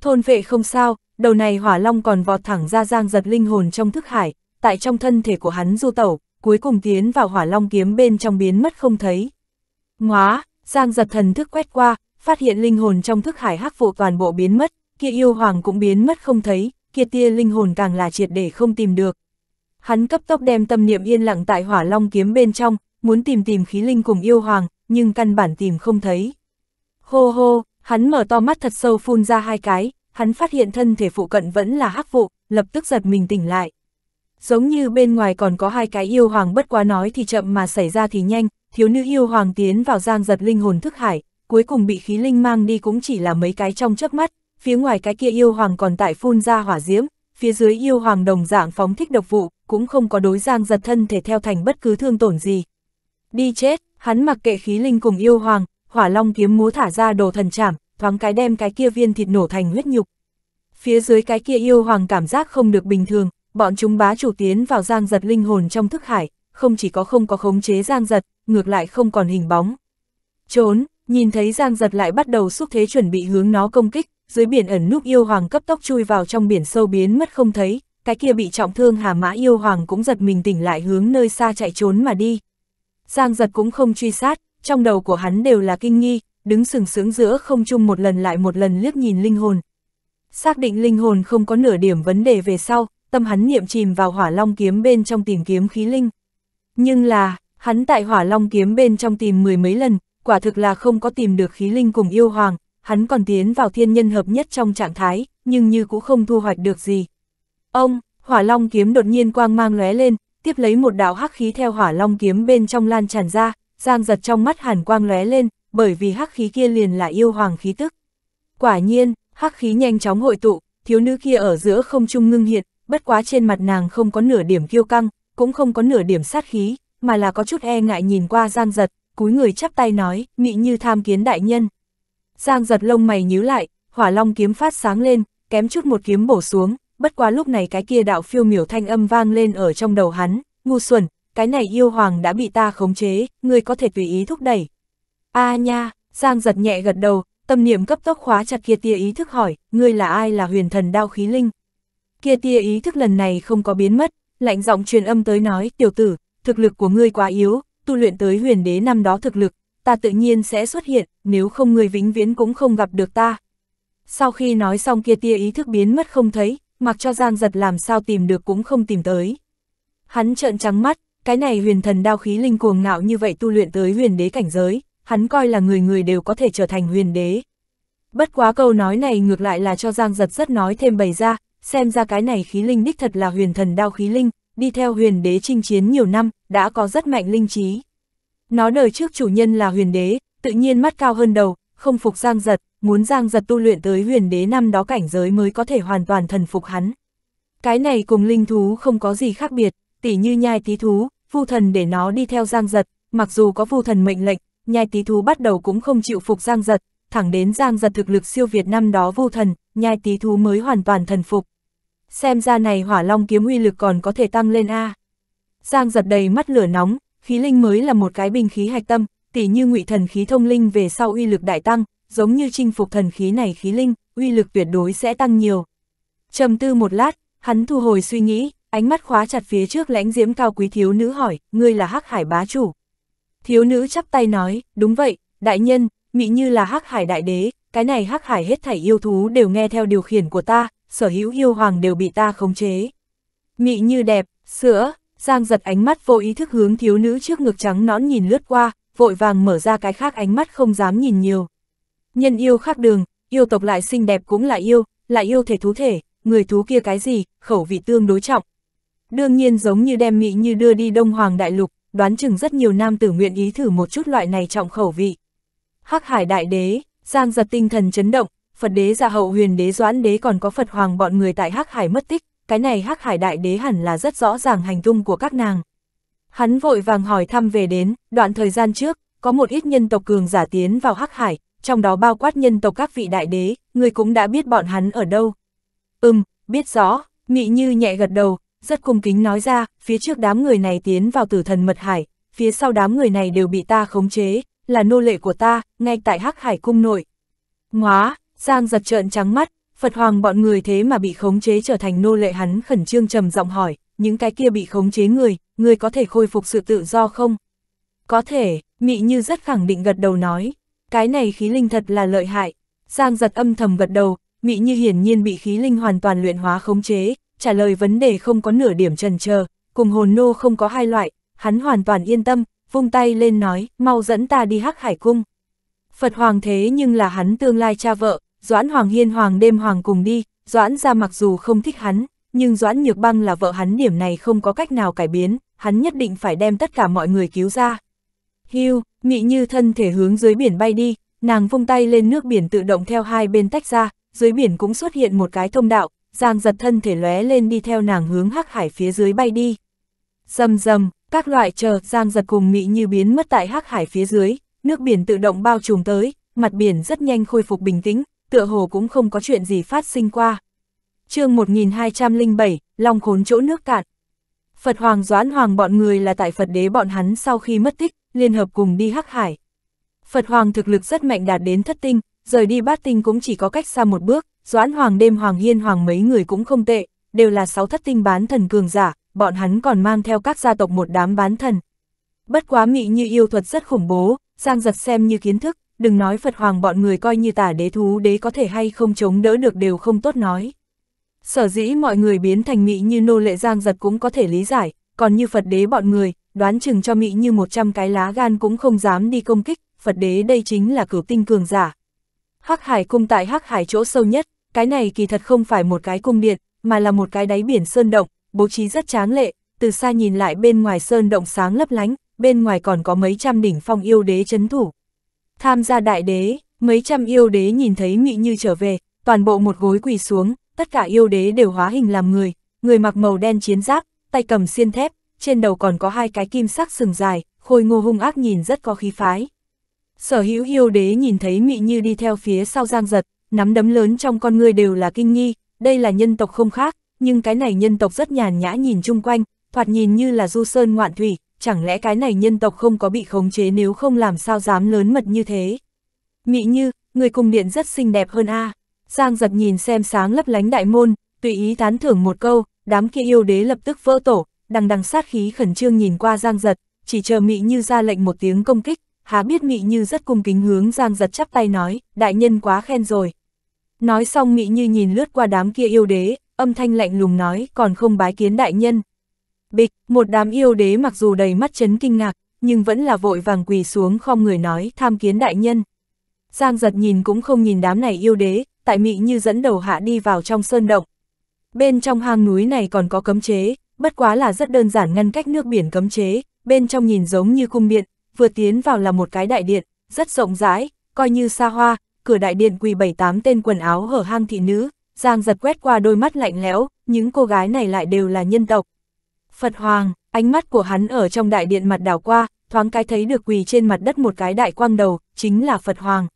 Thôn vệ không sao, đầu này hỏa long còn vọt thẳng ra giang giật linh hồn trong thức hải, tại trong thân thể của hắn du tẩu, cuối cùng tiến vào hỏa long kiếm bên trong biến mất không thấy. ngoá giang giật thần thức quét qua, phát hiện linh hồn trong thức hải hắc vụ toàn bộ biến mất, kia yêu hoàng cũng biến mất không thấy, kia tia linh hồn càng là triệt để không tìm được. Hắn cấp tốc đem tâm niệm yên lặng tại hỏa long kiếm bên trong, muốn tìm tìm khí linh cùng yêu hoàng, nhưng căn bản tìm không thấy. Hô hô, hắn mở to mắt thật sâu phun ra hai cái, hắn phát hiện thân thể phụ cận vẫn là hắc vụ, lập tức giật mình tỉnh lại. Giống như bên ngoài còn có hai cái yêu hoàng bất quá nói thì chậm mà xảy ra thì nhanh, thiếu nữ yêu hoàng tiến vào giang giật linh hồn thức hải, cuối cùng bị khí linh mang đi cũng chỉ là mấy cái trong chớp mắt, phía ngoài cái kia yêu hoàng còn tại phun ra hỏa diễm, phía dưới yêu hoàng đồng dạng phóng thích độc vụ, cũng không có đối giang giật thân thể theo thành bất cứ thương tổn gì. Đi chết, hắn mặc kệ khí linh cùng yêu hoàng, hỏa long kiếm múa thả ra đồ thần chảm, thoáng cái đem cái kia viên thịt nổ thành huyết nhục. Phía dưới cái kia yêu hoàng cảm giác không được bình thường, bọn chúng bá chủ tiến vào giang giật linh hồn trong thức hải, không chỉ có không có khống chế giang giật, ngược lại không còn hình bóng. Trốn, nhìn thấy giang giật lại bắt đầu xúc thế chuẩn bị hướng nó công kích, dưới biển ẩn núp yêu hoàng cấp tốc chui vào trong biển sâu biến mất không thấy, cái kia bị trọng thương hà mã yêu hoàng cũng giật mình tỉnh lại hướng nơi xa chạy trốn mà đi. Giang giật cũng không truy sát, trong đầu của hắn đều là kinh nghi, đứng sừng sướng giữa không chung một lần lại một lần liếc nhìn linh hồn. Xác định linh hồn không có nửa điểm vấn đề về sau, tâm hắn niệm chìm vào hỏa long kiếm bên trong tìm kiếm khí linh. Nhưng là, hắn tại hỏa long kiếm bên trong tìm mười mấy lần, quả thực là không có tìm được khí linh cùng yêu hoàng, hắn còn tiến vào thiên nhân hợp nhất trong trạng thái, nhưng như cũng không thu hoạch được gì. Ông, hỏa long kiếm đột nhiên quang mang lóe lên, tiếp lấy một đạo hắc khí theo hỏa long kiếm bên trong lan tràn ra, giang giật trong mắt hàn quang lóe lên, bởi vì hắc khí kia liền là yêu hoàng khí tức. Quả nhiên, hắc khí nhanh chóng hội tụ, thiếu nữ kia ở giữa không trung ngưng hiện, bất quá trên mặt nàng không có nửa điểm kiêu căng, cũng không có nửa điểm sát khí, mà là có chút e ngại nhìn qua giang giật, cúi người chắp tay nói, mị như tham kiến đại nhân. Giang giật lông mày nhíu lại, hỏa long kiếm phát sáng lên, kém chút một kiếm bổ xuống, bất quá lúc này cái kia đạo phiêu miểu thanh âm vang lên ở trong đầu hắn, ngu xuẩn, cái này yêu hoàng đã bị ta khống chế, ngươi có thể tùy ý thúc đẩy. A à nha, Giang giật nhẹ gật đầu, tâm niệm cấp tốc khóa chặt kia tia ý thức hỏi, ngươi là ai là huyền thần đao khí linh. Kia tia ý thức lần này không có biến mất, lạnh giọng truyền âm tới nói, tiểu tử, thực lực của ngươi quá yếu, tu luyện tới huyền đế năm đó thực lực, ta tự nhiên sẽ xuất hiện, nếu không người vĩnh viễn cũng không gặp được ta. Sau khi nói xong kia tia ý thức biến mất không thấy, mặc cho Giang giật làm sao tìm được cũng không tìm tới. Hắn trợn trắng mắt, cái này huyền thần đao khí linh cuồng ngạo như vậy tu luyện tới huyền đế cảnh giới, hắn coi là người người đều có thể trở thành huyền đế. Bất quá câu nói này ngược lại là cho Giang giật rất nói thêm bày ra, xem ra cái này khí linh đích thật là huyền thần đao khí linh, đi theo huyền đế chinh chiến nhiều năm, đã có rất mạnh linh trí. Nó đời trước chủ nhân là huyền đế, tự nhiên mắt cao hơn đầu, không phục giang giật, muốn giang giật tu luyện tới huyền đế năm đó cảnh giới mới có thể hoàn toàn thần phục hắn. Cái này cùng linh thú không có gì khác biệt, tỉ như nhai tí thú, vu thần để nó đi theo giang giật, mặc dù có vu thần mệnh lệnh, nhai tí thú bắt đầu cũng không chịu phục giang giật, thẳng đến giang giật thực lực siêu việt năm đó vu thần, nhai tí thú mới hoàn toàn thần phục. Xem ra này hỏa long kiếm uy lực còn có thể tăng lên A. Giang giật đầy mắt lửa nóng, khí linh mới là một cái bình khí hạch tâm, tỉ như ngụy thần khí thông linh về sau uy lực đại tăng, giống như chinh phục thần khí này khí linh, uy lực tuyệt đối sẽ tăng nhiều. Trầm tư một lát, hắn thu hồi suy nghĩ, ánh mắt khóa chặt phía trước lãnh diễm cao quý thiếu nữ hỏi, ngươi là hắc hải bá chủ. Thiếu nữ chắp tay nói, đúng vậy, đại nhân, mị như là hắc hải đại đế, cái này hắc hải hết thảy yêu thú đều nghe theo điều khiển của ta, sở hữu yêu hoàng đều bị ta khống chế. Mị như đẹp, sữa, Giang giật ánh mắt vô ý thức hướng thiếu nữ trước ngực trắng nõn nhìn lướt qua, vội vàng mở ra cái khác ánh mắt không dám nhìn nhiều. Nhân yêu khác đường, yêu tộc lại xinh đẹp cũng là yêu, là yêu thể thú thể, người thú kia cái gì, khẩu vị tương đối trọng. Đương nhiên giống như đem mỹ như đưa đi Đông Hoàng Đại Lục, đoán chừng rất nhiều nam tử nguyện ý thử một chút loại này trọng khẩu vị. Hắc Hải Đại Đế, Giang giật tinh thần chấn động, Phật Đế Dạ Hậu Huyền Đế Doãn Đế còn có Phật Hoàng bọn người tại Hắc Hải mất tích, cái này hắc hải đại đế hẳn là rất rõ ràng hành tung của các nàng. Hắn vội vàng hỏi thăm về đến, đoạn thời gian trước, có một ít nhân tộc cường giả tiến vào hắc hải, trong đó bao quát nhân tộc các vị đại đế, người cũng đã biết bọn hắn ở đâu. Ừm, biết rõ, Mị Như nhẹ gật đầu, rất cung kính nói ra, phía trước đám người này tiến vào tử thần mật hải, phía sau đám người này đều bị ta khống chế, là nô lệ của ta, ngay tại hắc hải cung nội. ngoá Giang giật trợn trắng mắt, Phật Hoàng bọn người thế mà bị khống chế trở thành nô lệ hắn khẩn trương trầm giọng hỏi, những cái kia bị khống chế người, người có thể khôi phục sự tự do không? Có thể, Mị Như rất khẳng định gật đầu nói, cái này khí linh thật là lợi hại. Giang giật âm thầm gật đầu, Mị Như hiển nhiên bị khí linh hoàn toàn luyện hóa khống chế, trả lời vấn đề không có nửa điểm trần chờ cùng hồn nô không có hai loại, hắn hoàn toàn yên tâm, vung tay lên nói, mau dẫn ta đi hắc hải cung. Phật Hoàng thế nhưng là hắn tương lai cha vợ, Doãn Hoàng Hiên Hoàng đêm Hoàng cùng đi, Doãn ra mặc dù không thích hắn, nhưng Doãn Nhược Băng là vợ hắn điểm này không có cách nào cải biến, hắn nhất định phải đem tất cả mọi người cứu ra. Hưu, mị như thân thể hướng dưới biển bay đi, nàng vung tay lên nước biển tự động theo hai bên tách ra, dưới biển cũng xuất hiện một cái thông đạo, Giang giật thân thể lóe lên đi theo nàng hướng hắc hải phía dưới bay đi. Dầm dầm, các loại chờ Giang giật cùng mị như biến mất tại hắc hải phía dưới, nước biển tự động bao trùm tới, mặt biển rất nhanh khôi phục bình tĩnh, tựa hồ cũng không có chuyện gì phát sinh qua. chương 1207, Long khốn chỗ nước cạn. Phật Hoàng Doãn Hoàng bọn người là tại Phật đế bọn hắn sau khi mất tích, liên hợp cùng đi hắc hải. Phật Hoàng thực lực rất mạnh đạt đến thất tinh, rời đi bát tinh cũng chỉ có cách xa một bước, Doãn Hoàng đêm Hoàng Hiên Hoàng mấy người cũng không tệ, đều là sáu thất tinh bán thần cường giả, bọn hắn còn mang theo các gia tộc một đám bán thần. Bất quá mị như yêu thuật rất khủng bố, Giang giật xem như kiến thức, đừng nói Phật Hoàng bọn người coi như tả đế thú đế có thể hay không chống đỡ được đều không tốt nói. Sở dĩ mọi người biến thành Mỹ như nô lệ giang giật cũng có thể lý giải, còn như Phật đế bọn người, đoán chừng cho Mỹ như 100 cái lá gan cũng không dám đi công kích, Phật đế đây chính là cửu tinh cường giả. Hắc hải cung tại hắc hải chỗ sâu nhất, cái này kỳ thật không phải một cái cung điện, mà là một cái đáy biển sơn động, bố trí rất tráng lệ, từ xa nhìn lại bên ngoài sơn động sáng lấp lánh, bên ngoài còn có mấy trăm đỉnh phong yêu đế chấn thủ. Tham gia đại đế, mấy trăm yêu đế nhìn thấy Ngụy Như trở về, toàn bộ một gối quỳ xuống, tất cả yêu đế đều hóa hình làm người, người mặc màu đen chiến giáp, tay cầm xiên thép, trên đầu còn có hai cái kim sắc sừng dài, khôi ngô hung ác nhìn rất có khí phái. Sở hữu yêu đế nhìn thấy Mị Như đi theo phía sau giang giật, nắm đấm lớn trong con người đều là kinh nghi, đây là nhân tộc không khác, nhưng cái này nhân tộc rất nhàn nhã nhìn chung quanh, thoạt nhìn như là du sơn ngoạn thủy, chẳng lẽ cái này nhân tộc không có bị khống chế nếu không làm sao dám lớn mật như thế. Mỹ Như, người cùng điện rất xinh đẹp hơn a à. Giang giật nhìn xem sáng lấp lánh đại môn, tùy ý tán thưởng một câu, đám kia yêu đế lập tức vỡ tổ, đằng đằng sát khí khẩn trương nhìn qua Giang giật, chỉ chờ Mỹ Như ra lệnh một tiếng công kích, há biết Mỹ Như rất cung kính hướng Giang giật chắp tay nói, đại nhân quá khen rồi. Nói xong Mỹ Như nhìn lướt qua đám kia yêu đế, âm thanh lạnh lùng nói, còn không bái kiến đại nhân. Bịch, một đám yêu đế mặc dù đầy mắt chấn kinh ngạc, nhưng vẫn là vội vàng quỳ xuống không người nói tham kiến đại nhân. Giang giật nhìn cũng không nhìn đám này yêu đế, tại mị như dẫn đầu hạ đi vào trong sơn động. Bên trong hang núi này còn có cấm chế, bất quá là rất đơn giản ngăn cách nước biển cấm chế, bên trong nhìn giống như cung điện, vừa tiến vào là một cái đại điện, rất rộng rãi, coi như xa hoa, cửa đại điện quỳ bảy tám tên quần áo hở hang thị nữ, Giang giật quét qua đôi mắt lạnh lẽo, những cô gái này lại đều là nhân tộc, Phật Hoàng, ánh mắt của hắn ở trong đại điện mặt đảo qua, thoáng cái thấy được quỳ trên mặt đất một cái đại quang đầu, chính là Phật Hoàng.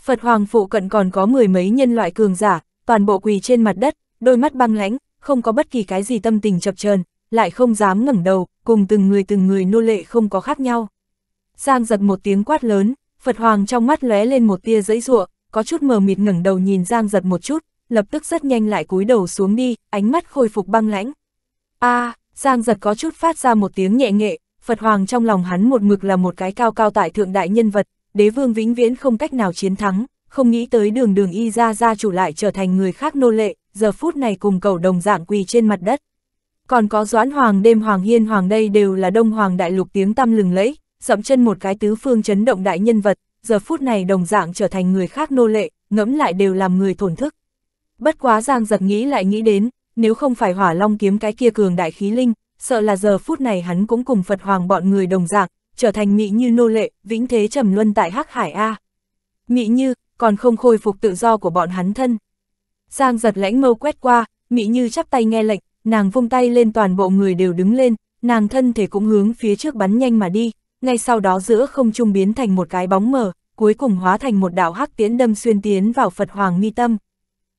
Phật Hoàng phụ cận còn có mười mấy nhân loại cường giả, toàn bộ quỳ trên mặt đất, đôi mắt băng lãnh, không có bất kỳ cái gì tâm tình chập chờn, lại không dám ngẩng đầu, cùng từng người từng người nô lệ không có khác nhau. Giang giật một tiếng quát lớn, Phật Hoàng trong mắt lóe lên một tia dãy ruộng, có chút mờ mịt ngẩng đầu nhìn Giang giật một chút, lập tức rất nhanh lại cúi đầu xuống đi, ánh mắt khôi phục băng lãnh. a à, Giang giật có chút phát ra một tiếng nhẹ nghệ, Phật Hoàng trong lòng hắn một mực là một cái cao cao tại thượng đại nhân vật, đế vương vĩnh viễn không cách nào chiến thắng, không nghĩ tới đường đường y ra ra chủ lại trở thành người khác nô lệ, giờ phút này cùng cầu đồng dạng quỳ trên mặt đất. Còn có Doãn Hoàng đêm Hoàng Hiên Hoàng đây đều là Đông Hoàng Đại Lục tiếng tăm lừng lẫy, dậm chân một cái tứ phương chấn động đại nhân vật, giờ phút này đồng dạng trở thành người khác nô lệ, ngẫm lại đều làm người thổn thức. Bất quá Giang giật nghĩ lại nghĩ đến, nếu không phải hỏa long kiếm cái kia cường đại khí linh, sợ là giờ phút này hắn cũng cùng Phật Hoàng bọn người đồng dạng, trở thành Mỹ Như nô lệ, vĩnh thế trầm luân tại Hắc Hải A. Mỹ Như, còn không khôi phục tự do của bọn hắn thân. Giang giật lãnh mâu quét qua, Mỹ Như chắp tay nghe lệnh, nàng vung tay lên toàn bộ người đều đứng lên, nàng thân thể cũng hướng phía trước bắn nhanh mà đi, ngay sau đó giữa không trung biến thành một cái bóng mờ, cuối cùng hóa thành một đạo hắc tiến đâm xuyên tiến vào Phật Hoàng mi tâm.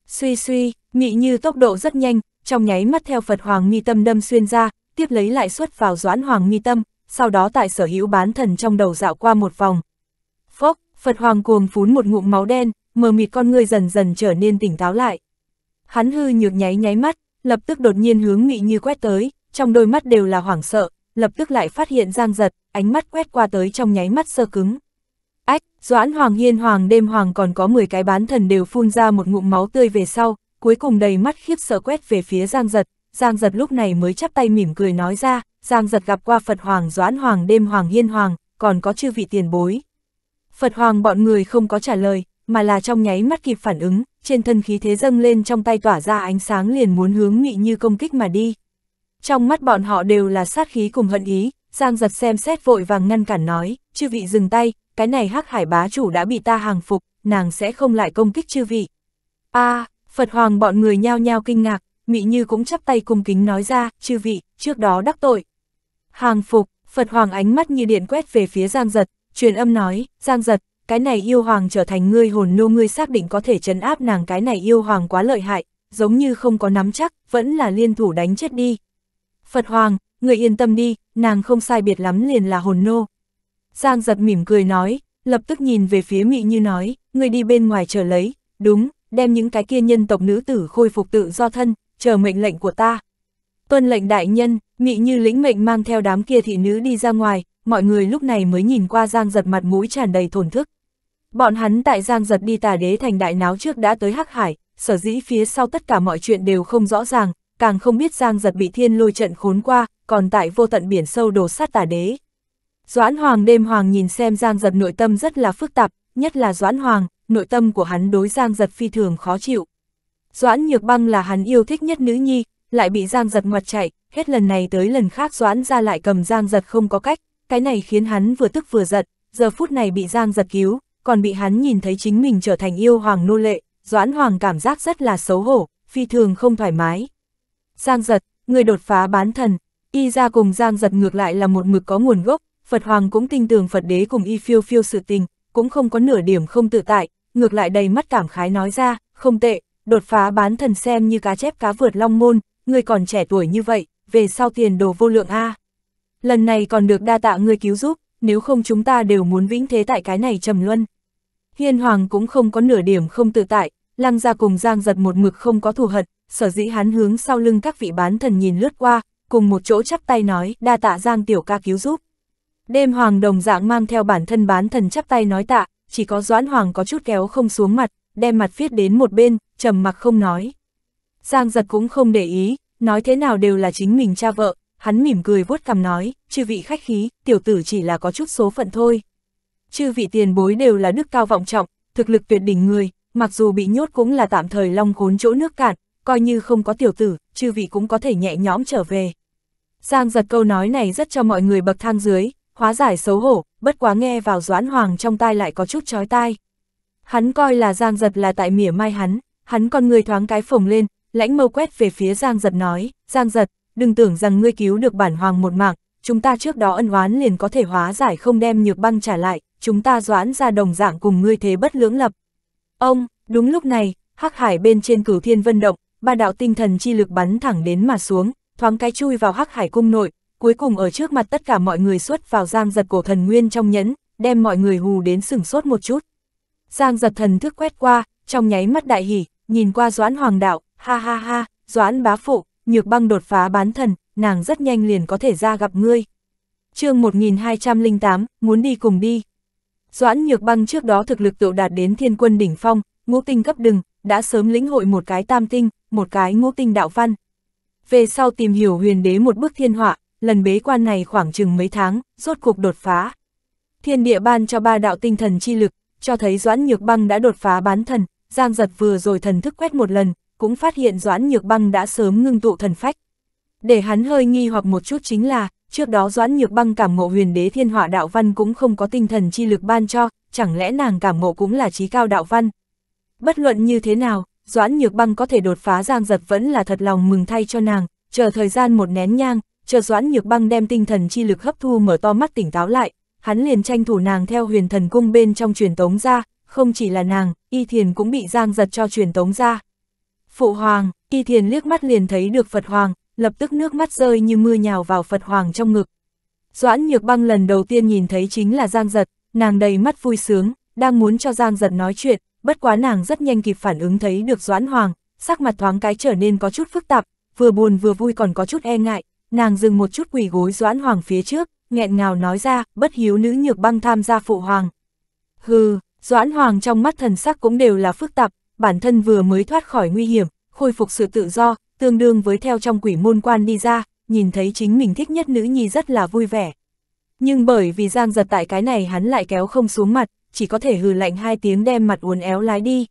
Suy suy, Mị như tốc độ rất nhanh, trong nháy mắt theo Phật Hoàng Mi Tâm đâm xuyên ra, tiếp lấy lại xuất vào Doãn Hoàng Mi Tâm, sau đó tại sở hữu bán thần trong đầu dạo qua một vòng. Phốc, Phật Hoàng cuồng phún một ngụm máu đen, mờ mịt con người dần dần trở nên tỉnh táo lại. Hắn hư nhược nháy nháy mắt, lập tức đột nhiên hướng Mị như quét tới, trong đôi mắt đều là hoảng sợ, lập tức lại phát hiện Giang Giật, ánh mắt quét qua tới trong nháy mắt sơ cứng. Ách, Doãn Hoàng Hiên Hoàng đêm Hoàng còn có 10 cái bán thần đều phun ra một ngụm máu tươi về sau, cuối cùng đầy mắt khiếp sợ quét về phía Giang Giật, Giang Giật lúc này mới chắp tay mỉm cười nói ra, Giang Giật gặp qua Phật Hoàng Doãn Hoàng đêm Hoàng Hiên Hoàng, còn có chư vị tiền bối. Phật Hoàng bọn người không có trả lời, mà là trong nháy mắt kịp phản ứng, trên thân khí thế dâng lên trong tay tỏa ra ánh sáng liền muốn hướng mị như công kích mà đi. Trong mắt bọn họ đều là sát khí cùng hận ý, Giang Giật xem xét vội vàng ngăn cản nói, chư vị dừng tay, cái này hắc hải bá chủ đã bị ta hàng phục, nàng sẽ không lại công kích chư vị. a à, Phật Hoàng bọn người nhao nhao kinh ngạc, Mị Như cũng chắp tay cung kính nói ra, chư vị, trước đó đắc tội. Hàng phục, Phật Hoàng ánh mắt như điện quét về phía Giang Giật, truyền âm nói, Giang Giật, cái này yêu hoàng trở thành ngươi hồn nô ngươi xác định có thể chấn áp nàng cái này yêu hoàng quá lợi hại, giống như không có nắm chắc, vẫn là liên thủ đánh chết đi. Phật Hoàng, người yên tâm đi, nàng không sai biệt lắm liền là hồn nô. Giang giật mỉm cười nói, lập tức nhìn về phía Mị Như nói, người đi bên ngoài chờ lấy, đúng, đem những cái kia nhân tộc nữ tử khôi phục tự do thân, chờ mệnh lệnh của ta. Tuân lệnh đại nhân, mị như lĩnh mệnh mang theo đám kia thị nữ đi ra ngoài, mọi người lúc này mới nhìn qua giang giật mặt mũi tràn đầy thổn thức. Bọn hắn tại giang giật đi tà đế thành đại náo trước đã tới Hắc Hải, sở dĩ phía sau tất cả mọi chuyện đều không rõ ràng, càng không biết giang giật bị thiên lôi trận khốn qua, còn tại vô tận biển sâu đổ sát tà đế. Doãn Hoàng đêm Hoàng nhìn xem Giang Giật nội tâm rất là phức tạp, nhất là Doãn Hoàng, nội tâm của hắn đối Giang Giật phi thường khó chịu. Doãn Nhược Băng là hắn yêu thích nhất nữ nhi, lại bị Giang Giật ngoặt chạy, hết lần này tới lần khác Doãn ra lại cầm Giang Giật không có cách, cái này khiến hắn vừa tức vừa giật. giờ phút này bị Giang Giật cứu, còn bị hắn nhìn thấy chính mình trở thành yêu hoàng nô lệ, Doãn Hoàng cảm giác rất là xấu hổ, phi thường không thoải mái. Giang Giật, người đột phá bán thần, y ra cùng Giang Giật ngược lại là một mực có nguồn gốc, Phật Hoàng cũng tin tưởng Phật Đế cùng y phiêu phiêu sự tình, cũng không có nửa điểm không tự tại, ngược lại đầy mắt cảm khái nói ra, không tệ, đột phá bán thần xem như cá chép cá vượt long môn, người còn trẻ tuổi như vậy, về sau tiền đồ vô lượng A. Lần này còn được đa tạ người cứu giúp, nếu không chúng ta đều muốn vĩnh thế tại cái này trầm luân. Hiên Hoàng cũng không có nửa điểm không tự tại, lăng ra cùng giang giật một mực không có thù hận, sở dĩ hắn hướng sau lưng các vị bán thần nhìn lướt qua, cùng một chỗ chắp tay nói đa tạ giang tiểu ca cứu giúp. Đêm Hoàng đồng dạng mang theo bản thân bán thần chắp tay nói tạ, chỉ có Doãn Hoàng có chút kéo không xuống mặt, đem mặt viết đến một bên, trầm mặc không nói. Giang giật cũng không để ý, nói thế nào đều là chính mình cha vợ, hắn mỉm cười vuốt cằm nói, chư vị khách khí, tiểu tử chỉ là có chút số phận thôi. Chư vị tiền bối đều là đức cao vọng trọng, thực lực tuyệt đỉnh người, mặc dù bị nhốt cũng là tạm thời long khốn chỗ nước cạn, coi như không có tiểu tử, chư vị cũng có thể nhẹ nhõm trở về. Giang giật câu nói này rất cho mọi người bậc thang dưới, hóa giải xấu hổ, bất quá nghe vào Doãn Hoàng trong tai lại có chút chói tai. Hắn coi là Giang Giật là tại mỉa mai hắn, hắn con người thoáng cái phồng lên, lãnh mâu quét về phía Giang Giật nói, Giang Giật, đừng tưởng rằng ngươi cứu được bản hoàng một mạng, chúng ta trước đó ân oán liền có thể hóa giải không đem nhược băng trả lại, chúng ta doãn ra đồng dạng cùng ngươi thế bất lưỡng lập. Ông, đúng lúc này, hắc hải bên trên cửu thiên vân động, ba đạo tinh thần chi lực bắn thẳng đến mà xuống, thoáng cái chui vào hắc hải cung nội, cuối cùng ở trước mặt tất cả mọi người xuất vào giang giật cổ thần nguyên trong nhẫn, đem mọi người hù đến sửng sốt một chút. Giang giật thần thức quét qua, trong nháy mắt đại hỉ, nhìn qua Doãn Hoàng Đạo, ha ha ha, Doãn bá phụ, nhược băng đột phá bán thần, nàng rất nhanh liền có thể ra gặp ngươi. chương 1208, muốn đi cùng đi. Doãn nhược băng trước đó thực lực tự đạt đến thiên quân đỉnh phong, ngũ tinh cấp đừng, đã sớm lĩnh hội một cái tam tinh, một cái ngũ tinh đạo văn. Về sau tìm hiểu huyền đế một bước thiên họa, lần bế quan này khoảng chừng mấy tháng, rốt cuộc đột phá. Thiên địa ban cho ba đạo tinh thần chi lực, cho thấy Doãn Nhược Băng đã đột phá bán thần, Giang Giật vừa rồi thần thức quét một lần, cũng phát hiện Doãn Nhược Băng đã sớm ngưng tụ thần phách. Để hắn hơi nghi hoặc một chút chính là, trước đó Doãn Nhược Băng cảm ngộ huyền đế thiên hỏa đạo văn cũng không có tinh thần chi lực ban cho, chẳng lẽ nàng cảm ngộ cũng là trí cao đạo văn. Bất luận như thế nào, Doãn Nhược Băng có thể đột phá Giang Giật vẫn là thật lòng mừng thay cho nàng, chờ thời gian một nén nhang, chờ Doãn Nhược Băng đem tinh thần chi lực hấp thu mở to mắt tỉnh táo lại, hắn liền tranh thủ nàng theo huyền thần cung bên trong truyền tống ra, không chỉ là nàng, Y Thiền cũng bị giang giật cho truyền tống ra. Phụ Hoàng, Y Thiền liếc mắt liền thấy được Phật Hoàng, lập tức nước mắt rơi như mưa nhào vào Phật Hoàng trong ngực. Doãn Nhược Băng lần đầu tiên nhìn thấy chính là giang giật, nàng đầy mắt vui sướng, đang muốn cho giang giật nói chuyện, bất quá nàng rất nhanh kịp phản ứng thấy được Doãn Hoàng, sắc mặt thoáng cái trở nên có chút phức tạp, vừa buồn vừa vui còn có chút e ngại, nàng dừng một chút quỳ gối doãn hoàng phía trước, nghẹn ngào nói ra, bất hiếu nữ nhược băng tham gia phụ hoàng. Hừ, doãn hoàng trong mắt thần sắc cũng đều là phức tạp, bản thân vừa mới thoát khỏi nguy hiểm, khôi phục sự tự do, tương đương với theo trong quỷ môn quan đi ra, nhìn thấy chính mình thích nhất nữ nhi rất là vui vẻ. Nhưng bởi vì giang giật tại cái này hắn lại kéo không xuống mặt, chỉ có thể hừ lạnh hai tiếng đem mặt uốn éo lái đi.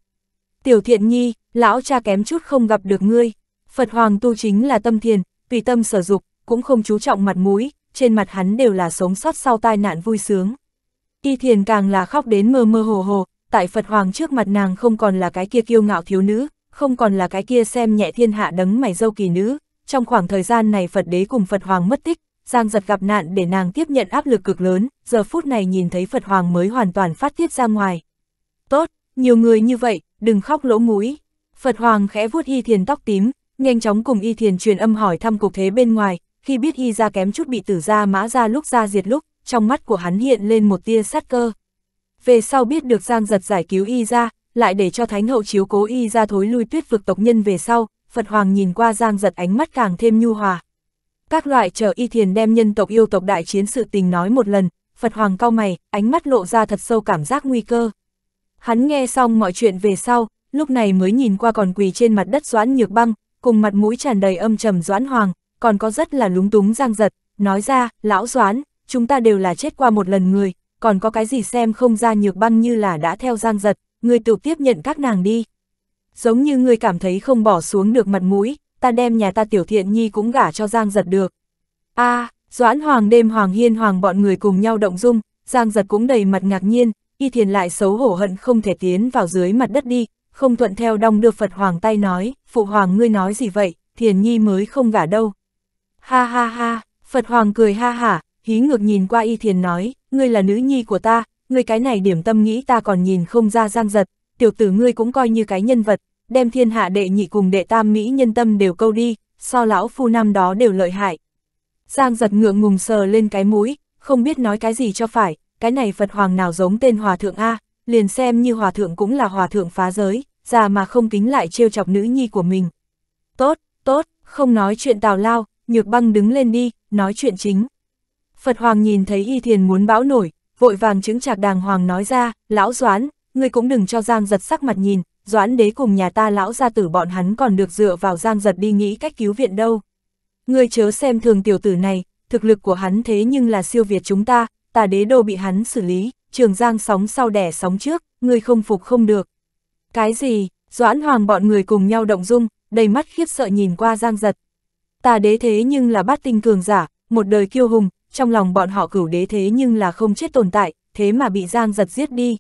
Tiểu thiện nhi, lão cha kém chút không gặp được ngươi. Phật hoàng tu chính là tâm thiền, tùy tâm sở dục, cũng không chú trọng mặt mũi, trên mặt hắn đều là sống sót sau tai nạn vui sướng. Y thiền càng là khóc đến mơ mơ hồ hồ, tại Phật Hoàng trước mặt nàng không còn là cái kia kiêu ngạo thiếu nữ, không còn là cái kia xem nhẹ thiên hạ đấng mày dâu kỳ nữ. Trong khoảng thời gian này Phật đế cùng Phật Hoàng mất tích, Giang giật gặp nạn để nàng tiếp nhận áp lực cực lớn, giờ phút này nhìn thấy Phật Hoàng mới hoàn toàn phát tiết ra ngoài. Tốt, nhiều người như vậy, đừng khóc lỗ mũi. Phật Hoàng khẽ vuốt y thiền tóc tím, nhanh chóng cùng y thiền truyền âm hỏi thăm cục thế bên ngoài, khi biết y ra kém chút bị tử ra mã ra lúc ra diệt lúc, trong mắt của hắn hiện lên một tia sát cơ. Về sau biết được Giang giật giải cứu y ra, lại để cho Thánh hậu chiếu cố y ra thối lui tuyết vực tộc nhân về sau, Phật Hoàng nhìn qua Giang giật ánh mắt càng thêm nhu hòa. Các loại chờ y thiền đem nhân tộc yêu tộc đại chiến sự tình nói một lần, Phật Hoàng cau mày, ánh mắt lộ ra thật sâu cảm giác nguy cơ. Hắn nghe xong mọi chuyện về sau, lúc này mới nhìn qua còn quỳ trên mặt đất doãn nhược băng, cùng mặt mũi tràn đầy âm trầm Doãn Hoàng, còn có rất là lúng túng giang giật, nói ra, lão Doãn, chúng ta đều là chết qua một lần người, còn có cái gì xem không ra nhược băng như là đã theo giang giật, người tự tiếp nhận các nàng đi. Giống như người cảm thấy không bỏ xuống được mặt mũi, ta đem nhà ta tiểu thiện nhi cũng gả cho giang giật được. a à, Doãn Hoàng đêm Hoàng Hiên Hoàng bọn người cùng nhau động dung, giang giật cũng đầy mặt ngạc nhiên, y thiền lại xấu hổ hận không thể tiến vào dưới mặt đất đi, không thuận theo đong đưa Phật Hoàng tay nói, Phụ Hoàng ngươi nói gì vậy, Thiền Nhi mới không gả đâu. Ha ha ha, Phật Hoàng cười ha hả, hí ngược nhìn qua Y Thiền nói, ngươi là nữ nhi của ta, ngươi cái này điểm tâm nghĩ ta còn nhìn không ra giang giật, tiểu tử ngươi cũng coi như cái nhân vật, đem thiên hạ đệ nhị cùng đệ tam Mỹ nhân tâm đều câu đi, so lão phu năm đó đều lợi hại. Giang giật ngượng ngùng sờ lên cái mũi, không biết nói cái gì cho phải, cái này Phật Hoàng nào giống tên Hòa Thượng A, liền xem như hòa thượng cũng là hòa thượng phá giới, già mà không kính lại trêu chọc nữ nhi của mình. Tốt, tốt, không nói chuyện tào lao, nhược băng đứng lên đi, nói chuyện chính. Phật Hoàng nhìn thấy Y Thiền muốn bão nổi, vội vàng chứng chạc đàng hoàng nói ra, lão doãn, ngươi cũng đừng cho Giang giật sắc mặt nhìn, doãn đế cùng nhà ta lão gia tử bọn hắn còn được dựa vào Giang giật đi nghĩ cách cứu viện đâu. Ngươi chớ xem thường tiểu tử này, thực lực của hắn thế nhưng là siêu việt chúng ta, tà đế đô bị hắn xử lý, trường giang sóng sau đẻ sóng trước, người không phục không được. Cái gì, Doãn Hoàng bọn người cùng nhau động dung, đầy mắt khiếp sợ nhìn qua giang giật. Tà đế thế nhưng là bát tinh cường giả, một đời kiêu hùng, trong lòng bọn họ cửu đế thế nhưng là không chết tồn tại, thế mà bị giang giật giết đi.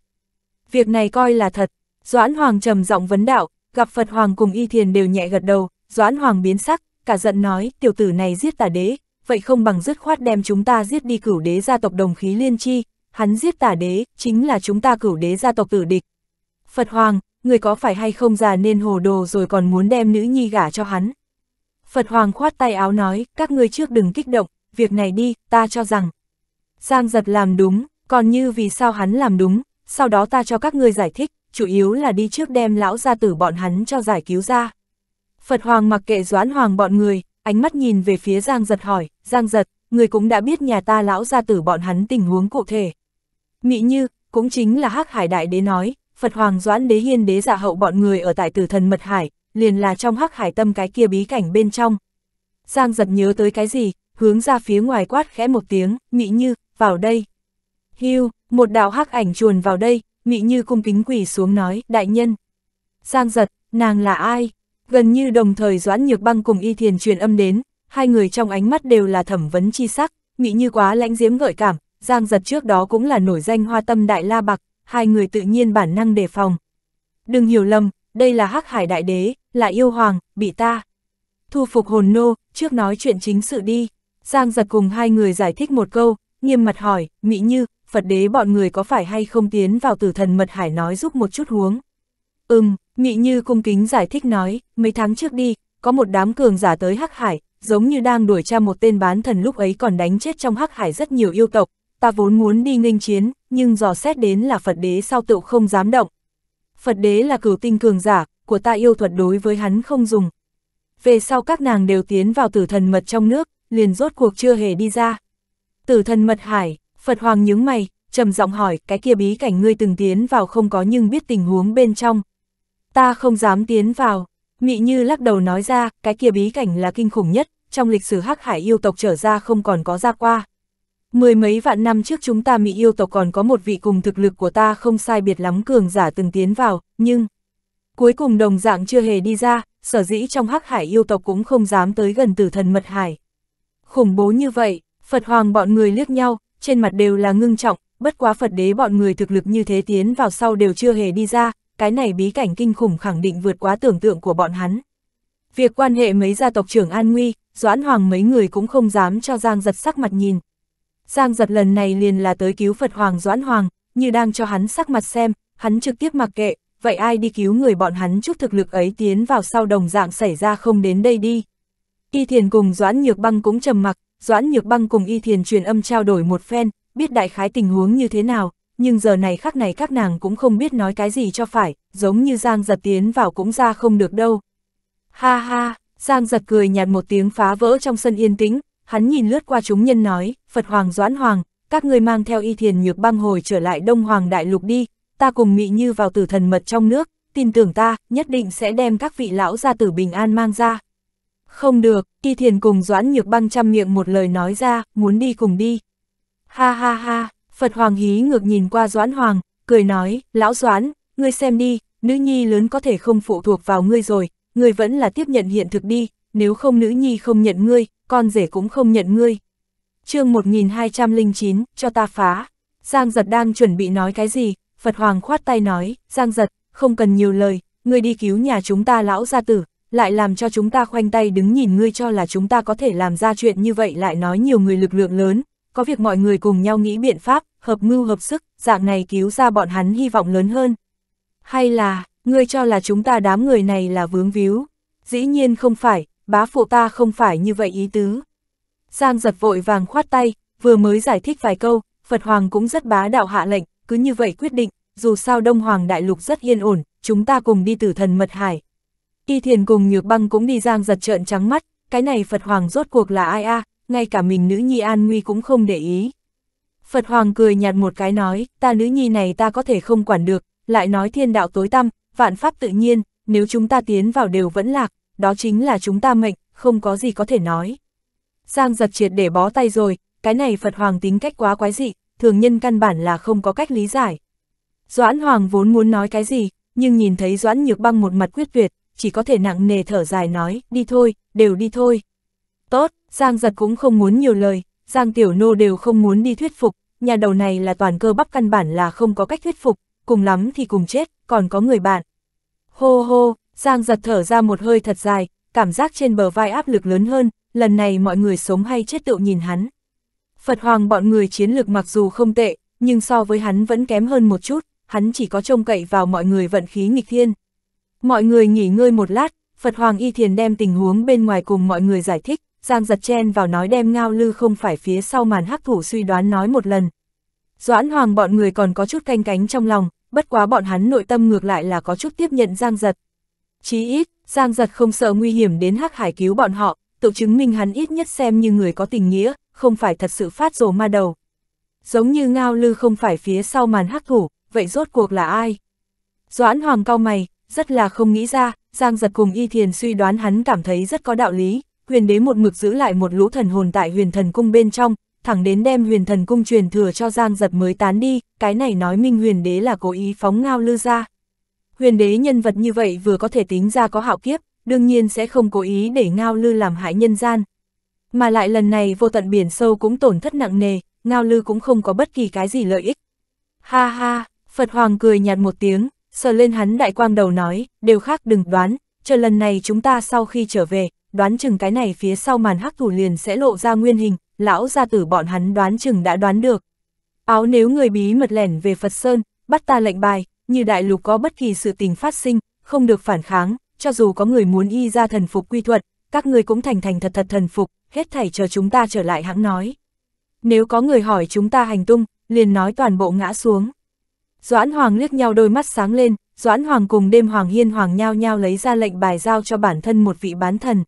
Việc này coi là thật, Doãn Hoàng trầm giọng vấn đạo, gặp Phật Hoàng cùng Y Thiền đều nhẹ gật đầu, Doãn Hoàng biến sắc, cả giận nói, tiểu tử này giết tà đế, vậy không bằng dứt khoát đem chúng ta giết đi cửu đế gia tộc đồng khí liên chi, hắn giết tả đế, chính là chúng ta cửu đế gia tộc tử địch. Phật Hoàng, người có phải hay không già nên hồ đồ rồi còn muốn đem nữ nhi gả cho hắn. Phật Hoàng khoát tay áo nói, các ngươi trước đừng kích động, việc này đi, ta cho rằng. Giang giật làm đúng, còn như vì sao hắn làm đúng, sau đó ta cho các ngươi giải thích, chủ yếu là đi trước đem lão gia tử bọn hắn cho giải cứu ra. Phật Hoàng mặc kệ doãn hoàng bọn người, ánh mắt nhìn về phía Giang giật hỏi, Giang giật, người cũng đã biết nhà ta lão gia tử bọn hắn tình huống cụ thể, Mị Như, cũng chính là hắc hải đại đế nói, Phật Hoàng Doãn Đế Hiên Đế giả dạ hậu bọn người ở tại tử thần Mật Hải, liền là trong hắc hải tâm cái kia bí cảnh bên trong. Giang giật nhớ tới cái gì, hướng ra phía ngoài quát khẽ một tiếng, Mị Như, vào đây. Hưu, một đạo hắc ảnh chuồn vào đây, Mị Như cung kính quỳ xuống nói, đại nhân. Giang giật, nàng là ai? Gần như đồng thời Doãn Nhược Băng cùng Y Thiền truyền âm đến, hai người trong ánh mắt đều là thẩm vấn chi sắc, Mị Như quá lãnh diếm gợi cảm, Giang giật trước đó cũng là nổi danh hoa tâm đại la bạc, hai người tự nhiên bản năng đề phòng. Đừng hiểu lầm, đây là hắc hải đại đế, là yêu hoàng, bị ta. Thu phục hồn nô, trước nói chuyện chính sự đi. Giang giật cùng hai người giải thích một câu, nghiêm mặt hỏi, Mỹ Như, Phật đế bọn người có phải hay không tiến vào tử thần mật hải nói giúp một chút huống. Ừm, Mỹ Như cung kính giải thích nói, mấy tháng trước đi, có một đám cường giả tới hắc hải, giống như đang đuổi tra một tên bán thần lúc ấy còn đánh chết trong hắc hải rất nhiều yêu tộc, ta vốn muốn đi nghênh chiến, nhưng dò xét đến là Phật đế sao tựu không dám động. Phật đế là cửu tinh cường giả, của ta yêu thuật đối với hắn không dùng. Về sau các nàng đều tiến vào tử thần mật trong nước, liền rốt cuộc chưa hề đi ra. Tử thần mật hải, Phật Hoàng nhướng mày, trầm giọng hỏi, cái kia bí cảnh ngươi từng tiến vào không có nhưng biết tình huống bên trong. Ta không dám tiến vào, Mị Như lắc đầu nói ra, cái kia bí cảnh là kinh khủng nhất, trong lịch sử hắc hải yêu tộc trở ra không còn có ra qua mười mấy vạn năm trước chúng ta Mỹ yêu tộc còn có một vị cùng thực lực của ta không sai biệt lắm cường giả từng tiến vào, nhưng... Cuối cùng đồng dạng chưa hề đi ra, sở dĩ trong hắc hải yêu tộc cũng không dám tới gần tử thần mật hải. Khủng bố như vậy, Phật Hoàng bọn người liếc nhau, trên mặt đều là ngưng trọng, bất quá Phật đế bọn người thực lực như thế tiến vào sau đều chưa hề đi ra, cái này bí cảnh kinh khủng khẳng định vượt quá tưởng tượng của bọn hắn. Việc quan hệ mấy gia tộc trưởng An Nguy, Doãn Hoàng mấy người cũng không dám cho Giang giật sắc mặt nhìn, Giang giật lần này liền là tới cứu Phật Hoàng Doãn Hoàng, như đang cho hắn sắc mặt xem, hắn trực tiếp mặc kệ, vậy ai đi cứu người bọn hắn chút thực lực ấy tiến vào sau đồng dạng xảy ra không đến đây đi. Y Thiền cùng Doãn Nhược Băng cũng trầm mặc, Doãn Nhược Băng cùng Y Thiền truyền âm trao đổi một phen, biết đại khái tình huống như thế nào, nhưng giờ này khắc này các nàng cũng không biết nói cái gì cho phải, giống như Giang giật tiến vào cũng ra không được đâu. Ha ha, Giang giật cười nhạt một tiếng phá vỡ trong sân yên tĩnh, hắn nhìn lướt qua chúng nhân nói, Phật Hoàng Doãn Hoàng, các người mang theo y thiền nhược băng hồi trở lại Đông Hoàng Đại Lục đi, ta cùng Mỹ Như vào tử thần mật trong nước, tin tưởng ta, nhất định sẽ đem các vị lão gia tử bình an mang ra. Không được, y thiền cùng Doãn nhược băng chăm miệng một lời nói ra, muốn đi cùng đi. Ha ha ha, Phật Hoàng hí ngược nhìn qua Doãn Hoàng, cười nói, lão Doãn, ngươi xem đi, nữ nhi lớn có thể không phụ thuộc vào ngươi rồi, ngươi vẫn là tiếp nhận hiện thực đi, nếu không nữ nhi không nhận ngươi, con rể cũng không nhận ngươi. chương 1209, cho ta phá. Giang giật đang chuẩn bị nói cái gì, Phật Hoàng khoát tay nói, Giang giật, không cần nhiều lời, ngươi đi cứu nhà chúng ta lão gia tử, lại làm cho chúng ta khoanh tay đứng nhìn ngươi cho là chúng ta có thể làm ra chuyện như vậy lại nói nhiều người lực lượng lớn, có việc mọi người cùng nhau nghĩ biện pháp, hợp mưu hợp sức, dạng này cứu ra bọn hắn hy vọng lớn hơn. Hay là, ngươi cho là chúng ta đám người này là vướng víu? Dĩ nhiên không phải, bá phụ ta không phải như vậy ý tứ. Giang giật vội vàng khoát tay, vừa mới giải thích vài câu, Phật Hoàng cũng rất bá đạo hạ lệnh, cứ như vậy quyết định, dù sao Đông Hoàng Đại Lục rất yên ổn, chúng ta cùng đi tử thần mật hải. Y thiền cùng nhược băng cũng đi Giang giật trợn trắng mắt, cái này Phật Hoàng rốt cuộc là ai a ngay cả mình nữ nhi an nguy cũng không để ý. Phật Hoàng cười nhạt một cái nói, ta nữ nhi này ta có thể không quản được, lại nói thiên đạo tối tăm, vạn pháp tự nhiên, nếu chúng ta tiến vào đều vẫn lạc, đó chính là chúng ta mệnh, không có gì có thể nói. Giang giật triệt để bó tay rồi, cái này Phật Hoàng tính cách quá quái dị, thường nhân căn bản là không có cách lý giải. Doãn Hoàng vốn muốn nói cái gì, nhưng nhìn thấy Doãn Nhược Băng một mặt quyết tuyệt, chỉ có thể nặng nề thở dài nói, đi thôi, đều đi thôi. Tốt, Giang giật cũng không muốn nhiều lời, Giang Tiểu Nô đều không muốn đi thuyết phục, nhà đầu này là toàn cơ bắp căn bản là không có cách thuyết phục, cùng lắm thì cùng chết, còn có người bạn. Hô hô, Giang giật thở ra một hơi thật dài, cảm giác trên bờ vai áp lực lớn hơn, lần này mọi người sống hay chết tự nhìn hắn. Phật Hoàng bọn người chiến lược mặc dù không tệ, nhưng so với hắn vẫn kém hơn một chút, hắn chỉ có trông cậy vào mọi người vận khí nghịch thiên. Mọi người nghỉ ngơi một lát, Phật Hoàng Y Thiền đem tình huống bên ngoài cùng mọi người giải thích, Giang giật chen vào nói đem ngao lư không phải phía sau màn hắc thủ suy đoán nói một lần. Doãn Hoàng bọn người còn có chút canh cánh trong lòng, bất quá bọn hắn nội tâm ngược lại là có chút tiếp nhận Giang giật, Chí ít, Giang Giật không sợ nguy hiểm đến Hắc Hải cứu bọn họ, tự chứng minh hắn ít nhất xem như người có tình nghĩa, không phải thật sự phát rồ ma đầu. Giống như Ngao Lư không phải phía sau màn hắc thủ, vậy rốt cuộc là ai? Doãn Hoàng cao mày, rất là không nghĩ ra, Giang Giật cùng Y Thiền suy đoán hắn cảm thấy rất có đạo lý, huyền đế một mực giữ lại một lũ thần hồn tại huyền thần cung bên trong, thẳng đến đem huyền thần cung truyền thừa cho Giang Giật mới tán đi, cái này nói minh huyền đế là cố ý phóng Ngao Lư ra huyền đế nhân vật như vậy vừa có thể tính ra có hạo kiếp, đương nhiên sẽ không cố ý để Ngao Lư làm hại nhân gian. Mà lại lần này vô tận biển sâu cũng tổn thất nặng nề, Ngao Lư cũng không có bất kỳ cái gì lợi ích. Ha ha, Phật Hoàng cười nhạt một tiếng, sờ lên hắn đại quang đầu nói, đều khác đừng đoán, chờ lần này chúng ta sau khi trở về, đoán chừng cái này phía sau màn hắc thủ liền sẽ lộ ra nguyên hình, lão gia tử bọn hắn đoán chừng đã đoán được. Áo nếu người bí mật lẻn về Phật Sơn, bắt ta lệnh bài, như đại lục có bất kỳ sự tình phát sinh, không được phản kháng, cho dù có người muốn y ra thần phục quy thuật, các người cũng thành thành thật thật thần phục, hết thảy chờ chúng ta trở lại hãng nói. Nếu có người hỏi chúng ta hành tung, liền nói toàn bộ ngã xuống. Doãn Hoàng liếc nhau đôi mắt sáng lên, Doãn Hoàng cùng đêm Hoàng Hiên Hoàng nhau nhau lấy ra lệnh bài giao cho bản thân một vị bán thần.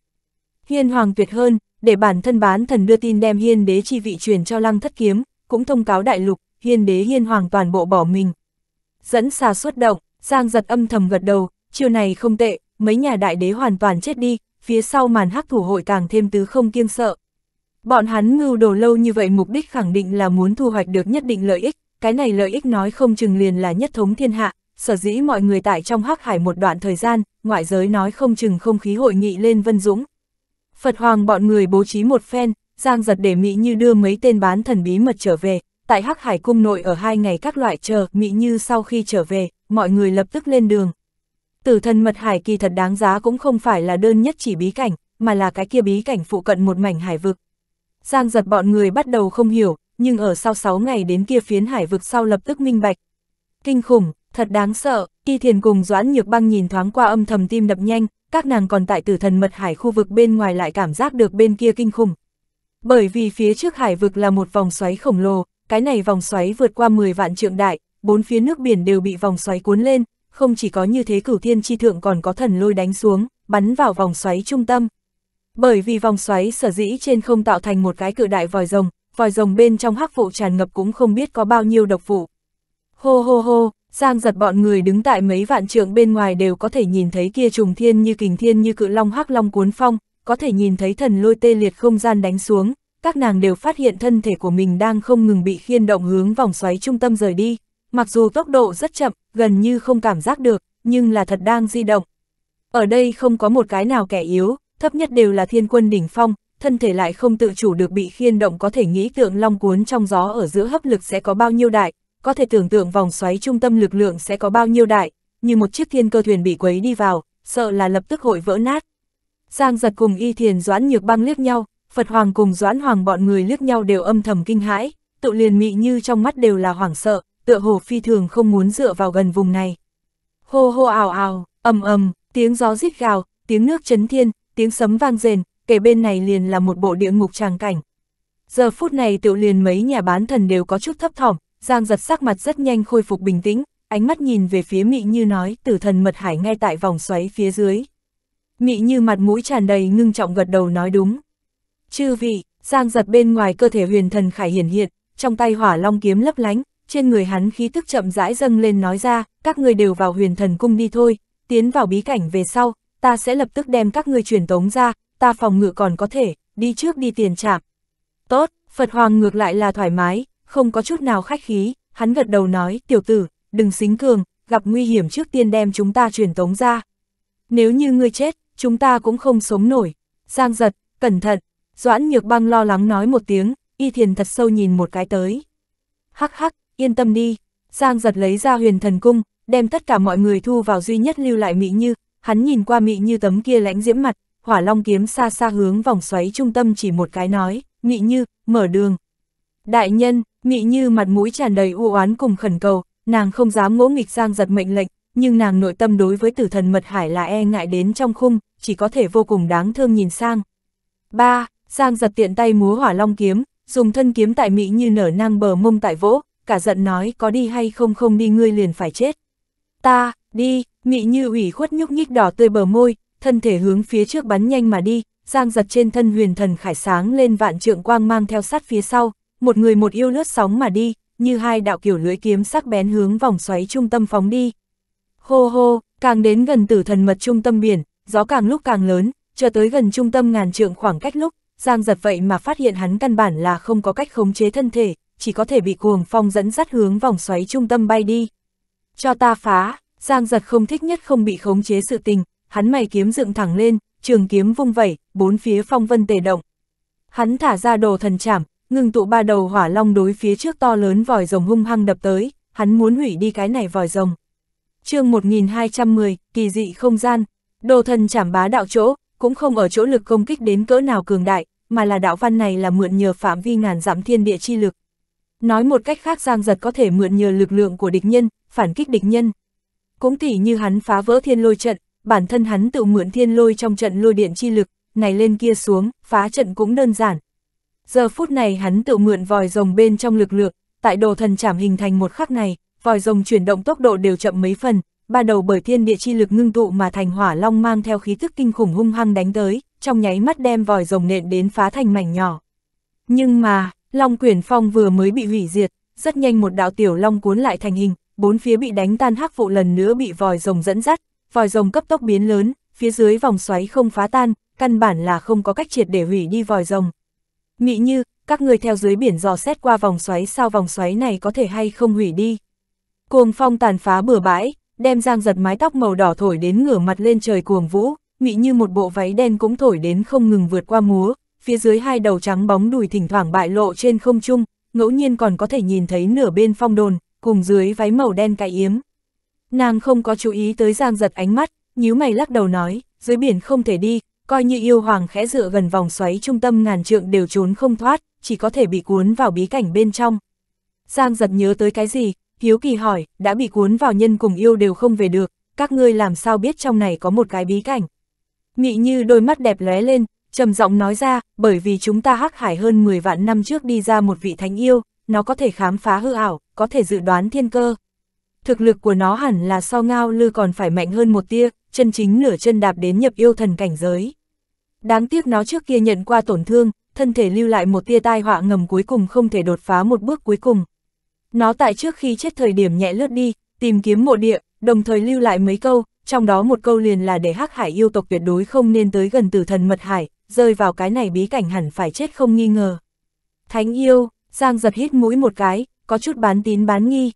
Hiên Hoàng tuyệt hơn, để bản thân bán thần đưa tin đem Hiên đế chi vị truyền cho Lăng Thất Kiếm, cũng thông cáo đại lục, Hiên đế Hiên Hoàng toàn bộ bỏ mình, dẫn xa xuất động, Giang giật âm thầm gật đầu, chiều này không tệ, mấy nhà đại đế hoàn toàn chết đi, phía sau màn hắc thủ hội càng thêm tứ không kiêng sợ. Bọn hắn ngưu đồ lâu như vậy mục đích khẳng định là muốn thu hoạch được nhất định lợi ích, cái này lợi ích nói không chừng liền là nhất thống thiên hạ, sở dĩ mọi người tại trong hắc hải một đoạn thời gian, ngoại giới nói không chừng không khí hội nghị lên vân dũng. Phật Hoàng bọn người bố trí một phen, Giang giật để Mỹ như đưa mấy tên bán thần bí mật trở về, tại Hắc Hải Cung nội ở hai ngày các loại chờ, Mỹ Như sau khi trở về, mọi người lập tức lên đường. Tử thần mật hải kỳ thật đáng giá cũng không phải là đơn nhất chỉ bí cảnh, mà là cái kia bí cảnh phụ cận một mảnh hải vực. Giang giật bọn người bắt đầu không hiểu, nhưng ở sau 6 ngày đến kia phiến hải vực sau lập tức minh bạch. Kinh khủng, thật đáng sợ, kỳ thiền cùng doãn nhược băng nhìn thoáng qua âm thầm tim đập nhanh, các nàng còn tại tử thần mật hải khu vực bên ngoài lại cảm giác được bên kia kinh khủng. Bởi vì phía trước hải vực là một vòng xoáy khổng lồ, cái này vòng xoáy vượt qua 10 vạn trượng đại, bốn phía nước biển đều bị vòng xoáy cuốn lên, không chỉ có như thế cửu thiên chi thượng còn có thần lôi đánh xuống, bắn vào vòng xoáy trung tâm. Bởi vì vòng xoáy sở dĩ trên không tạo thành một cái cự đại vòi rồng, vòi rồng bên trong hắc vụ tràn ngập cũng không biết có bao nhiêu độc vụ. Hô hô hô, Giang giật bọn người đứng tại mấy vạn trượng bên ngoài đều có thể nhìn thấy kia trùng thiên như kình thiên như cự long hắc long cuốn phong, có thể nhìn thấy thần lôi tê liệt không gian đánh xuống, các nàng đều phát hiện thân thể của mình đang không ngừng bị khiên động hướng vòng xoáy trung tâm rời đi, mặc dù tốc độ rất chậm, gần như không cảm giác được, nhưng là thật đang di động. Ở đây không có một cái nào kẻ yếu, thấp nhất đều là thiên quân đỉnh phong, thân thể lại không tự chủ được bị khiên động có thể nghĩ tượng long cuốn trong gió ở giữa hấp lực sẽ có bao nhiêu đại, có thể tưởng tượng vòng xoáy trung tâm lực lượng sẽ có bao nhiêu đại, như một chiếc thiên cơ thuyền bị quấy đi vào, sợ là lập tức hội vỡ nát. Giang giật cùng y thiền doãn nhược băng liếc nhau, Phật Hoàng cùng Doãn Hoàng bọn người liếc nhau đều âm thầm kinh hãi, tự liền mị như trong mắt đều là hoảng sợ, tựa hồ phi thường không muốn dựa vào gần vùng này. Hô hô ào ào, ầm ầm, tiếng gió rít gào, tiếng nước chấn thiên, tiếng sấm vang rền, kể bên này liền là một bộ địa ngục tràng cảnh. Giờ phút này tự liền mấy nhà bán thần đều có chút thấp thỏm, Giang giật sắc mặt rất nhanh khôi phục bình tĩnh, ánh mắt nhìn về phía Mị Như nói tử thần mật hải ngay tại vòng xoáy phía dưới. Mị Như mặt mũi tràn đầy ngưng trọng gật đầu nói đúng. Chư vị, Giang giật bên ngoài cơ thể huyền thần khải hiển hiện, trong tay hỏa long kiếm lấp lánh, trên người hắn khí tức chậm rãi dâng lên nói ra, các người đều vào huyền thần cung đi thôi, tiến vào bí cảnh về sau, ta sẽ lập tức đem các người truyền tống ra, ta phòng ngự còn có thể, đi trước đi tiền trạm. Tốt, Phật Hoàng ngược lại là thoải mái, không có chút nào khách khí, hắn gật đầu nói, tiểu tử, đừng xính cường, gặp nguy hiểm trước tiên đem chúng ta truyền tống ra. Nếu như ngươi chết, chúng ta cũng không sống nổi. Giang giật, cẩn thận, Doãn nhược băng lo lắng nói một tiếng, y thiền thật sâu nhìn một cái tới. Hắc hắc, yên tâm đi, Giang giật lấy ra huyền thần cung, đem tất cả mọi người thu vào duy nhất lưu lại Mỹ Như, hắn nhìn qua Mỹ Như tấm kia lãnh diễm mặt, hỏa long kiếm xa xa hướng vòng xoáy trung tâm chỉ một cái nói, Mỹ Như, mở đường. Đại nhân, Mỹ Như mặt mũi tràn đầy u oán cùng khẩn cầu, nàng không dám ngỗ nghịch Giang giật mệnh lệnh, nhưng nàng nội tâm đối với tử thần mật hải là e ngại đến trong khung, chỉ có thể vô cùng đáng thương nhìn sang. ba Giang giật tiện tay múa hỏa long kiếm, dùng thân kiếm tại Mỹ như nở nang bờ mông tại vỗ, cả giận nói có đi hay không không đi ngươi liền phải chết. Ta, đi, Mỹ như ủy khuất nhúc nhích đỏ tươi bờ môi, thân thể hướng phía trước bắn nhanh mà đi, Giang giật trên thân huyền thần khải sáng lên vạn trượng quang mang theo sát phía sau, một người một yêu lướt sóng mà đi, như hai đạo kiểu lưỡi kiếm sắc bén hướng vòng xoáy trung tâm phóng đi. Hô hô, càng đến gần tử thần mật trung tâm biển, gió càng lúc càng lớn, chờ tới gần trung tâm ngàn trượng khoảng cách lúc, Giang giật vậy mà phát hiện hắn căn bản là không có cách khống chế thân thể, chỉ có thể bị cuồng phong dẫn dắt hướng vòng xoáy trung tâm bay đi. Cho ta phá, Giang giật không thích nhất không bị khống chế sự tình, hắn mày kiếm dựng thẳng lên, trường kiếm vung vẩy, bốn phía phong vân tề động. Hắn thả ra đồ thần chảm, ngừng tụ ba đầu hỏa long đối phía trước to lớn vòi rồng hung hăng đập tới, hắn muốn hủy đi cái này vòi rồng. chương 1210, kỳ dị không gian, đồ thần chảm bá đạo chỗ, cũng không ở chỗ lực công kích đến cỡ nào cường đại, mà là đạo văn này là mượn nhờ phạm vi ngàn giảm thiên địa chi lực. Nói một cách khác Giang Giật có thể mượn nhờ lực lượng của địch nhân, phản kích địch nhân. Cũng tỉ như hắn phá vỡ thiên lôi trận, bản thân hắn tự mượn thiên lôi trong trận lôi điện chi lực, này lên kia xuống, phá trận cũng đơn giản. Giờ phút này hắn tự mượn vòi rồng bên trong lực lượng, tại đồ thần chảm hình thành một khắc này, vòi rồng chuyển động tốc độ đều chậm mấy phần, ba đầu bởi thiên địa chi lực ngưng tụ mà thành hỏa long mang theo khí thức kinh khủng hung hăng đánh tới, trong nháy mắt đem vòi rồng nện đến phá thành mảnh nhỏ. Nhưng mà, long quyển phong vừa mới bị hủy diệt, rất nhanh một đạo tiểu long cuốn lại thành hình, bốn phía bị đánh tan hắc vụ lần nữa bị vòi rồng dẫn dắt, vòi rồng cấp tốc biến lớn, phía dưới vòng xoáy không phá tan, căn bản là không có cách triệt để hủy đi vòi rồng. Mỹ Như, các người theo dưới biển dò xét qua vòng xoáy sao vòng xoáy này có thể hay không hủy đi. Cuồng phong tàn phá bừa bãi, đem giang giật mái tóc màu đỏ thổi đến ngửa mặt lên trời cuồng vũ, mị như một bộ váy đen cũng thổi đến không ngừng vượt qua múa, phía dưới hai đầu trắng bóng đùi thỉnh thoảng bại lộ trên không trung, ngẫu nhiên còn có thể nhìn thấy nửa bên phong đồn, cùng dưới váy màu đen cài yếm. Nàng không có chú ý tới giang giật ánh mắt, nhíu mày lắc đầu nói, dưới biển không thể đi, coi như yêu hoàng khẽ dựa gần vòng xoáy trung tâm ngàn trượng đều trốn không thoát, chỉ có thể bị cuốn vào bí cảnh bên trong. Giang giật nhớ tới cái gì, Hiếu kỳ hỏi, đã bị cuốn vào nhân cùng yêu đều không về được, các ngươi làm sao biết trong này có một cái bí cảnh. Mị như đôi mắt đẹp lóe lên, trầm giọng nói ra, bởi vì chúng ta hắc hải hơn 10 vạn năm trước đi ra một vị thánh yêu, nó có thể khám phá hư ảo, có thể dự đoán thiên cơ. Thực lực của nó hẳn là so ngao lư còn phải mạnh hơn một tia, chân chính nửa chân đạp đến nhập yêu thần cảnh giới. Đáng tiếc nó trước kia nhận qua tổn thương, thân thể lưu lại một tia tai họa ngầm cuối cùng không thể đột phá một bước cuối cùng, nó tại trước khi chết thời điểm nhẹ lướt đi, tìm kiếm mộ địa, đồng thời lưu lại mấy câu, trong đó một câu liền là để hắc hải yêu tộc tuyệt đối không nên tới gần tử thần mật hải, rơi vào cái này bí cảnh hẳn phải chết không nghi ngờ. Thánh yêu, Giang giật hít mũi một cái, có chút bán tín bán nghi.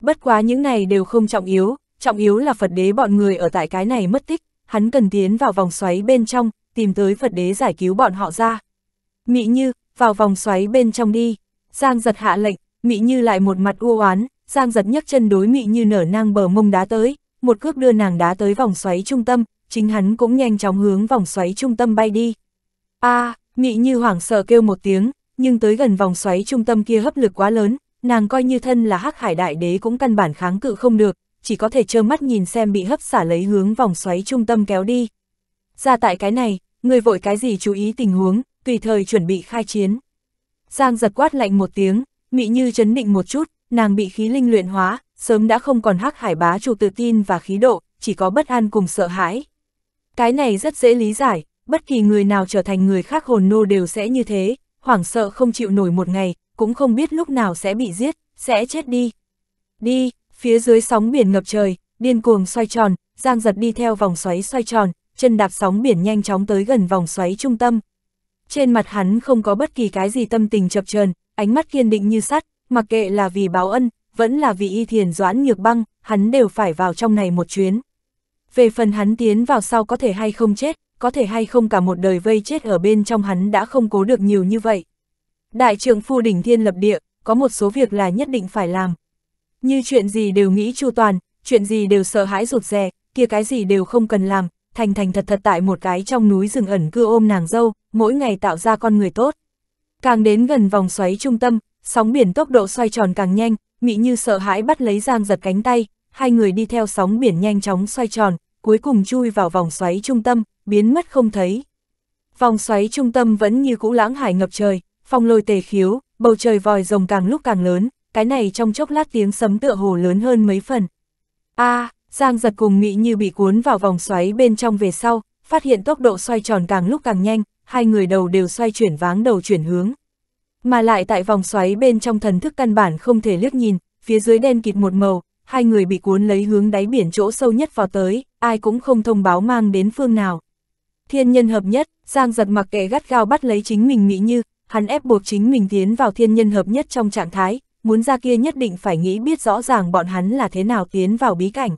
Bất quá những này đều không trọng yếu, trọng yếu là Phật đế bọn người ở tại cái này mất tích, hắn cần tiến vào vòng xoáy bên trong, tìm tới Phật đế giải cứu bọn họ ra. mỹ như, vào vòng xoáy bên trong đi, Giang giật hạ lệnh, Mị Như lại một mặt u oán, Giang giật nhấc chân đối Mị Như nở nang bờ mông đá tới, một cước đưa nàng đá tới vòng xoáy trung tâm, chính hắn cũng nhanh chóng hướng vòng xoáy trung tâm bay đi. A, à, Mị Như hoảng sợ kêu một tiếng, nhưng tới gần vòng xoáy trung tâm kia hấp lực quá lớn, nàng coi như thân là Hắc Hải Đại Đế cũng căn bản kháng cự không được, chỉ có thể trơ mắt nhìn xem bị hấp xả lấy hướng vòng xoáy trung tâm kéo đi. Ra tại cái này, người vội cái gì chú ý tình huống, tùy thời chuẩn bị khai chiến. Giang giật quát lạnh một tiếng, Mị Như chấn định một chút, nàng bị khí linh luyện hóa, sớm đã không còn hắc hải bá chủ tự tin và khí độ, chỉ có bất an cùng sợ hãi. Cái này rất dễ lý giải, bất kỳ người nào trở thành người khác hồn nô đều sẽ như thế, hoảng sợ không chịu nổi một ngày, cũng không biết lúc nào sẽ bị giết, sẽ chết đi. Đi, phía dưới sóng biển ngập trời, điên cuồng xoay tròn, Giang giật đi theo vòng xoáy xoay tròn, chân đạp sóng biển nhanh chóng tới gần vòng xoáy trung tâm. Trên mặt hắn không có bất kỳ cái gì tâm tình chập chờn ánh mắt kiên định như sắt, mặc kệ là vì báo ân, vẫn là vì y thiền doãn nhược băng, hắn đều phải vào trong này một chuyến. Về phần hắn tiến vào sau có thể hay không chết, có thể hay không cả một đời vây chết ở bên trong hắn đã không cố được nhiều như vậy. Đại trưởng phu đỉnh thiên lập địa, có một số việc là nhất định phải làm. Như chuyện gì đều nghĩ chu toàn, chuyện gì đều sợ hãi rụt rè, kia cái gì đều không cần làm, thành thành thật thật tại một cái trong núi rừng ẩn cư ôm nàng dâu, mỗi ngày tạo ra con người tốt. Càng đến gần vòng xoáy trung tâm, sóng biển tốc độ xoay tròn càng nhanh, Mỹ Như sợ hãi bắt lấy Giang giật cánh tay, hai người đi theo sóng biển nhanh chóng xoay tròn, cuối cùng chui vào vòng xoáy trung tâm, biến mất không thấy. Vòng xoáy trung tâm vẫn như cũ lãng hải ngập trời, phong lôi tề khiếu, bầu trời vòi rồng càng lúc càng lớn, cái này trong chốc lát tiếng sấm tựa hồ lớn hơn mấy phần. A, à, Giang giật cùng Mỹ Như bị cuốn vào vòng xoáy bên trong về sau, phát hiện tốc độ xoay tròn càng lúc càng nhanh, hai người đầu đều xoay chuyển váng đầu chuyển hướng. Mà lại tại vòng xoáy bên trong thần thức căn bản không thể liếc nhìn, phía dưới đen kịt một màu, hai người bị cuốn lấy hướng đáy biển chỗ sâu nhất vào tới, ai cũng không thông báo mang đến phương nào. Thiên nhân hợp nhất, Giang giật mặc kệ gắt gao bắt lấy chính mình nghĩ như, hắn ép buộc chính mình tiến vào thiên nhân hợp nhất trong trạng thái, muốn ra kia nhất định phải nghĩ biết rõ ràng bọn hắn là thế nào tiến vào bí cảnh.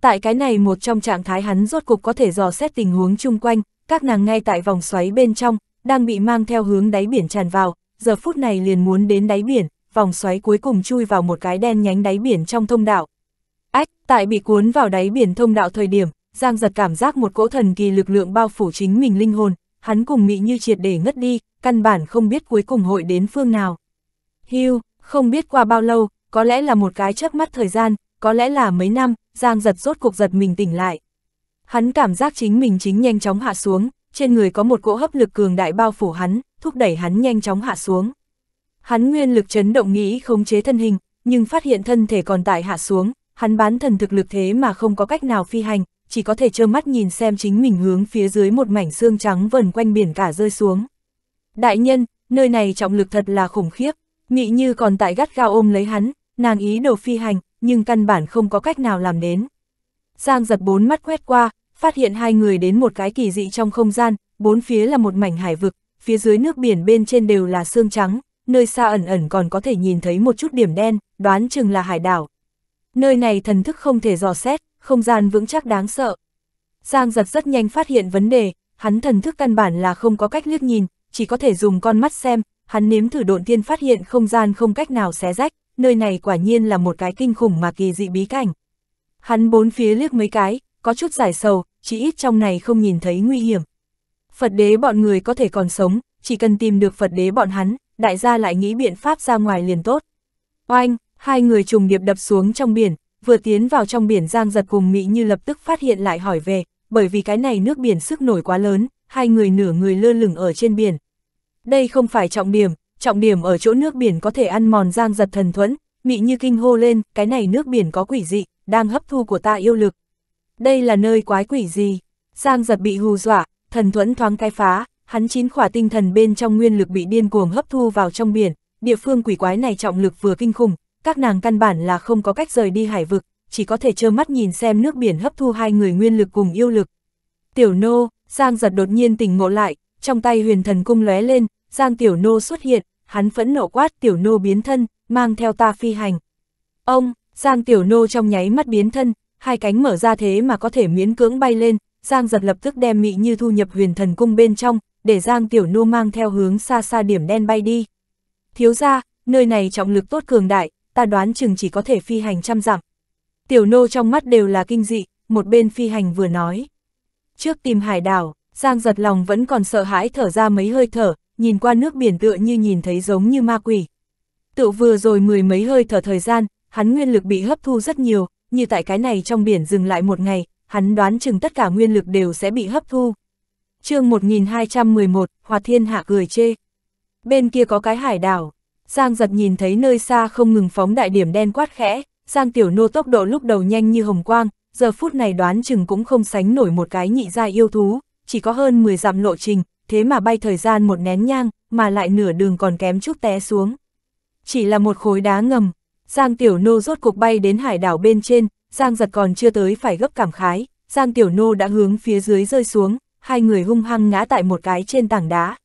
Tại cái này một trong trạng thái hắn rốt cục có thể dò xét tình huống chung quanh, các nàng ngay tại vòng xoáy bên trong, đang bị mang theo hướng đáy biển tràn vào, giờ phút này liền muốn đến đáy biển, vòng xoáy cuối cùng chui vào một cái đen nhánh đáy biển trong thông đạo. Ách, tại bị cuốn vào đáy biển thông đạo thời điểm, Giang giật cảm giác một cỗ thần kỳ lực lượng bao phủ chính mình linh hồn, hắn cùng mị như triệt để ngất đi, căn bản không biết cuối cùng hội đến phương nào. Hưu, không biết qua bao lâu, có lẽ là một cái chớp mắt thời gian, có lẽ là mấy năm, Giang giật rốt cuộc giật mình tỉnh lại. Hắn cảm giác chính mình chính nhanh chóng hạ xuống, trên người có một cỗ hấp lực cường đại bao phủ hắn, thúc đẩy hắn nhanh chóng hạ xuống. Hắn nguyên lực chấn động nghĩ khống chế thân hình, nhưng phát hiện thân thể còn tại hạ xuống, hắn bán thần thực lực thế mà không có cách nào phi hành, chỉ có thể trơ mắt nhìn xem chính mình hướng phía dưới một mảnh xương trắng vần quanh biển cả rơi xuống. Đại nhân, nơi này trọng lực thật là khủng khiếp, Mị Như còn tại gắt gao ôm lấy hắn, nàng ý đồ phi hành, nhưng căn bản không có cách nào làm đến. Giang giật bốn mắt quét qua, phát hiện hai người đến một cái kỳ dị trong không gian, bốn phía là một mảnh hải vực, phía dưới nước biển bên trên đều là xương trắng, nơi xa ẩn ẩn còn có thể nhìn thấy một chút điểm đen, đoán chừng là hải đảo. Nơi này thần thức không thể dò xét, không gian vững chắc đáng sợ. Giang giật rất nhanh phát hiện vấn đề, hắn thần thức căn bản là không có cách liếc nhìn, chỉ có thể dùng con mắt xem, hắn nếm thử độn tiên phát hiện không gian không cách nào xé rách, nơi này quả nhiên là một cái kinh khủng mà kỳ dị bí cảnh. Hắn bốn phía liếc mấy cái, có chút giải sầu, chỉ ít trong này không nhìn thấy nguy hiểm. Phật đế bọn người có thể còn sống, chỉ cần tìm được Phật đế bọn hắn, đại gia lại nghĩ biện pháp ra ngoài liền tốt. Oanh, hai người trùng điệp đập xuống trong biển, vừa tiến vào trong biển giang giật cùng Mỹ như lập tức phát hiện lại hỏi về, bởi vì cái này nước biển sức nổi quá lớn, hai người nửa người lơ lửng ở trên biển. Đây không phải trọng điểm, trọng điểm ở chỗ nước biển có thể ăn mòn giang giật thần thuẫn, Mỹ như kinh hô lên, cái này nước biển có quỷ dị đang hấp thu của ta yêu lực. Đây là nơi quái quỷ gì? Giang giật bị hù dọa, thần thuẫn thoáng cái phá, hắn chín khỏa tinh thần bên trong nguyên lực bị điên cuồng hấp thu vào trong biển, địa phương quỷ quái này trọng lực vừa kinh khủng, các nàng căn bản là không có cách rời đi hải vực, chỉ có thể trơ mắt nhìn xem nước biển hấp thu hai người nguyên lực cùng yêu lực. Tiểu nô, Giang giật đột nhiên tỉnh ngộ lại, trong tay huyền thần cung lóe lên, Giang tiểu nô xuất hiện, hắn phẫn nộ quát tiểu nô biến thân, mang theo ta phi hành. Ông, Giang Tiểu Nô trong nháy mắt biến thân, hai cánh mở ra thế mà có thể miễn cưỡng bay lên, Giang giật lập tức đem Mị Như thu nhập huyền thần cung bên trong, để Giang Tiểu Nô mang theo hướng xa xa điểm đen bay đi. Thiếu ra, nơi này trọng lực tốt cường đại, ta đoán chừng chỉ có thể phi hành trăm dặm. Tiểu Nô trong mắt đều là kinh dị, một bên phi hành vừa nói. Trước tìm hải đảo, Giang giật lòng vẫn còn sợ hãi thở ra mấy hơi thở, nhìn qua nước biển tựa như nhìn thấy giống như ma quỷ. Tự vừa rồi mười mấy hơi thở thời gian, hắn nguyên lực bị hấp thu rất nhiều, như tại cái này trong biển dừng lại một ngày, hắn đoán chừng tất cả nguyên lực đều sẽ bị hấp thu. chương 1211, Hòa Thiên Hạ cười chê. Bên kia có cái hải đảo, Giang giật nhìn thấy nơi xa không ngừng phóng đại điểm đen quát khẽ, Giang Tiểu Nô tốc độ lúc đầu nhanh như hồng quang, giờ phút này đoán chừng cũng không sánh nổi một cái nhị gia yêu thú, chỉ có hơn 10 dặm lộ trình, thế mà bay thời gian một nén nhang, mà lại nửa đường còn kém chút té xuống. Chỉ là một khối đá ngầm, Giang Tiểu Nô rốt cuộc bay đến hải đảo bên trên, Giang giật còn chưa tới phải gấp cảm khái, Giang Tiểu Nô đã hướng phía dưới rơi xuống, hai người hung hăng ngã tại một cái trên tảng đá.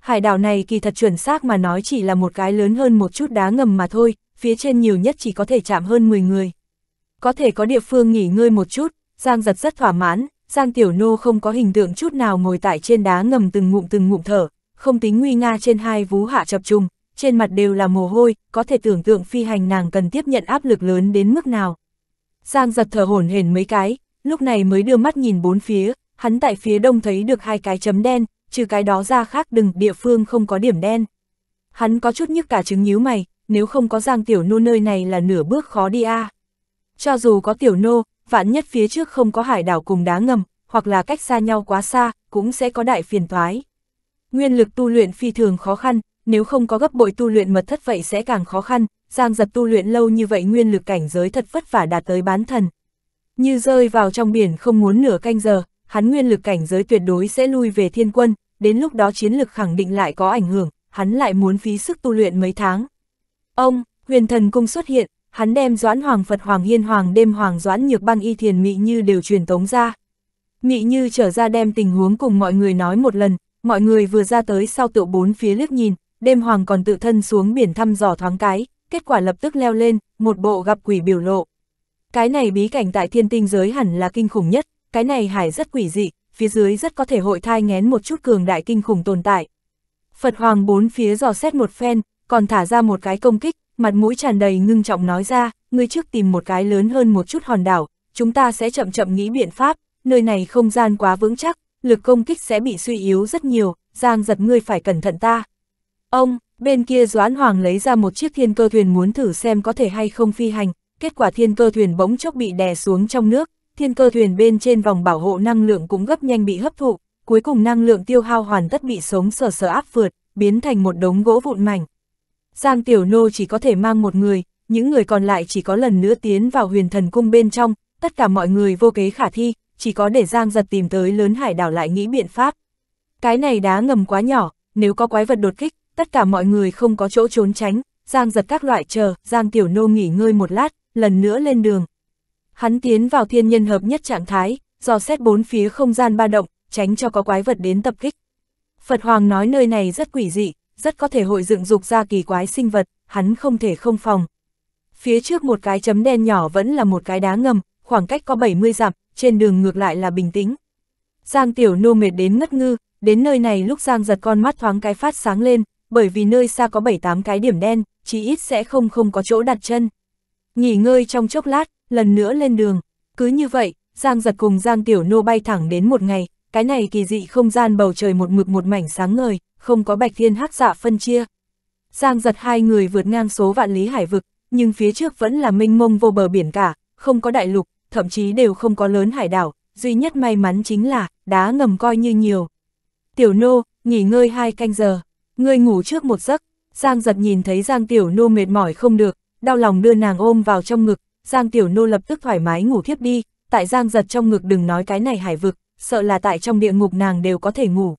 Hải đảo này kỳ thật chuẩn xác mà nói chỉ là một cái lớn hơn một chút đá ngầm mà thôi, phía trên nhiều nhất chỉ có thể chạm hơn 10 người. Có thể có địa phương nghỉ ngơi một chút, Giang giật rất thỏa mãn, Giang Tiểu Nô không có hình tượng chút nào ngồi tại trên đá ngầm từng ngụm từng ngụm thở, không tính nguy nga trên hai vú hạ chập trùng, trên mặt đều là mồ hôi, có thể tưởng tượng phi hành nàng cần tiếp nhận áp lực lớn đến mức nào. Giang giật thở hổn hển mấy cái, lúc này mới đưa mắt nhìn bốn phía, hắn tại phía đông thấy được hai cái chấm đen, trừ cái đó ra khác đừng địa phương không có điểm đen. Hắn có chút nhức cả chứng nhíu mày, nếu không có giang tiểu nô nơi này là nửa bước khó đi a. À. Cho dù có tiểu nô, vạn nhất phía trước không có hải đảo cùng đá ngầm, hoặc là cách xa nhau quá xa, cũng sẽ có đại phiền toái. Nguyên lực tu luyện phi thường khó khăn, nếu không có gấp bội tu luyện mật thất vậy sẽ càng khó khăn, Giang Giật tu luyện lâu như vậy nguyên lực cảnh giới thật vất vả đạt tới bán thần. Như rơi vào trong biển không muốn nửa canh giờ, hắn nguyên lực cảnh giới tuyệt đối sẽ lui về thiên quân, đến lúc đó chiến lực khẳng định lại có ảnh hưởng, hắn lại muốn phí sức tu luyện mấy tháng. Ông, huyền thần cung xuất hiện, hắn đem doãn hoàng Phật hoàng hiên hoàng đêm hoàng doãn nhược băng y thiền mị như đều truyền tống ra. Mị như trở ra đem tình huống cùng mọi người nói một lần, mọi người vừa ra tới sau tựu bốn phía liếc nhìn, đêm hoàng còn tự thân xuống biển thăm dò thoáng cái, kết quả lập tức leo lên, một bộ gặp quỷ biểu lộ. Cái này bí cảnh tại thiên tinh giới hẳn là kinh khủng nhất, cái này hải rất quỷ dị, phía dưới rất có thể hội thai ngén một chút cường đại kinh khủng tồn tại. Phật Hoàng bốn phía dò xét một phen, còn thả ra một cái công kích, mặt mũi tràn đầy ngưng trọng nói ra, ngươi trước tìm một cái lớn hơn một chút hòn đảo, chúng ta sẽ chậm chậm nghĩ biện pháp, nơi này không gian quá vững chắc, lực công kích sẽ bị suy yếu rất nhiều, Giang giật ngươi phải cẩn thận ta. Ông, bên kia Doãn Hoàng lấy ra một chiếc thiên cơ thuyền muốn thử xem có thể hay không phi hành, kết quả thiên cơ thuyền bỗng chốc bị đè xuống trong nước, thiên cơ thuyền bên trên vòng bảo hộ năng lượng cũng gấp nhanh bị hấp thụ, cuối cùng năng lượng tiêu hao hoàn tất bị sống sờ sờ áp phượt biến thành một đống gỗ vụn mảnh. Giang Tiểu Nô chỉ có thể mang một người, những người còn lại chỉ có lần nữa tiến vào huyền thần cung bên trong, tất cả mọi người vô kế khả thi, chỉ có để Giang giật tìm tới lớn hải đảo lại nghĩ biện pháp. Cái này đá ngầm quá nhỏ, nếu có quái vật đột kích, tất cả mọi người không có chỗ trốn tránh, Giang giật các loại chờ, Giang Tiểu Nô nghỉ ngơi một lát, lần nữa lên đường. Hắn tiến vào thiên nhân hợp nhất trạng thái, dò xét bốn phía không gian ba động, tránh cho có quái vật đến tập kích. Phật Hoàng nói nơi này rất quỷ dị, rất có thể hội dựng dục ra kỳ quái sinh vật, hắn không thể không phòng. Phía trước một cái chấm đen nhỏ vẫn là một cái đá ngầm, khoảng cách có 70 dặm, trên đường ngược lại là bình tĩnh. Giang Tiểu Nô mệt đến ngất ngư, đến nơi này lúc Giang giật con mắt thoáng cái phát sáng lên, bởi vì nơi xa có 7-8 cái điểm đen, chỉ ít sẽ không không có chỗ đặt chân. Nghỉ ngơi trong chốc lát, lần nữa lên đường. Cứ như vậy, Giang giật cùng Giang Tiểu Nô bay thẳng đến một ngày, cái này kỳ dị không gian bầu trời một mực một mảnh sáng ngời, không có bạch thiên hắc dạ phân chia. Giang giật hai người vượt ngang số vạn lý hải vực, nhưng phía trước vẫn là mênh mông vô bờ biển cả, không có đại lục, thậm chí đều không có lớn hải đảo, duy nhất may mắn chính là đá ngầm coi như nhiều. Tiểu Nô, nghỉ ngơi hai canh giờ. Ngươi ngủ trước một giấc, Giang giật nhìn thấy Giang Tiểu Nô mệt mỏi không được, đau lòng đưa nàng ôm vào trong ngực, Giang Tiểu Nô lập tức thoải mái ngủ thiếp đi, tại Giang giật trong ngực đừng nói cái này hải vực, sợ là tại trong địa ngục nàng đều có thể ngủ.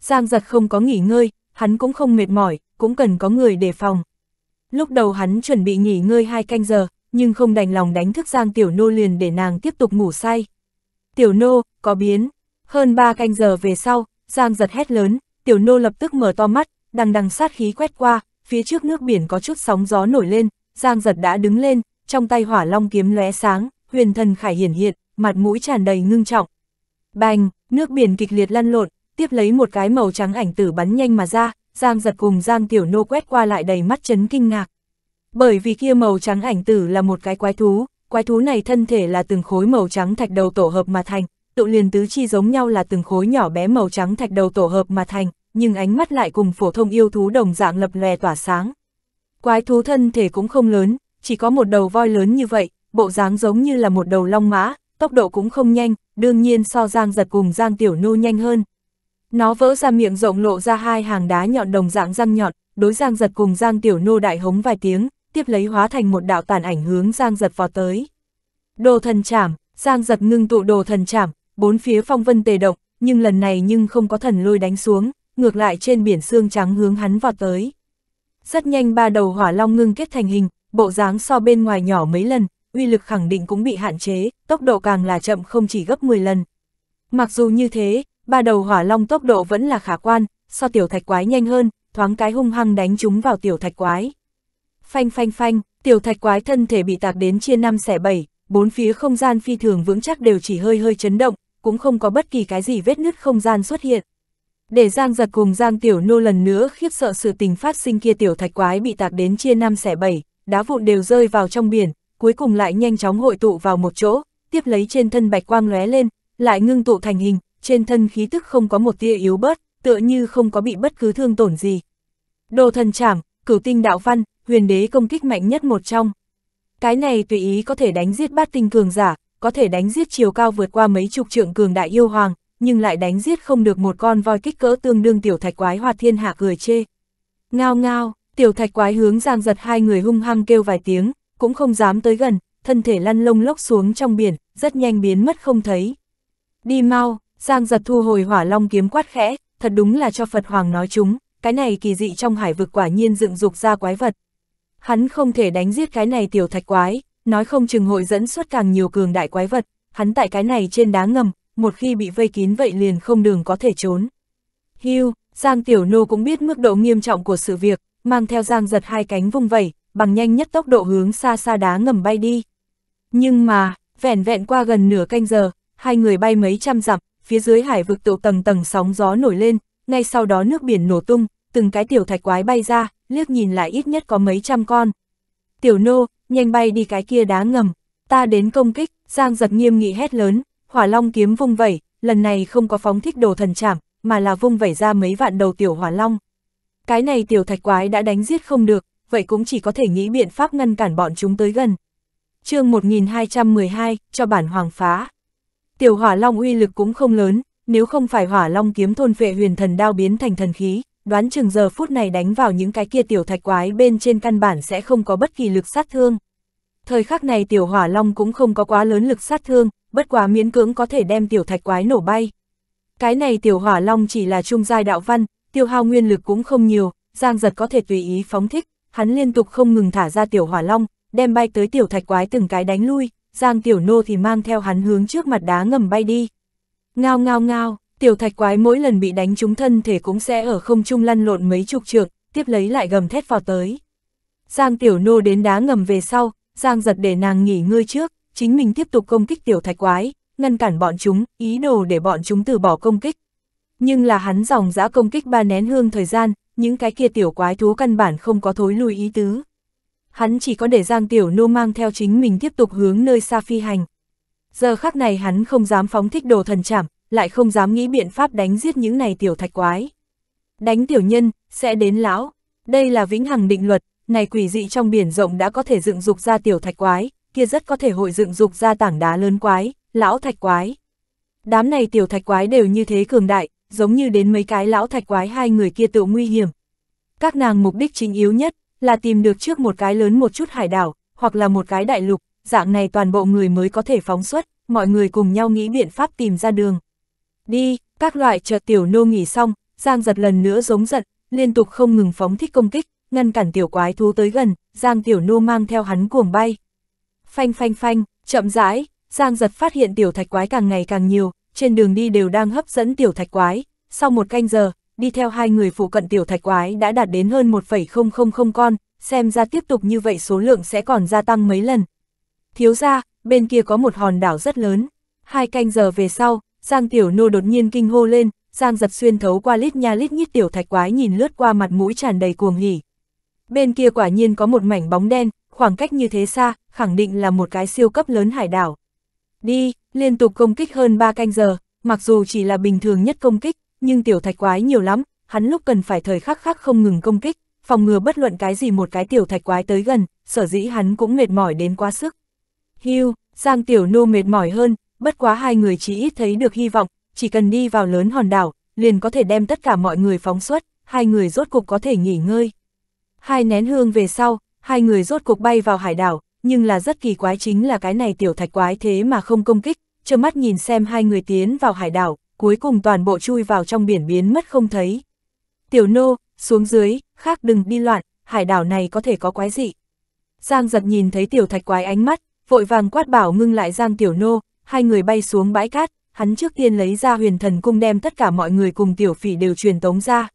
Giang giật không có nghỉ ngơi, hắn cũng không mệt mỏi, cũng cần có người đề phòng. Lúc đầu hắn chuẩn bị nghỉ ngơi hai canh giờ, nhưng không đành lòng đánh thức Giang Tiểu Nô liền để nàng tiếp tục ngủ say. Tiểu Nô, có biến. Hơn ba canh giờ về sau, Giang giật hét lớn, tiểu nô lập tức mở to mắt, đằng đằng sát khí quét qua, phía trước nước biển có chút sóng gió nổi lên, Giang giật đã đứng lên, trong tay hỏa long kiếm lóe sáng, huyền thần khải hiển hiện, mặt mũi tràn đầy ngưng trọng. Bành, nước biển kịch liệt lăn lộn, tiếp lấy một cái màu trắng ảnh tử bắn nhanh mà ra, Giang giật cùng Giang tiểu nô quét qua lại đầy mắt chấn kinh ngạc. Bởi vì kia màu trắng ảnh tử là một cái quái thú, quái thú này thân thể là từng khối màu trắng thạch đầu tổ hợp mà thành, tụ liền tứ chi giống nhau là từng khối nhỏ bé màu trắng thạch đầu tổ hợp mà thành, nhưng ánh mắt lại cùng phổ thông yêu thú đồng dạng lập lè tỏa sáng. Quái thú thân thể cũng không lớn, chỉ có một đầu voi lớn như vậy, bộ dáng giống như là một đầu long mã, tốc độ cũng không nhanh, đương nhiên so Giang giật cùng Giang Tiểu Nô nhanh hơn. Nó vỡ ra miệng rộng lộ ra hai hàng đá nhọn đồng dạng răng nhọn, đối Giang giật cùng Giang Tiểu Nô đại hống vài tiếng, tiếp lấy hóa thành một đạo tàn ảnh hướng Giang giật vào tới. Đồ thần chảm, Giang giật ngưng tụ đồ thần chảm, bốn phía phong vân tề động, nhưng lần này nhưng không có thần lôi đánh xuống, ngược lại trên biển xương trắng hướng hắn vọt tới. Rất nhanh ba đầu hỏa long ngưng kết thành hình, bộ dáng so bên ngoài nhỏ mấy lần, uy lực khẳng định cũng bị hạn chế, tốc độ càng là chậm không chỉ gấp 10 lần. Mặc dù như thế, ba đầu hỏa long tốc độ vẫn là khả quan, so tiểu thạch quái nhanh hơn, thoáng cái hung hăng đánh chúng vào tiểu thạch quái. Phanh phanh phanh, tiểu thạch quái thân thể bị tạc đến chia năm xẻ bảy, bốn phía không gian phi thường vững chắc đều chỉ hơi hơi chấn động, cũng không có bất kỳ cái gì vết nứt không gian xuất hiện. Để Giang giật cùng Giang Tiểu Nô lần nữa khiếp sợ sự tình phát sinh kia Tiểu Thạch Quái bị tạc đến chia năm xẻ bảy, đá vụn đều rơi vào trong biển, cuối cùng lại nhanh chóng hội tụ vào một chỗ, tiếp lấy trên thân bạch quang lóe lên, lại ngưng tụ thành hình, trên thân khí tức không có một tia yếu bớt, tựa như không có bị bất cứ thương tổn gì. Đồ thần trảm, cửu tinh đạo văn, huyền đế công kích mạnh nhất một trong. Cái này tùy ý có thể đánh giết bát tinh cường giả, có thể đánh giết chiều cao vượt qua mấy chục trượng cường đại yêu hoàng, nhưng lại đánh giết không được một con voi kích cỡ tương đương tiểu thạch quái hoạt thiên hạ cười chê. Ngao ngao, tiểu thạch quái hướng giang giật hai người hung hăng kêu vài tiếng, cũng không dám tới gần, thân thể lăn lông lốc xuống trong biển, rất nhanh biến mất không thấy. Đi mau, giang giật thu hồi hỏa long kiếm quát khẽ, thật đúng là cho Phật Hoàng nói chúng, cái này kỳ dị trong hải vực quả nhiên dựng dục ra quái vật. Hắn không thể đánh giết cái này tiểu thạch quái, nói không chừng hội dẫn xuất càng nhiều cường đại quái vật, hắn tại cái này trên đá ngầm, một khi bị vây kín vậy liền không đường có thể trốn. Hưu, Giang Tiểu Nô cũng biết mức độ nghiêm trọng của sự việc, mang theo Giang giật hai cánh vung vẩy, bằng nhanh nhất tốc độ hướng xa xa đá ngầm bay đi. Nhưng mà, vẻn vẹn qua gần nửa canh giờ, hai người bay mấy trăm dặm, phía dưới hải vực tụ tầng tầng sóng gió nổi lên, ngay sau đó nước biển nổ tung, từng cái tiểu thạch quái bay ra, liếc nhìn lại ít nhất có mấy trăm con. Tiểu nô, nhanh bay đi cái kia đá ngầm, ta đến công kích, Giang giật nghiêm nghị hét lớn, hỏa long kiếm vung vẩy, lần này không có phóng thích đồ thần chảm, mà là vung vẩy ra mấy vạn đầu tiểu hỏa long. Cái này tiểu thạch quái đã đánh giết không được, vậy cũng chỉ có thể nghĩ biện pháp ngăn cản bọn chúng tới gần. chương 1212, cho bản hoàng phá. Tiểu hỏa long uy lực cũng không lớn, nếu không phải hỏa long kiếm thôn vệ huyền thần đao biến thành thần khí, đoán chừng giờ phút này đánh vào những cái kia tiểu thạch quái bên trên căn bản sẽ không có bất kỳ lực sát thương. Thời khắc này tiểu hỏa long cũng không có quá lớn lực sát thương, bất quá miễn cưỡng có thể đem tiểu thạch quái nổ bay. Cái này tiểu hỏa long chỉ là trung giai đạo văn, tiêu hao nguyên lực cũng không nhiều, Giang giật có thể tùy ý phóng thích, hắn liên tục không ngừng thả ra tiểu hỏa long, đem bay tới tiểu thạch quái từng cái đánh lui, Giang tiểu nô thì mang theo hắn hướng trước mặt đá ngầm bay đi. Ngao ngao ngao, tiểu thạch quái mỗi lần bị đánh trúng thân thể cũng sẽ ở không trung lăn lộn mấy chục trượng, tiếp lấy lại gầm thét vào tới. Giang tiểu nô đến đá ngầm về sau, Giang giật để nàng nghỉ ngơi trước, chính mình tiếp tục công kích tiểu thạch quái, ngăn cản bọn chúng, ý đồ để bọn chúng từ bỏ công kích. Nhưng là hắn dòng dã công kích ba nén hương thời gian, những cái kia tiểu quái thú căn bản không có thối lui ý tứ. Hắn chỉ có để Giang Tiểu Nô mang theo chính mình tiếp tục hướng nơi xa phi hành. Giờ khắc này hắn không dám phóng thích đồ thần chảm, lại không dám nghĩ biện pháp đánh giết những này tiểu thạch quái. Đánh tiểu nhân, sẽ đến lão. Đây là vĩnh hằng định luật, này quỷ dị trong biển rộng đã có thể dựng dục ra tiểu thạch quái, kia rất có thể hội dựng dục ra tảng đá lớn quái, lão thạch quái. Đám này tiểu thạch quái đều như thế cường đại, giống như đến mấy cái lão thạch quái hai người kia tự nguy hiểm. Các nàng mục đích chính yếu nhất là tìm được trước một cái lớn một chút hải đảo, hoặc là một cái đại lục, dạng này toàn bộ người mới có thể phóng xuất, mọi người cùng nhau nghĩ biện pháp tìm ra đường. Đi, các loại chợt tiểu nô nghỉ xong, Giang giật lần nữa giống giận, liên tục không ngừng phóng thích công kích, ngăn cản tiểu quái thú tới gần, Giang tiểu nô mang theo hắn cuồng bay. Phanh phanh phanh, chậm rãi, Giang giật phát hiện tiểu thạch quái càng ngày càng nhiều, trên đường đi đều đang hấp dẫn tiểu thạch quái. Sau một canh giờ, đi theo hai người phụ cận tiểu thạch quái đã đạt đến hơn 1,000 con, xem ra tiếp tục như vậy số lượng sẽ còn gia tăng mấy lần. Thiếu ra, bên kia có một hòn đảo rất lớn. Hai canh giờ về sau, Giang Tiểu Nô đột nhiên kinh hô lên, Giang giật xuyên thấu qua lít nha lít nhít tiểu thạch quái nhìn lướt qua mặt mũi tràn đầy cuồng hỉ. Bên kia quả nhiên có một mảnh bóng đen, khoảng cách như thế xa, khẳng định là một cái siêu cấp lớn hải đảo. Đi, liên tục công kích hơn 3 canh giờ, mặc dù chỉ là bình thường nhất công kích, nhưng tiểu thạch quái nhiều lắm, hắn lúc cần phải thời khắc khắc không ngừng công kích, phòng ngừa bất luận cái gì một cái tiểu thạch quái tới gần, sở dĩ hắn cũng mệt mỏi đến quá sức. Hưu, Giang Tiểu Nô mệt mỏi hơn, bất quá hai người chỉ ít thấy được hy vọng, chỉ cần đi vào lớn hòn đảo, liền có thể đem tất cả mọi người phóng xuất, hai người rốt cục có thể nghỉ ngơi. Hai nén hương về sau, Hai người rốt cuộc bay vào hải đảo, nhưng là rất kỳ quái chính là cái này tiểu thạch quái thế mà không công kích, trơ mắt nhìn xem hai người tiến vào hải đảo, cuối cùng toàn bộ chui vào trong biển biến mất không thấy. Tiểu nô, xuống dưới, khác đừng đi loạn, hải đảo này có thể có quái gì. Giang giật nhìn thấy tiểu thạch quái ánh mắt, vội vàng quát bảo ngưng lại Giang tiểu nô, hai người bay xuống bãi cát, hắn trước tiên lấy ra huyền thần cung đem tất cả mọi người cùng tiểu phỉ đều truyền tống ra.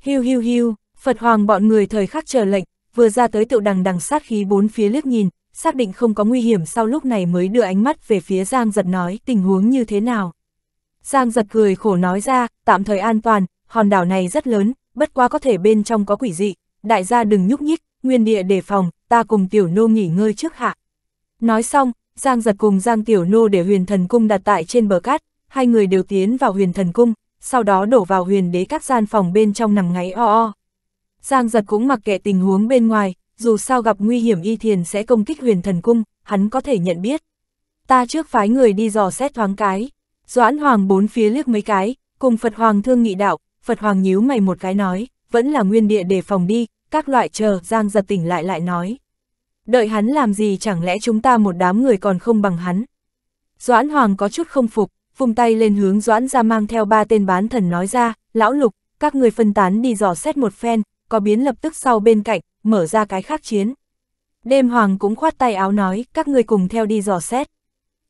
Hiu hiu hiu, Phật hoàng bọn người thời khắc chờ lệnh, vừa ra tới tựu đằng đằng sát khí bốn phía liếc nhìn, xác định không có nguy hiểm sau lúc này mới đưa ánh mắt về phía Giang giật nói tình huống như thế nào. Giang giật cười khổ nói ra, tạm thời an toàn, hòn đảo này rất lớn, bất quá có thể bên trong có quỷ dị, đại gia đừng nhúc nhích, nguyên địa đề phòng, ta cùng tiểu nô nghỉ ngơi trước hạ. Nói xong, Giang giật cùng Giang tiểu nô để huyền thần cung đặt tại trên bờ cát, hai người đều tiến vào huyền thần cung, sau đó đổ vào huyền đế các gian phòng bên trong nằm ngáy o o. Giang giật cũng mặc kệ tình huống bên ngoài, dù sao gặp nguy hiểm y thiền sẽ công kích huyền thần cung, hắn có thể nhận biết. Ta trước phái người đi dò xét thoáng cái, Doãn Hoàng bốn phía liếc mấy cái, cùng Phật Hoàng thương nghị đạo, Phật Hoàng nhíu mày một cái nói, vẫn là nguyên địa để phòng đi, các loại chờ Giang giật tỉnh lại lại nói. Đợi hắn làm gì chẳng lẽ chúng ta một đám người còn không bằng hắn. Doãn Hoàng có chút không phục, vùng tay lên hướng Doãn ra mang theo ba tên bán thần nói ra, lão lục, các người phân tán đi dò xét một phen, có biến lập tức sau bên cạnh, mở ra cái khác chiến. Đêm Hoàng cũng khoát tay áo nói, các người cùng theo đi dò xét.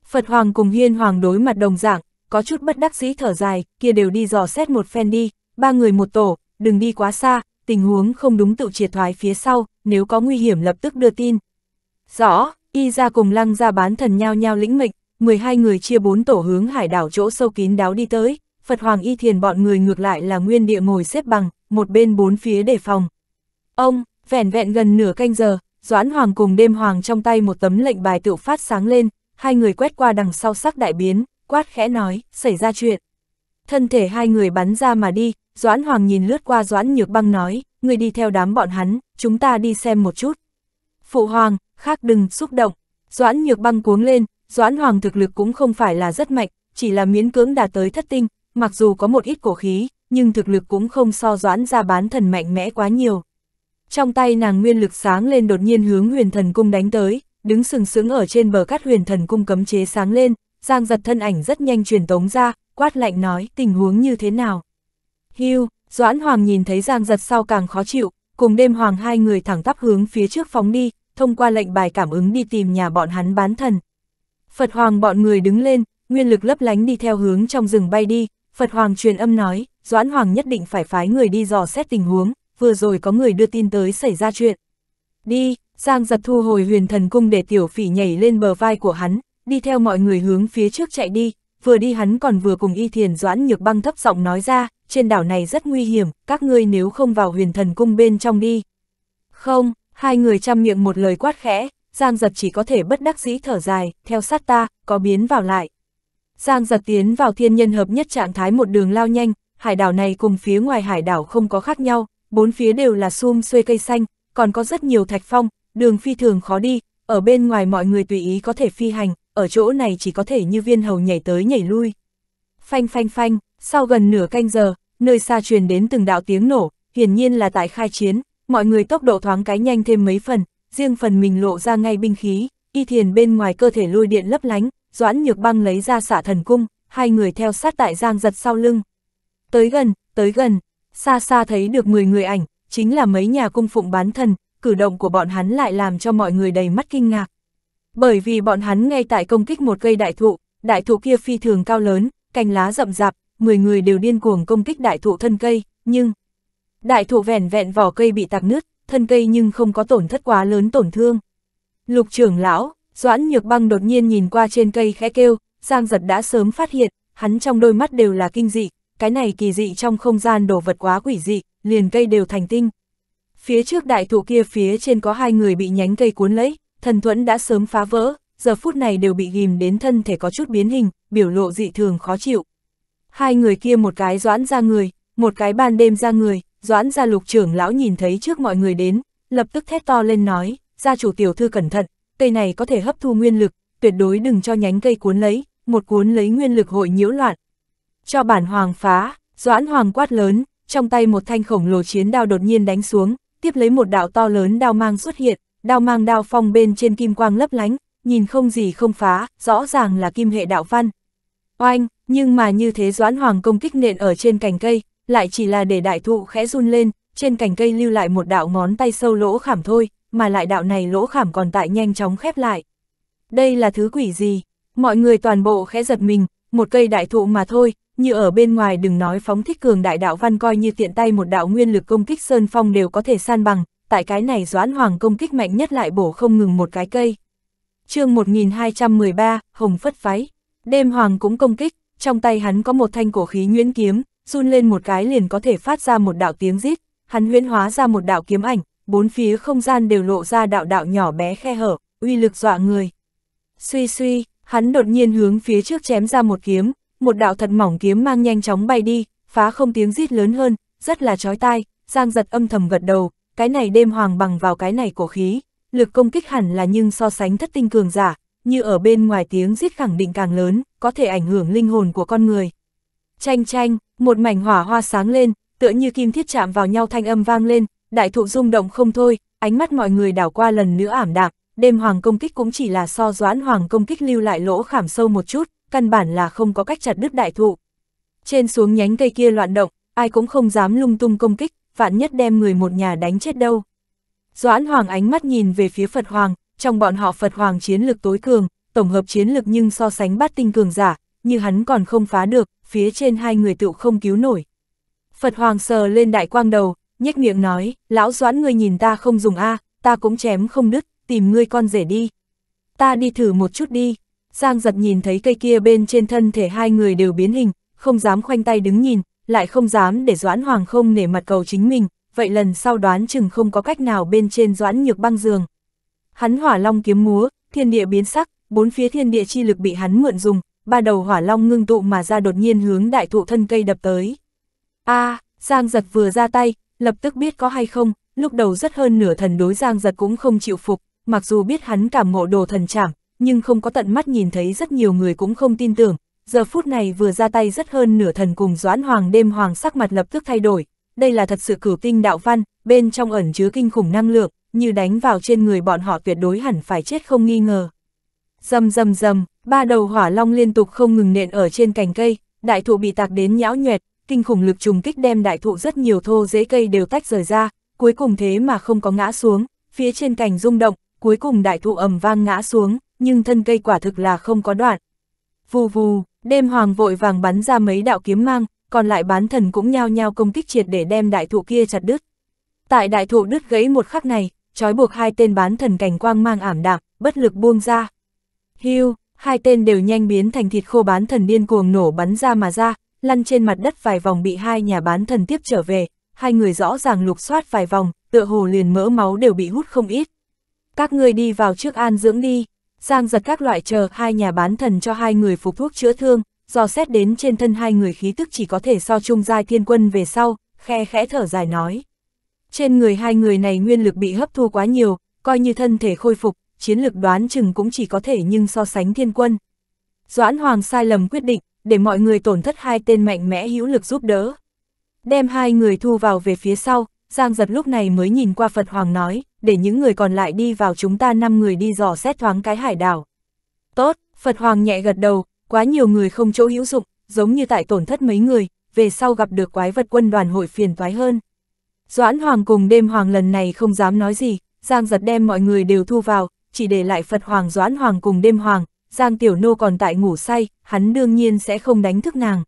Phật Hoàng cùng Hiên Hoàng đối mặt đồng dạng, có chút bất đắc dĩ thở dài, kia đều đi dò xét một phen đi, ba người một tổ, đừng đi quá xa, tình huống không đúng tự triệt thoái phía sau, nếu có nguy hiểm lập tức đưa tin. Rõ, y ra cùng lăng ra bán thần nhau nhau lĩnh mệnh, 12 người chia 4 tổ hướng hải đảo chỗ sâu kín đáo đi tới, Phật Hoàng Y Thiền bọn người ngược lại là nguyên địa ngồi xếp bằng, một bên bốn phía đề phòng. Ông, vẻn vẹn gần nửa canh giờ, Doãn Hoàng cùng đêm Hoàng trong tay một tấm lệnh bài tự phát sáng lên, hai người quét qua đằng sau sắc đại biến, quát khẽ nói, xảy ra chuyện. Thân thể hai người bắn ra mà đi, Doãn Hoàng nhìn lướt qua Doãn Nhược Băng nói, người đi theo đám bọn hắn, chúng ta đi xem một chút. Phụ Hoàng, khác đừng xúc động. Doãn Nhược Băng cuống lên, Doãn Hoàng thực lực cũng không phải là rất mạnh, chỉ là miễn cưỡng đạt tới thất tinh, mặc dù có một ít cổ khí, nhưng thực lực cũng không so doãn ra bán thần mạnh mẽ quá nhiều. Trong tay nàng nguyên lực sáng lên đột nhiên hướng huyền thần cung đánh tới, đứng sừng sững ở trên bờ cát huyền thần cung cấm chế sáng lên, giang giật thân ảnh rất nhanh truyền tống ra, quát lạnh nói tình huống như thế nào. Hưu, doãn hoàng nhìn thấy giang giật sau càng khó chịu, cùng đêm hoàng hai người thẳng tắp hướng phía trước phóng đi, thông qua lệnh bài cảm ứng đi tìm nhà bọn hắn bán thần. Phật hoàng bọn người đứng lên, nguyên lực lấp lánh đi theo hướng trong rừng bay đi, Phật Hoàng truyền âm nói, Doãn Hoàng nhất định phải phái người đi dò xét tình huống, vừa rồi có người đưa tin tới xảy ra chuyện. Đi, Giang giật thu hồi huyền thần cung để tiểu phỉ nhảy lên bờ vai của hắn, đi theo mọi người hướng phía trước chạy đi, vừa đi hắn còn vừa cùng y thiền doãn nhược băng thấp giọng nói ra, trên đảo này rất nguy hiểm, các ngươi nếu không vào huyền thần cung bên trong đi. Không, hai người chăm miệng một lời quát khẽ, Giang giật chỉ có thể bất đắc dĩ thở dài, theo sát ta, có biến vào lại. Giang giật tiến vào thiên nhân hợp nhất trạng thái một đường lao nhanh, hải đảo này cùng phía ngoài hải đảo không có khác nhau, bốn phía đều là sum xuê cây xanh, còn có rất nhiều thạch phong, đường phi thường khó đi, ở bên ngoài mọi người tùy ý có thể phi hành, ở chỗ này chỉ có thể như viên hầu nhảy tới nhảy lui. Phanh phanh phanh, sau gần nửa canh giờ, nơi xa truyền đến từng đạo tiếng nổ, hiển nhiên là tại khai chiến, mọi người tốc độ thoáng cái nhanh thêm mấy phần, riêng phần mình lộ ra ngay binh khí, y thiền bên ngoài cơ thể lôi điện lấp lánh, Doãn Nhược Băng lấy ra xả thần cung, hai người theo sát tại Giang Giật sau lưng. Tới gần, tới gần, xa xa thấy được 10 người ảnh, chính là mấy nhà cung phụng bán thần, cử động của bọn hắn lại làm cho mọi người đầy mắt kinh ngạc. Bởi vì bọn hắn ngay tại công kích một cây đại thụ, đại thụ kia phi thường cao lớn, cành lá rậm rạp, 10 người đều điên cuồng công kích đại thụ thân cây, nhưng đại thụ vẻn vẹn vỏ cây bị tạc nứt, thân cây nhưng không có tổn thất quá lớn tổn thương. Lục trưởng lão, Doãn nhược băng đột nhiên nhìn qua trên cây khẽ kêu, Giang giật đã sớm phát hiện, hắn trong đôi mắt đều là kinh dị, cái này kỳ dị trong không gian đồ vật quá quỷ dị, liền cây đều thành tinh. Phía trước đại thụ kia phía trên có hai người bị nhánh cây cuốn lấy, thần thuẫn đã sớm phá vỡ, giờ phút này đều bị ghim đến thân thể có chút biến hình, biểu lộ dị thường khó chịu. Hai người kia một cái doãn ra người, một cái ban đêm ra người, doãn ra lục trưởng lão nhìn thấy trước mọi người đến, lập tức thét to lên nói, gia chủ tiểu thư cẩn thận, cây này có thể hấp thu nguyên lực, tuyệt đối đừng cho nhánh cây cuốn lấy, một cuốn lấy nguyên lực hội nhiễu loạn. Cho bản hoàng phá, doãn hoàng quát lớn, trong tay một thanh khổng lồ chiến đao đột nhiên đánh xuống, tiếp lấy một đạo to lớn đao mang xuất hiện, đao mang đao phong bên trên kim quang lấp lánh, nhìn không gì không phá, rõ ràng là kim hệ đạo văn. Oanh, nhưng mà như thế doãn hoàng công kích nện ở trên cành cây, lại chỉ là để đại thụ khẽ run lên, trên cành cây lưu lại một đạo ngón tay sâu lỗ khảm thôi, mà lại đạo này lỗ khảm còn tại nhanh chóng khép lại. Đây là thứ quỷ gì? Mọi người toàn bộ khẽ giật mình, một cây đại thụ mà thôi, như ở bên ngoài đừng nói phóng thích cường đại đạo văn coi như tiện tay một đạo nguyên lực công kích sơn phong đều có thể san bằng, tại cái này doãn hoàng công kích mạnh nhất lại bổ không ngừng một cái cây. chương 1213, Hồng phất váy, đêm hoàng cũng công kích, trong tay hắn có một thanh cổ khí nguyễn kiếm, run lên một cái liền có thể phát ra một đạo tiếng rít, hắn huyễn hóa ra một đạo kiếm ảnh, bốn phía không gian đều lộ ra đạo đạo nhỏ bé khe hở, uy lực dọa người. Suy suy, hắn đột nhiên hướng phía trước chém ra một kiếm, một đạo thật mỏng kiếm mang nhanh chóng bay đi, phá không tiếng rít lớn hơn, rất là chói tai, Giang giật âm thầm gật đầu, cái này đêm hoàng bằng vào cái này cổ khí, lực công kích hẳn là nhưng so sánh thất tinh cường giả, như ở bên ngoài tiếng rít khẳng định càng lớn, có thể ảnh hưởng linh hồn của con người. Chanh chanh, một mảnh hỏa hoa sáng lên, tựa như kim thiết chạm vào nhau thanh âm vang lên, đại thụ rung động không thôi, ánh mắt mọi người đảo qua lần nữa ảm đạm, đêm hoàng công kích cũng chỉ là so doãn hoàng công kích lưu lại lỗ khảm sâu một chút, căn bản là không có cách chặt đứt đại thụ. Trên xuống nhánh cây kia loạn động, ai cũng không dám lung tung công kích, vạn nhất đem người một nhà đánh chết đâu. Doãn hoàng ánh mắt nhìn về phía Phật hoàng, trong bọn họ Phật hoàng chiến lực tối cường, tổng hợp chiến lực nhưng so sánh bát tinh cường giả, như hắn còn không phá được, phía trên hai người tựu không cứu nổi. Phật hoàng sờ lên đại quang đầu, nhếch miệng nói, lão doãn ngươi nhìn ta không dùng A, ta cũng chém không đứt, tìm ngươi con rể đi. Ta đi thử một chút đi. Giang giật nhìn thấy cây kia bên trên thân thể hai người đều biến hình, không dám khoanh tay đứng nhìn, lại không dám để Doãn Hoàng không nể mặt cầu chính mình, vậy lần sau đoán chừng không có cách nào bên trên Doãn nhược băng giường. Hắn hỏa long kiếm múa, thiên địa biến sắc, bốn phía thiên địa chi lực bị hắn mượn dùng, ba đầu hỏa long ngưng tụ mà ra đột nhiên hướng đại thụ thân cây đập tới. A, Giang giật vừa ra tay, lập tức biết có hay không, lúc đầu rất hơn nửa thần đối giang giật cũng không chịu phục, mặc dù biết hắn cảm ngộ đồ thần chảm, nhưng không có tận mắt nhìn thấy rất nhiều người cũng không tin tưởng, giờ phút này vừa ra tay rất hơn nửa thần cùng doãn hoàng đêm hoàng sắc mặt lập tức thay đổi, đây là thật sự cửu tinh đạo văn, bên trong ẩn chứa kinh khủng năng lượng, như đánh vào trên người bọn họ tuyệt đối hẳn phải chết không nghi ngờ. Dầm dầm dầm, ba đầu hỏa long liên tục không ngừng nện ở trên cành cây, đại thụ bị tạc đến nhão nhuẹt, kinh khủng lực trùng kích đem đại thụ rất nhiều thô rễ cây đều tách rời ra, cuối cùng thế mà không có ngã xuống, phía trên cành rung động, cuối cùng đại thụ ầm vang ngã xuống, nhưng thân cây quả thực là không có đoạn. Vù vù, đêm hoàng vội vàng bắn ra mấy đạo kiếm mang, còn lại bán thần cũng nhao nhao công kích triệt để đem đại thụ kia chặt đứt. Tại đại thụ đứt gãy một khắc này, trói buộc hai tên bán thần cảnh quang mang ảm đạm, bất lực buông ra. Hưu, hai tên đều nhanh biến thành thịt khô bán thần điên cuồng nổ bắn ra mà ra, lăn trên mặt đất vài vòng bị hai nhà bán thần tiếp trở về, hai người rõ ràng lục soát vài vòng, tựa hồ liền mỡ máu đều bị hút không ít. Các người đi vào trước an dưỡng đi, Giang giật các loại chờ hai nhà bán thần cho hai người phục thuốc chữa thương, do xét đến trên thân hai người khí tức chỉ có thể so chung giai thiên quân về sau, khe khẽ thở dài nói. Trên người hai người này nguyên lực bị hấp thu quá nhiều, coi như thân thể khôi phục, chiến lực đoán chừng cũng chỉ có thể nhưng so sánh thiên quân. Doãn Hoàng sai lầm quyết định, để mọi người tổn thất hai tên mạnh mẽ hữu lực giúp đỡ. Đem hai người thu vào về phía sau, Giang giật lúc này mới nhìn qua Phật Hoàng nói, để những người còn lại đi vào chúng ta năm người đi dò xét thoáng cái hải đảo. Tốt, Phật Hoàng nhẹ gật đầu, quá nhiều người không chỗ hữu dụng, giống như tại tổn thất mấy người, về sau gặp được quái vật quân đoàn hội phiền toái hơn. Doãn Hoàng cùng đêm Hoàng lần này không dám nói gì, Giang giật đem mọi người đều thu vào, chỉ để lại Phật Hoàng Doãn Hoàng cùng đêm Hoàng, Giang Tiểu Nô còn tại ngủ say, hắn đương nhiên sẽ không đánh thức nàng.